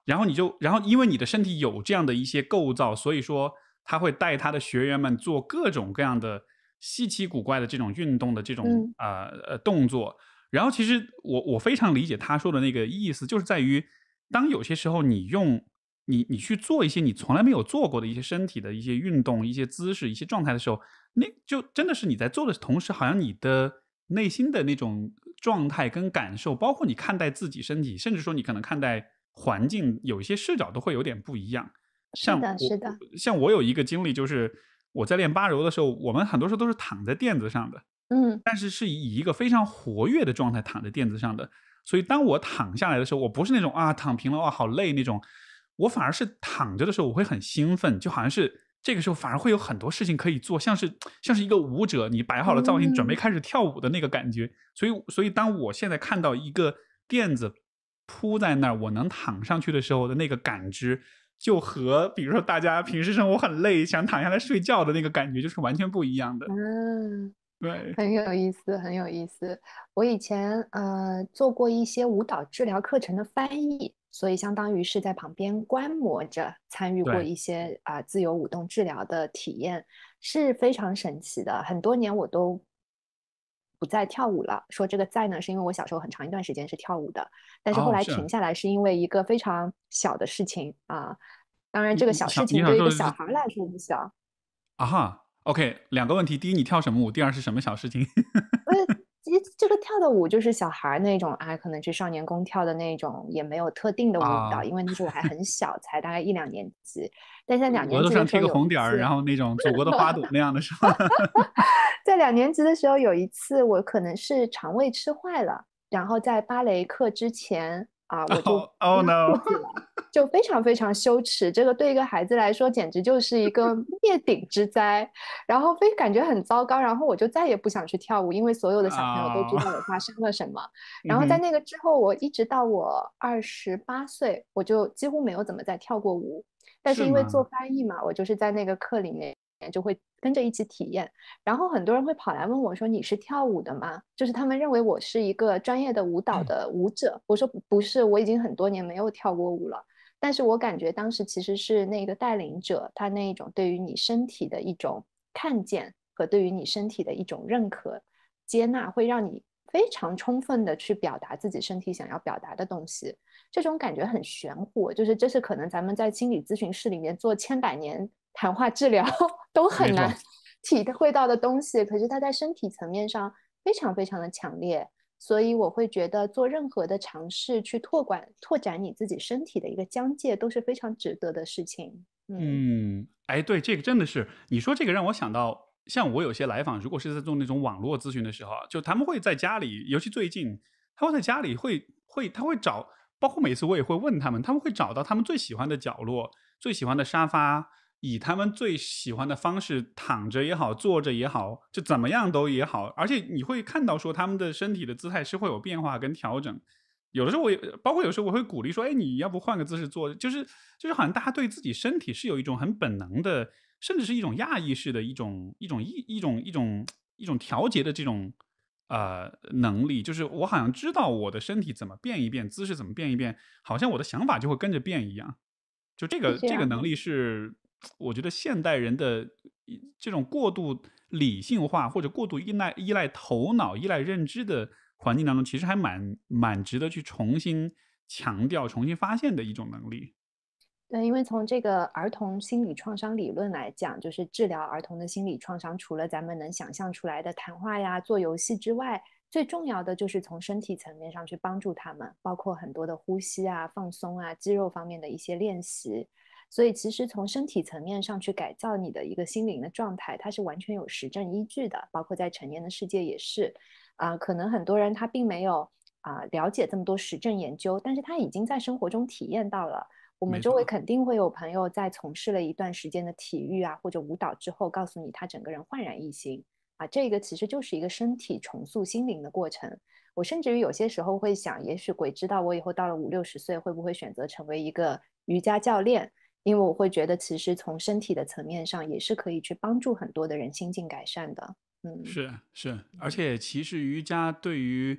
然后你就，然后因为你的身体有这样的一些构造，所以说他会带他的学员们做各种各样的稀奇古怪的这种运动的这种呃呃动作。然后其实我我非常理解他说的那个意思，就是在于当有些时候你用。你你去做一些你从来没有做过的一些身体的一些运动、一些姿势、一些状态的时候，那就真的是你在做的同时，好像你的内心的那种状态跟感受，包括你看待自己身体，甚至说你可能看待环境，有一些视角都会有点不一样。是的，是的。像我有一个经历，就是我在练八柔的时候，我们很多时候都是躺在垫子上的，嗯，但是是以一个非常活跃的状态躺在垫子上的。所以当我躺下来的时候，我不是那种啊躺平了啊好累那种。我反而是躺着的时候，我会很兴奋，就好像是这个时候反而会有很多事情可以做，像是像是一个舞者，你摆好了造型，准备开始跳舞的那个感觉。所以，所以当我现在看到一个垫子铺在那儿，我能躺上去的时候的那个感知，就和比如说大家平时生活很累，想躺下来睡觉的那个感觉，就是完全不一样的。嗯，对，很有意思，很有意思。我以前呃做过一些舞蹈治疗课程的翻译。所以相当于是在旁边观摩着，参与过一些啊自由舞动治疗的体验是非常神奇的。很多年我都不再跳舞了。说这个在呢，是因为我小时候很长一段时间是跳舞的，但是后来停下来是因为一个非常小的事情啊。当然这个小事情对于小孩来说不小。啊，OK，哈两个问题，第一你跳什么舞？第二是什么小事情？*laughs* 其实这个跳的舞就是小孩那种啊，可能去少年宫跳的那种，也没有特定的舞蹈，因为那时候我还很小，才大概一两年级。但是两年。额头上贴个红点儿，然后那种祖国的花朵 *laughs* 那样的是哈，*laughs* 在两年级的时候，有一次我可能是肠胃吃坏了，然后在芭蕾课之前。啊，我就哦 no，*laughs* 就非常非常羞耻，这个对一个孩子来说简直就是一个 *laughs* 灭顶之灾，然后非感觉很糟糕，然后我就再也不想去跳舞，因为所有的小朋友都知道我发生了什么，然后在那个之后，我一直到我二十八岁，我就几乎没有怎么再跳过舞，但是因为做翻译嘛，我就是在那个课里面。就会跟着一起体验，然后很多人会跑来问我，说你是跳舞的吗？就是他们认为我是一个专业的舞蹈的舞者。我说不是，我已经很多年没有跳过舞了。但是我感觉当时其实是那个带领者，他那一种对于你身体的一种看见和对于你身体的一种认可接纳，会让你非常充分的去表达自己身体想要表达的东西。这种感觉很玄乎，就是这是可能咱们在心理咨询室里面做千百年。谈话治疗 *laughs* 都很难体会到的东西，可是它在身体层面上非常非常的强烈，所以我会觉得做任何的尝试去拓宽拓展你自己身体的一个疆界都是非常值得的事情。嗯，哎，对这个真的是，你说这个让我想到，像我有些来访，如果是在做那种网络咨询的时候，就他们会在家里，尤其最近，他会在家里会会，他会找，包括每次我也会问他们，他们会找到他们最喜欢的角落，最喜欢的沙发。以他们最喜欢的方式躺着也好，坐着也好，就怎么样都也好，而且你会看到说他们的身体的姿态是会有变化跟调整。有的时候我包括有时候我会鼓励说：“哎，你要不换个姿势坐？”就是就是好像大家对自己身体是有一种很本能的，甚至是一种亚意识的一种一种一一种一种一种调节的这种呃能力。就是我好像知道我的身体怎么变一变，姿势怎么变一变，好像我的想法就会跟着变一样。就这个这个能力是。我觉得现代人的这种过度理性化或者过度依赖依赖头脑、依赖认知的环境当中，其实还蛮蛮值得去重新强调、重新发现的一种能力。对，因为从这个儿童心理创伤理论来讲，就是治疗儿童的心理创伤，除了咱们能想象出来的谈话呀、做游戏之外，最重要的就是从身体层面上去帮助他们，包括很多的呼吸啊、放松啊、肌肉方面的一些练习。所以，其实从身体层面上去改造你的一个心灵的状态，它是完全有实证依据的。包括在成年的世界也是，啊，可能很多人他并没有啊了解这么多实证研究，但是他已经在生活中体验到了。我们周围肯定会有朋友在从事了一段时间的体育啊或者舞蹈之后，告诉你他整个人焕然一新啊。这个其实就是一个身体重塑心灵的过程。我甚至于有些时候会想，也许鬼知道我以后到了五六十岁会不会选择成为一个瑜伽教练。因为我会觉得，其实从身体的层面上也是可以去帮助很多的人心境改善的。嗯，是是，而且其实瑜伽对于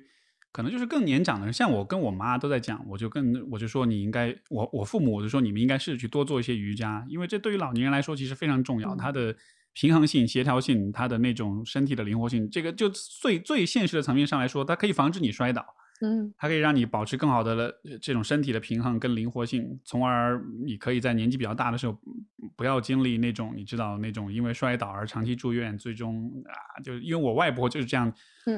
可能就是更年长的人，像我跟我妈都在讲，我就跟我就说你应该，我我父母我就说你们应该是去多做一些瑜伽，因为这对于老年人来说其实非常重要，他的平衡性、协调性、他的那种身体的灵活性，这个就最最现实的层面上来说，它可以防止你摔倒。嗯，它可以让你保持更好的了这种身体的平衡跟灵活性，从而你可以在年纪比较大的时候不要经历那种你知道那种因为摔倒而长期住院，最终啊，就是因为我外婆就是这样，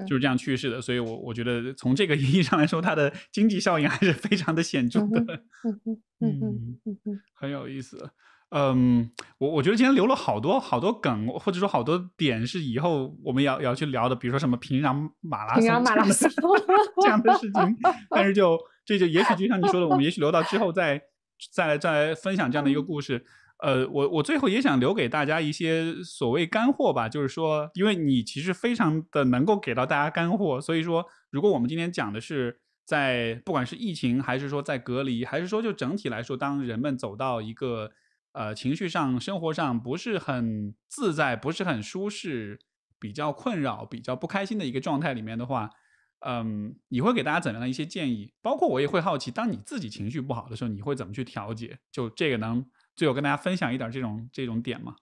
就是这样去世的，所以我我觉得从这个 *laughs* 意义上来说，它的经济效应还是非常的显著的，嗯嗯嗯嗯，很有意思。嗯，我我觉得今天留了好多好多梗，或者说好多点是以后我们要要去聊的，比如说什么平壤马拉松、平壤马拉松 *laughs* 这样的事情。但是就这就也许就像你说的，我们也许留到之后再再再来分享这样的一个故事。呃，我我最后也想留给大家一些所谓干货吧，就是说，因为你其实非常的能够给到大家干货，所以说，如果我们今天讲的是在不管是疫情还是说在隔离，还是说就整体来说，当人们走到一个。呃，情绪上、生活上不是很自在，不是很舒适，比较困扰、比较不开心的一个状态里面的话，嗯，你会给大家怎样的一些建议？包括我也会好奇，当你自己情绪不好的时候，你会怎么去调节？就这个能最后跟大家分享一点这种这种点吗？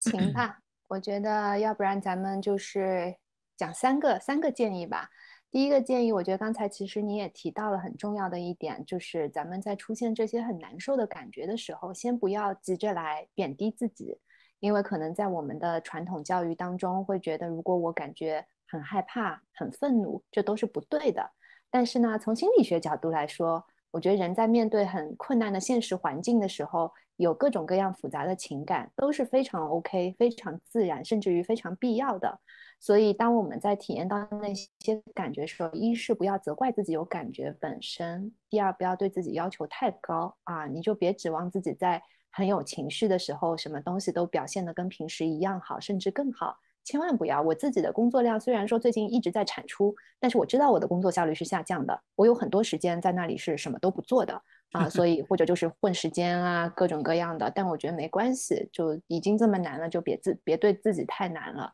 行吧，我觉得要不然咱们就是讲三个三个建议吧。第一个建议，我觉得刚才其实你也提到了很重要的一点，就是咱们在出现这些很难受的感觉的时候，先不要急着来贬低自己，因为可能在我们的传统教育当中会觉得，如果我感觉很害怕、很愤怒，这都是不对的。但是呢，从心理学角度来说，我觉得人在面对很困难的现实环境的时候，有各种各样复杂的情感都是非常 OK、非常自然，甚至于非常必要的。所以，当我们在体验到那些感觉时候，一是不要责怪自己有感觉本身；第二，不要对自己要求太高啊！你就别指望自己在很有情绪的时候，什么东西都表现得跟平时一样好，甚至更好。千万不要！我自己的工作量虽然说最近一直在产出，但是我知道我的工作效率是下降的。我有很多时间在那里是什么都不做的。啊，所以或者就是混时间啊，各种各样的，但我觉得没关系，就已经这么难了，就别自别对自己太难了。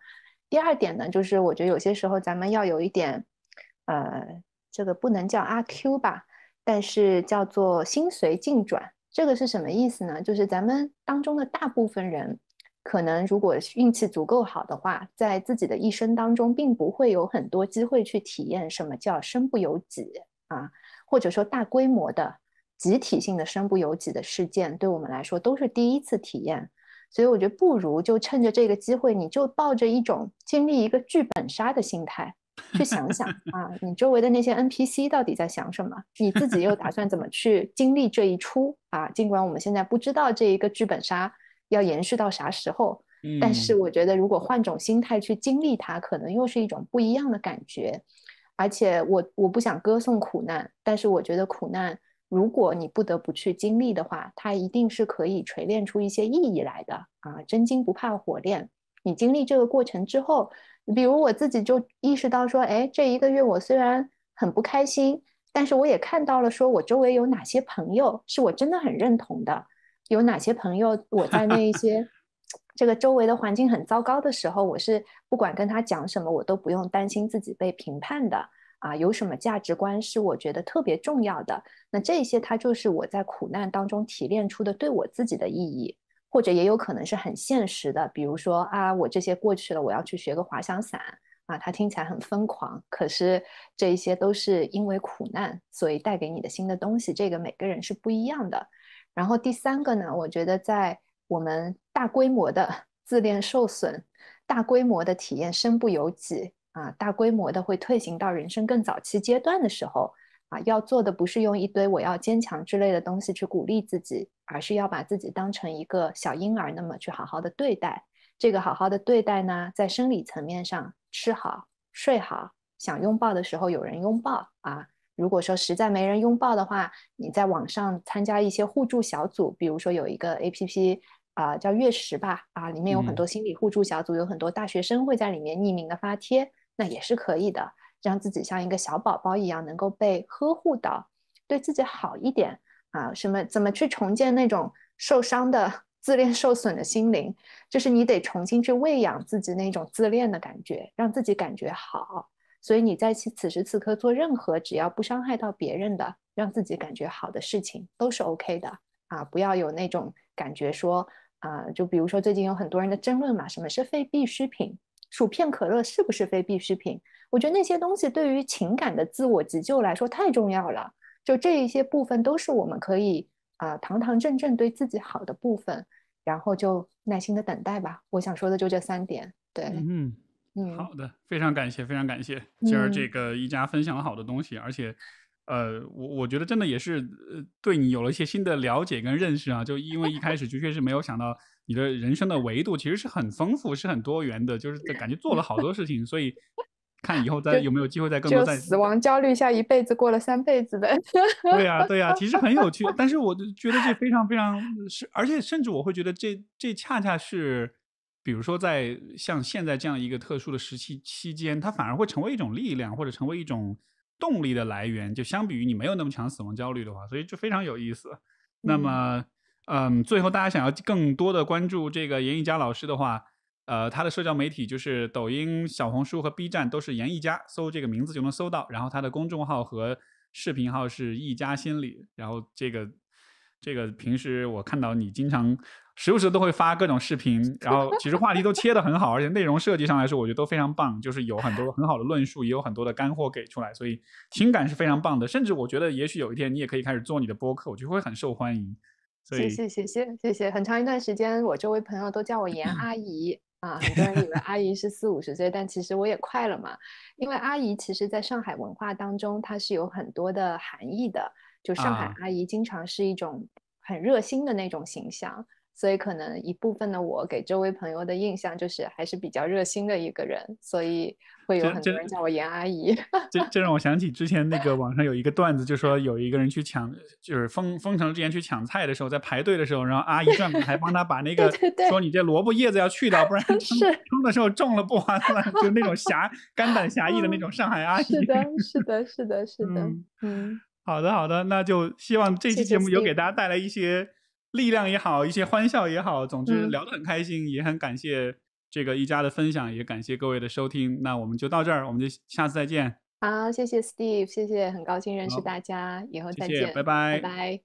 第二点呢，就是我觉得有些时候咱们要有一点，呃，这个不能叫阿 Q 吧，但是叫做心随境转。这个是什么意思呢？就是咱们当中的大部分人，可能如果运气足够好的话，在自己的一生当中，并不会有很多机会去体验什么叫身不由己啊，或者说大规模的。集体性的身不由己的事件，对我们来说都是第一次体验，所以我觉得不如就趁着这个机会，你就抱着一种经历一个剧本杀的心态去想想啊，你周围的那些 NPC 到底在想什么，你自己又打算怎么去经历这一出啊？尽管我们现在不知道这一个剧本杀要延续到啥时候，但是我觉得如果换种心态去经历它，可能又是一种不一样的感觉。而且我我不想歌颂苦难，但是我觉得苦难。如果你不得不去经历的话，它一定是可以锤炼出一些意义来的啊！真金不怕火炼。你经历这个过程之后，比如我自己就意识到说，哎，这一个月我虽然很不开心，但是我也看到了，说我周围有哪些朋友是我真的很认同的，有哪些朋友我在那一些这个周围的环境很糟糕的时候，我是不管跟他讲什么，我都不用担心自己被评判的。啊，有什么价值观是我觉得特别重要的？那这些它就是我在苦难当中提炼出的对我自己的意义，或者也有可能是很现实的，比如说啊，我这些过去了，我要去学个滑翔伞啊，它听起来很疯狂，可是这一些都是因为苦难，所以带给你的新的东西，这个每个人是不一样的。然后第三个呢，我觉得在我们大规模的 *laughs* 自恋受损、大规模的体验身不由己。啊，大规模的会退行到人生更早期阶段的时候，啊，要做的不是用一堆我要坚强之类的东西去鼓励自己，而是要把自己当成一个小婴儿那么去好好的对待。这个好好的对待呢，在生理层面上吃好睡好，想拥抱的时候有人拥抱啊。如果说实在没人拥抱的话，你在网上参加一些互助小组，比如说有一个 A P P 啊叫月食吧，啊，里面有很多心理互助小组，有很多大学生会在里面匿名的发帖。那也是可以的，让自己像一个小宝宝一样，能够被呵护到，对自己好一点啊。什么？怎么去重建那种受伤的自恋受损的心灵？就是你得重新去喂养自己那种自恋的感觉，让自己感觉好。所以你在其此时此刻做任何只要不伤害到别人的，让自己感觉好的事情都是 OK 的啊。不要有那种感觉说啊，就比如说最近有很多人的争论嘛，什么是非必需品？薯片、可乐是不是非必需品？我觉得那些东西对于情感的自我急救来说太重要了。就这一些部分都是我们可以啊堂堂正正对自己好的部分，然后就耐心的等待吧。我想说的就这三点。对，嗯嗯，好的，非常感谢，非常感谢，今儿这个一家分享了好多东西，而且呃，我我觉得真的也是呃，对你有了一些新的了解跟认识啊。就因为一开始的确是没有想到。你的人生的维度其实是很丰富，是很多元的，就是感觉做了好多事情，所以看以后 *laughs* 再有没有机会再更多在死亡焦虑下一辈子过了三辈子的。*laughs* 对呀，对呀，其实很有趣。*laughs* 但是我觉得这非常非常是，而且甚至我会觉得这这恰恰是，比如说在像现在这样一个特殊的时期期间，它反而会成为一种力量，或者成为一种动力的来源。就相比于你没有那么强死亡焦虑的话，所以就非常有意思。那么。嗯，最后大家想要更多的关注这个严艺佳老师的话，呃，他的社交媒体就是抖音、小红书和 B 站都是严艺佳，搜这个名字就能搜到。然后他的公众号和视频号是艺佳心理。然后这个这个平时我看到你经常时不时都会发各种视频，然后其实话题都切的很好，而且内容设计上来说，我觉得都非常棒，就是有很多很好的论述，也有很多的干货给出来，所以听感是非常棒的。甚至我觉得，也许有一天你也可以开始做你的播客，我就会很受欢迎。谢谢谢谢谢谢！很长一段时间，我周围朋友都叫我严阿姨啊，很多人以为 *laughs* 阿姨是四五十岁，但其实我也快了嘛。因为阿姨其实在上海文化当中，它是有很多的含义的。就上海阿姨经常是一种很热心的那种形象，所以可能一部分的我给周围朋友的印象就是还是比较热心的一个人，所以。会有很多人叫我严阿姨，这这让我想起之前那个网上有一个段子，就说 *laughs* 有一个人去抢，就是封封城之前去抢菜的时候，在排队的时候，然后阿姨转过台帮他把那个说你这萝卜叶子要去掉，不然称 *laughs* 称的时候重了不划算，就那种侠 *laughs* 肝胆侠义的那种上海阿姨。是的，是的，是的，是的。嗯，好的，好的，那就希望这期节目有给大家带来一些力量也好，一些欢笑也好，总之聊得很开心，也很感谢。这个一家的分享也感谢各位的收听，那我们就到这儿，我们就下次再见。好，谢谢 Steve，谢谢，很高兴认识大家，以后再见，拜拜。